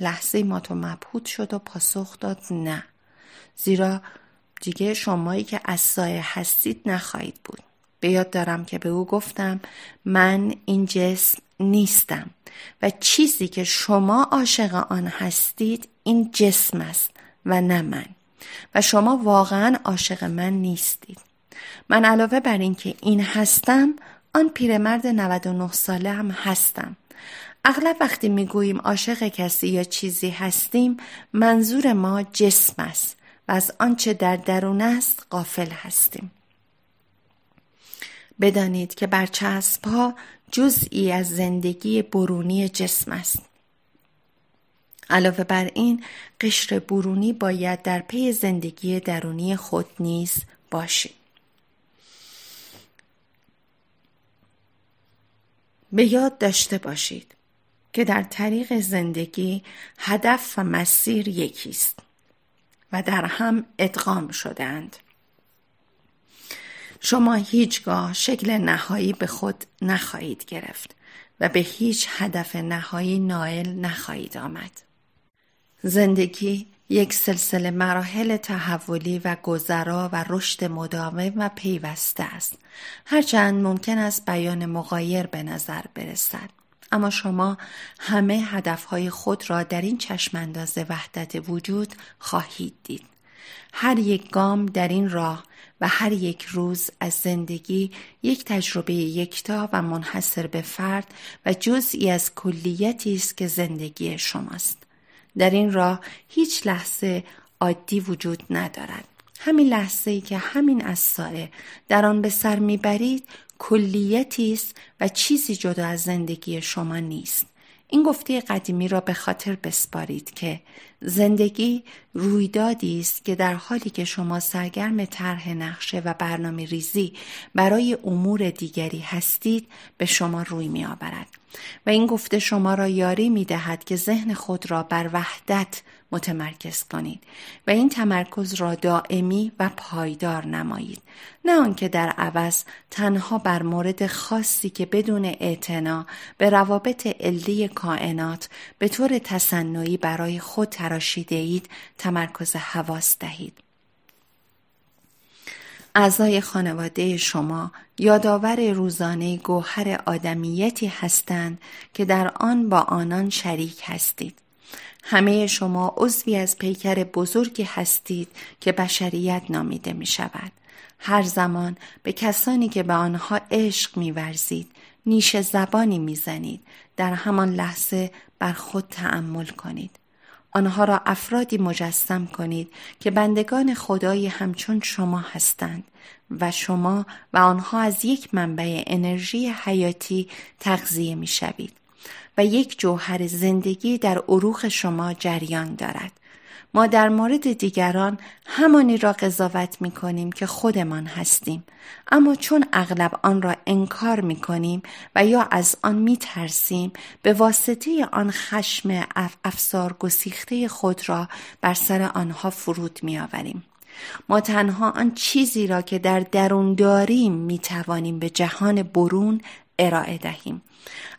لحظه ما تو مبهود شد و پاسخ داد نه زیرا دیگه شمایی که از سایه هستید نخواهید بود به یاد دارم که به او گفتم من این جسم نیستم و چیزی که شما عاشق آن هستید این جسم است و نه من و شما واقعا عاشق من نیستید من علاوه بر اینکه این هستم آن پیرمرد 99 ساله هم هستم اغلب وقتی میگوییم عاشق کسی یا چیزی هستیم منظور ما جسم است و از آنچه در درون است قافل هستیم بدانید که برچسب ها جزئی از زندگی برونی جسم است. علاوه بر این قشر برونی باید در پی زندگی درونی خود نیز باشید. به یاد داشته باشید که در طریق زندگی هدف و مسیر یکی است و در هم ادغام شدند. شما هیچگاه شکل نهایی به خود نخواهید گرفت و به هیچ هدف نهایی نائل نخواهید آمد. زندگی یک سلسله مراحل تحولی و گذرا و رشد مداوم و پیوسته است هرچند ممکن است بیان مغایر به نظر برسد اما شما همه هدفهای خود را در این چشمانداز وحدت وجود خواهید دید هر یک گام در این راه و هر یک روز از زندگی یک تجربه یکتا و منحصر به فرد و جزئی از کلیتی است که زندگی شماست در این راه هیچ لحظه عادی وجود ندارد همین لحظه ای که همین ساره در آن به سر میبرید کلیتی است و چیزی جدا از زندگی شما نیست این گفته قدیمی را به خاطر بسپارید که زندگی رویدادی است که در حالی که شما سرگرم طرح نقشه و برنامه ریزی برای امور دیگری هستید به شما روی می و این گفته شما را یاری می دهد که ذهن خود را بر وحدت متمرکز کنید و این تمرکز را دائمی و پایدار نمایید نه آنکه در عوض تنها بر مورد خاصی که بدون اعتنا به روابط علی کائنات به طور تصنعی برای خود تراشیده اید تمرکز حواس دهید اعضای خانواده شما یادآور روزانه گوهر آدمیتی هستند که در آن با آنان شریک هستید همه شما عضوی از پیکر بزرگی هستید که بشریت نامیده می شود. هر زمان به کسانی که به آنها عشق می ورزید، نیش زبانی می زنید، در همان لحظه بر خود تعمل کنید آنها را افرادی مجسم کنید که بندگان خدایی همچون شما هستند و شما و آنها از یک منبع انرژی حیاتی تغذیه می شوید. و یک جوهر زندگی در عروخ شما جریان دارد. ما در مورد دیگران همانی را قضاوت می کنیم که خودمان هستیم اما چون اغلب آن را انکار می کنیم و یا از آن می ترسیم به واسطه آن خشم افسار گسیخته خود را بر سر آنها فرود می آوریم. ما تنها آن چیزی را که در درون داریم می توانیم به جهان برون ارائه دهیم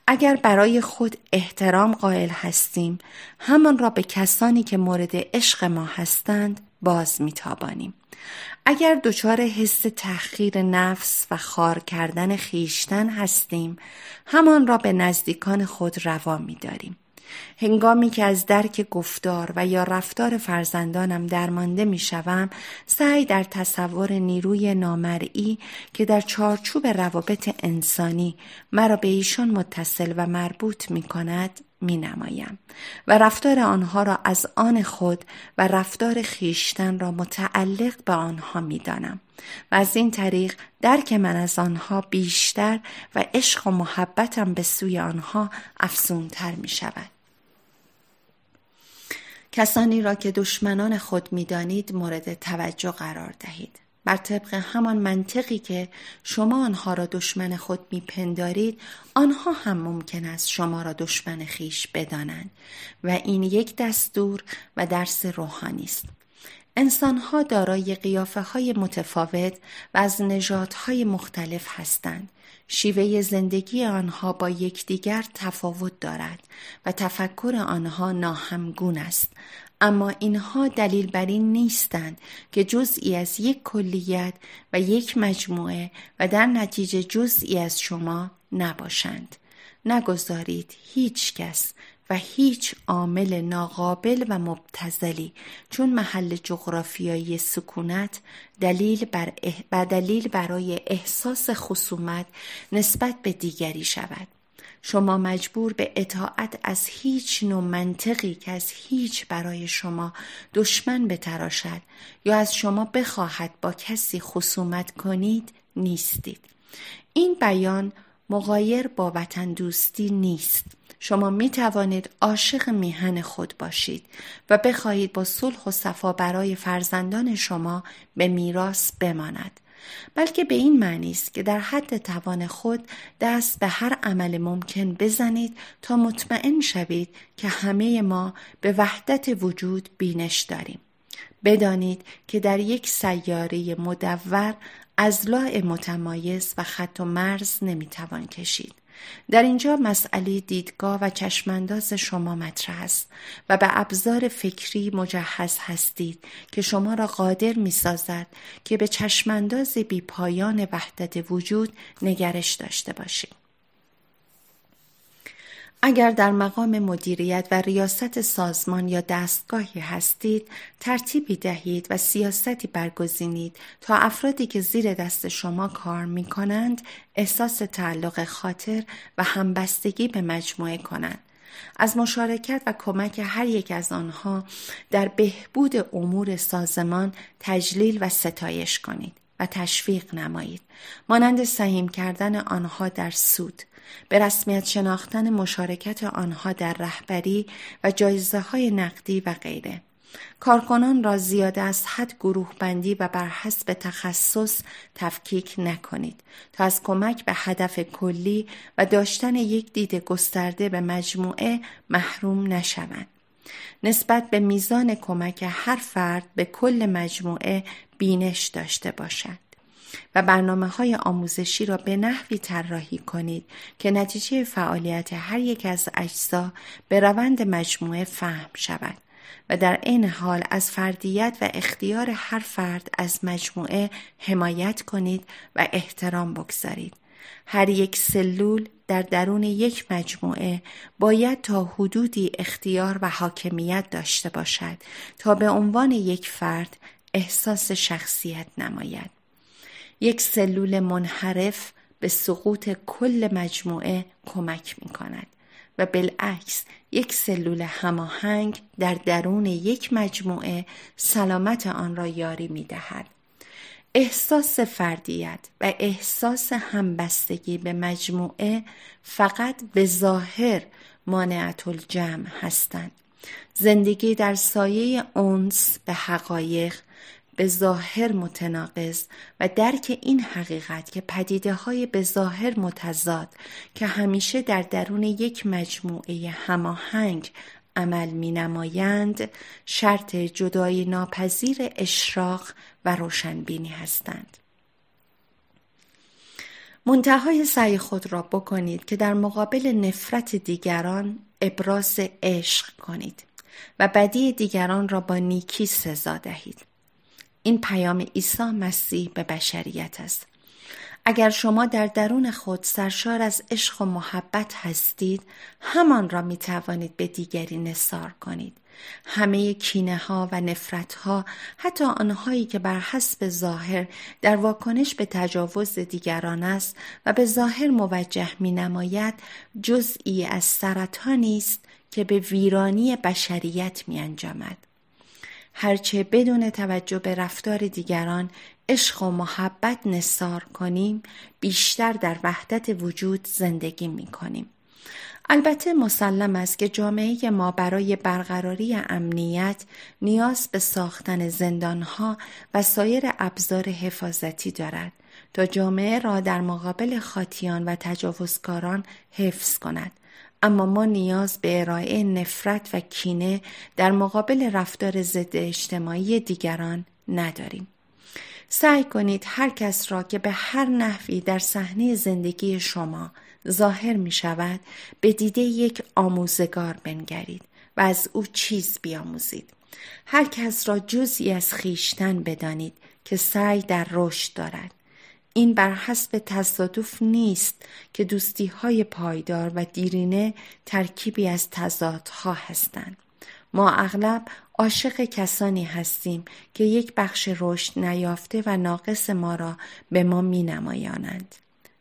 اگر برای خود احترام قائل هستیم همان را به کسانی که مورد عشق ما هستند باز میتابانیم اگر دچار حس تحقیر نفس و خار کردن خیشتن هستیم همان را به نزدیکان خود روا میداریم هنگامی که از درک گفتار و یا رفتار فرزندانم درمانده می شوم، سعی در تصور نیروی نامرئی که در چارچوب روابط انسانی مرا به ایشان متصل و مربوط می کند می نمایم و رفتار آنها را از آن خود و رفتار خیشتن را متعلق به آنها می دانم و از این طریق درک من از آنها بیشتر و عشق و محبتم به سوی آنها افزونتر می شود. کسانی را که دشمنان خود میدانید مورد توجه قرار دهید بر طبق همان منطقی که شما آنها را دشمن خود میپندارید آنها هم ممکن است شما را دشمن خیش بدانند و این یک دستور و درس روحانی است انسانها دارای قیافه های متفاوت و از نژادهای مختلف هستند. شیوه زندگی آنها با یکدیگر تفاوت دارد و تفکر آنها ناهمگون است. اما اینها دلیل بر این نیستند که جزئی از یک کلیت و یک مجموعه و در نتیجه جزئی از شما نباشند. نگذارید هیچ کس و هیچ عامل ناقابل و مبتزلی چون محل جغرافیایی سکونت دلیل, بر اح... دلیل برای احساس خصومت نسبت به دیگری شود شما مجبور به اطاعت از هیچ نوع منطقی که از هیچ برای شما دشمن بتراشد یا از شما بخواهد با کسی خصومت کنید نیستید این بیان مغایر با وطن دوستی نیست شما می توانید عاشق میهن خود باشید و بخواهید با صلح و صفا برای فرزندان شما به میراث بماند بلکه به این معنی است که در حد توان خود دست به هر عمل ممکن بزنید تا مطمئن شوید که همه ما به وحدت وجود بینش داریم بدانید که در یک سیاره مدور از لاع متمایز و خط و مرز نمیتوان کشید در اینجا مسئله دیدگاه و چشمانداز شما مطرح است و به ابزار فکری مجهز هستید که شما را قادر می سازد که به چشمانداز بی پایان وحدت وجود نگرش داشته باشید. اگر در مقام مدیریت و ریاست سازمان یا دستگاهی هستید ترتیبی دهید و سیاستی برگزینید تا افرادی که زیر دست شما کار می کنند احساس تعلق خاطر و همبستگی به مجموعه کنند از مشارکت و کمک هر یک از آنها در بهبود امور سازمان تجلیل و ستایش کنید و تشویق نمایید مانند سهیم کردن آنها در سود به رسمیت شناختن مشارکت آنها در رهبری و جایزه های نقدی و غیره. کارکنان را زیاده از حد گروه بندی و بر حسب تخصص تفکیک نکنید تا از کمک به هدف کلی و داشتن یک دید گسترده به مجموعه محروم نشوند. نسبت به میزان کمک هر فرد به کل مجموعه بینش داشته باشد. و برنامه های آموزشی را به نحوی طراحی کنید که نتیجه فعالیت هر یک از اجزا به روند مجموعه فهم شود و در این حال از فردیت و اختیار هر فرد از مجموعه حمایت کنید و احترام بگذارید. هر یک سلول در درون یک مجموعه باید تا حدودی اختیار و حاکمیت داشته باشد تا به عنوان یک فرد احساس شخصیت نماید. یک سلول منحرف به سقوط کل مجموعه کمک می کند و بالعکس یک سلول هماهنگ در درون یک مجموعه سلامت آن را یاری می دهد. احساس فردیت و احساس همبستگی به مجموعه فقط به ظاهر مانعت الجمع هستند. زندگی در سایه اونس به حقایق به ظاهر متناقض و درک این حقیقت که پدیده های به ظاهر متضاد که همیشه در درون یک مجموعه هماهنگ عمل می نمایند شرط جدای ناپذیر اشراق و روشنبینی هستند. منتهای سعی خود را بکنید که در مقابل نفرت دیگران ابراز عشق کنید و بدی دیگران را با نیکی سزا دهید. این پیام عیسی مسیح به بشریت است اگر شما در درون خود سرشار از عشق و محبت هستید همان را می توانید به دیگری نصار کنید همه کینه ها و نفرت ها حتی آنهایی که بر حسب ظاهر در واکنش به تجاوز دیگران است و به ظاهر موجه می نماید جزئی از سرطانی است که به ویرانی بشریت می انجامد هرچه بدون توجه به رفتار دیگران عشق و محبت نصار کنیم بیشتر در وحدت وجود زندگی می کنیم. البته مسلم است که جامعه ما برای برقراری امنیت نیاز به ساختن زندانها و سایر ابزار حفاظتی دارد تا جامعه را در مقابل خاطیان و تجاوزکاران حفظ کند اما ما نیاز به ارائه نفرت و کینه در مقابل رفتار ضد اجتماعی دیگران نداریم. سعی کنید هر کس را که به هر نحوی در صحنه زندگی شما ظاهر می شود به دیده یک آموزگار بنگرید و از او چیز بیاموزید. هر کس را جزی از خیشتن بدانید که سعی در رشد دارد. این بر حسب تصادف نیست که دوستی های پایدار و دیرینه ترکیبی از تضادها هستند. ما اغلب عاشق کسانی هستیم که یک بخش رشد نیافته و ناقص ما را به ما می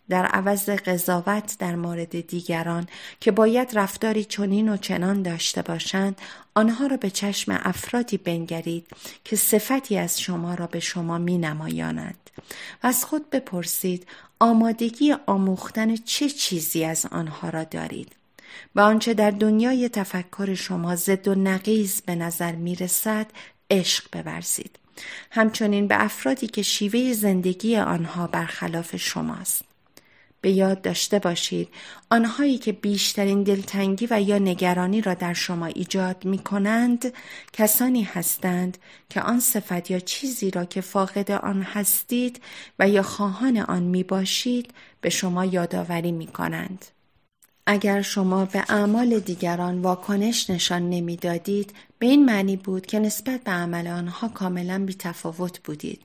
در عوض قضاوت در مورد دیگران که باید رفتاری چنین و چنان داشته باشند آنها را به چشم افرادی بنگرید که صفتی از شما را به شما می نمایانند و از خود بپرسید آمادگی آموختن چه چیزی از آنها را دارید و آنچه در دنیای تفکر شما زد و نقیز به نظر می رسد عشق بورزید همچنین به افرادی که شیوه زندگی آنها برخلاف شماست به یاد داشته باشید آنهایی که بیشترین دلتنگی و یا نگرانی را در شما ایجاد می کنند کسانی هستند که آن صفت یا چیزی را که فاقد آن هستید و یا خواهان آن می باشید به شما یادآوری می کنند. اگر شما به اعمال دیگران واکنش نشان نمیدادید به این معنی بود که نسبت به عمل آنها کاملا تفاوت بودید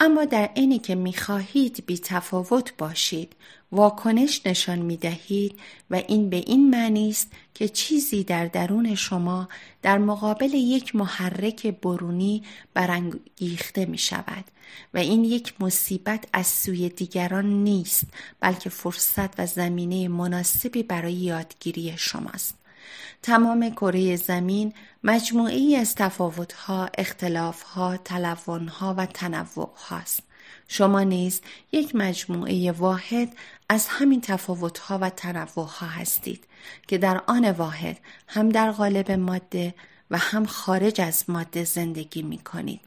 اما در عینی که خواهید بی تفاوت باشید واکنش نشان می دهید و این به این معنی است که چیزی در درون شما در مقابل یک محرک برونی برانگیخته می شود و این یک مصیبت از سوی دیگران نیست بلکه فرصت و زمینه مناسبی برای یادگیری شماست. تمام کره زمین مجموعی از تفاوتها، اختلافها، تلونها و تنوعها است. شما نیز یک مجموعه واحد از همین تفاوتها و تنوعها هستید که در آن واحد هم در قالب ماده و هم خارج از ماده زندگی می کنید.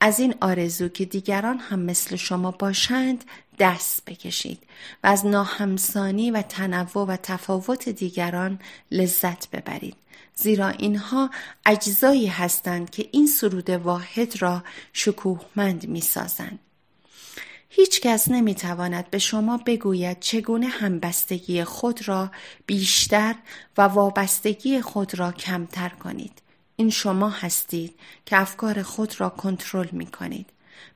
از این آرزو که دیگران هم مثل شما باشند دست بکشید و از ناهمسانی و تنوع و تفاوت دیگران لذت ببرید زیرا اینها اجزایی هستند که این سرود واحد را شکوهمند می سازند. هیچ کس نمی تواند به شما بگوید چگونه همبستگی خود را بیشتر و وابستگی خود را کمتر کنید. این شما هستید که افکار خود را کنترل می کنید.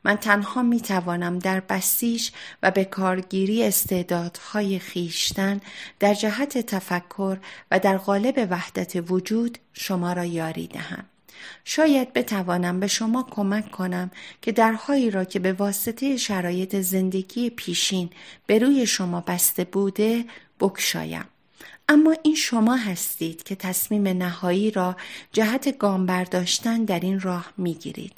من تنها می توانم در بسیج و به کارگیری استعدادهای خیشتن در جهت تفکر و در قالب وحدت وجود شما را یاری دهم. شاید بتوانم به شما کمک کنم که درهایی را که به واسطه شرایط زندگی پیشین به روی شما بسته بوده بکشایم. اما این شما هستید که تصمیم نهایی را جهت گام برداشتن در این راه می گیرید.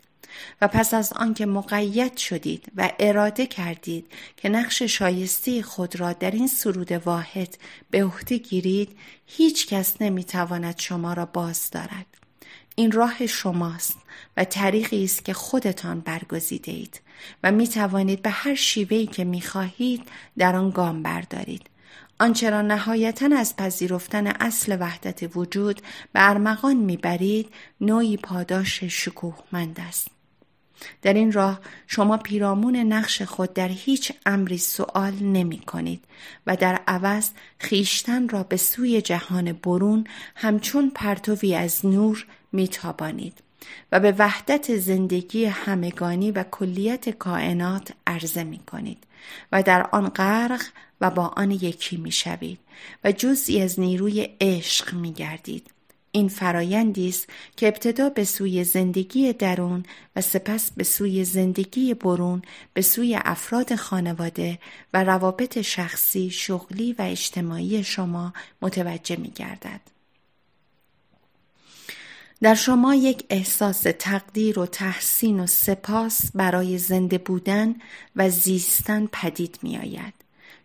و پس از آنکه مقید شدید و اراده کردید که نقش شایسته خود را در این سرود واحد به عهده گیرید هیچ کس نمیتواند شما را باز دارد این راه شماست و طریقی است که خودتان برگزیده و می توانید به هر شیوهی که می خواهید در آن گام بردارید. آنچه را نهایتا از پذیرفتن اصل وحدت وجود به ارمغان میبرید نوعی پاداش شکوهمند است در این راه شما پیرامون نقش خود در هیچ امری سوال نمی کنید و در عوض خیشتن را به سوی جهان برون همچون پرتوی از نور می تابانید و به وحدت زندگی همگانی و کلیت کائنات عرضه می کنید و در آن غرق و با آن یکی می شوید و جزئی از نیروی عشق می گردید این فرایندی است که ابتدا به سوی زندگی درون و سپس به سوی زندگی برون به سوی افراد خانواده و روابط شخصی، شغلی و اجتماعی شما متوجه می گردد. در شما یک احساس تقدیر و تحسین و سپاس برای زنده بودن و زیستن پدید می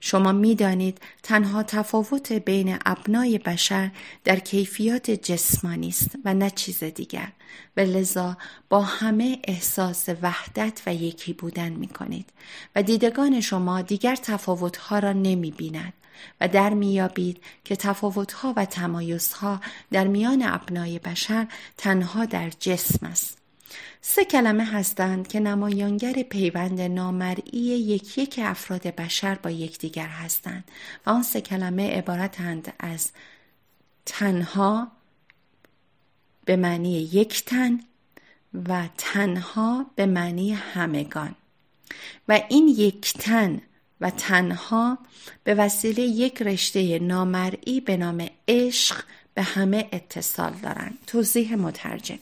شما میدانید تنها تفاوت بین ابنای بشر در کیفیات جسمانی است و نه چیز دیگر و لذا با همه احساس وحدت و یکی بودن می کنید و دیدگان شما دیگر تفاوتها را نمی بیند و در میابید که تفاوتها و تمایزها در میان ابنای بشر تنها در جسم است سه کلمه هستند که نمایانگر پیوند نامرئی یکی که افراد بشر با یکدیگر هستند و آن سه کلمه عبارتند از تنها به معنی یک تن و تنها به معنی همگان و این یک تن و تنها به وسیله یک رشته نامرئی به نام عشق به همه اتصال دارند. توضیح مترجم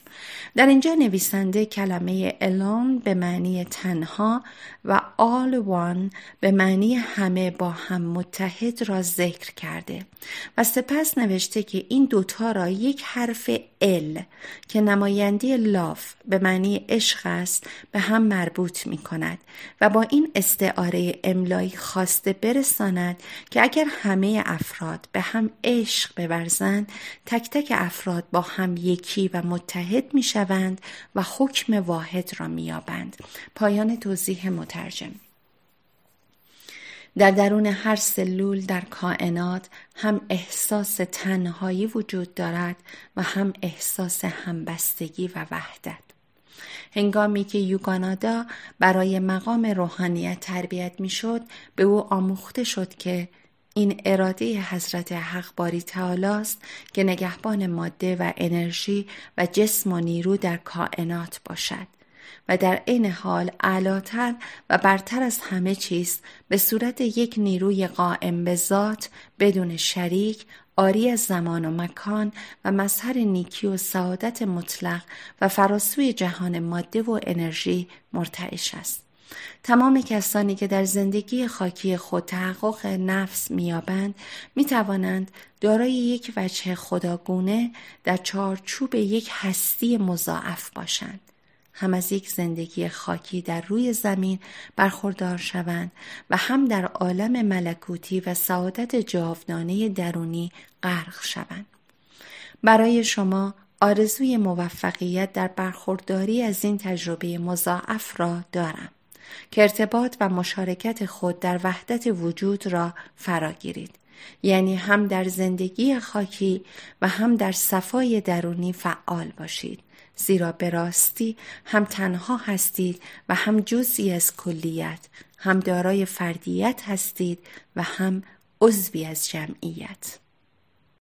در اینجا نویسنده کلمه الون به معنی تنها و آل وان به معنی همه با هم متحد را ذکر کرده و سپس نوشته که این دوتا را یک حرف ال که نماینده لاف به معنی عشق است به هم مربوط می کند و با این استعاره املایی خواسته برساند که اگر همه افراد به هم عشق ببرزند تک تک افراد با هم یکی و متحد می شوند و حکم واحد را می آبند پایان توضیح مترجم در درون هر سلول در کائنات هم احساس تنهایی وجود دارد و هم احساس همبستگی و وحدت هنگامی که یوگانادا برای مقام روحانیت تربیت میشد به او آموخته شد که این اراده حضرت حق باری است که نگهبان ماده و انرژی و جسم و نیرو در کائنات باشد و در عین حال اعلاتر و برتر از همه چیز به صورت یک نیروی قائم به ذات بدون شریک آری از زمان و مکان و مظهر نیکی و سعادت مطلق و فراسوی جهان ماده و انرژی مرتعش است تمام کسانی که در زندگی خاکی خود تحقق نفس مییابند میتوانند دارای یک وجه خداگونه در چارچوب یک هستی مضاعف باشند هم از یک زندگی خاکی در روی زمین برخوردار شوند و هم در عالم ملکوتی و سعادت جاودانه درونی غرق شوند برای شما آرزوی موفقیت در برخورداری از این تجربه مضاعف را دارم که ارتباط و مشارکت خود در وحدت وجود را فرا گیرید یعنی هم در زندگی خاکی و هم در صفای درونی فعال باشید زیرا به راستی هم تنها هستید و هم جزئی از کلیت هم دارای فردیت هستید و هم عضوی از جمعیت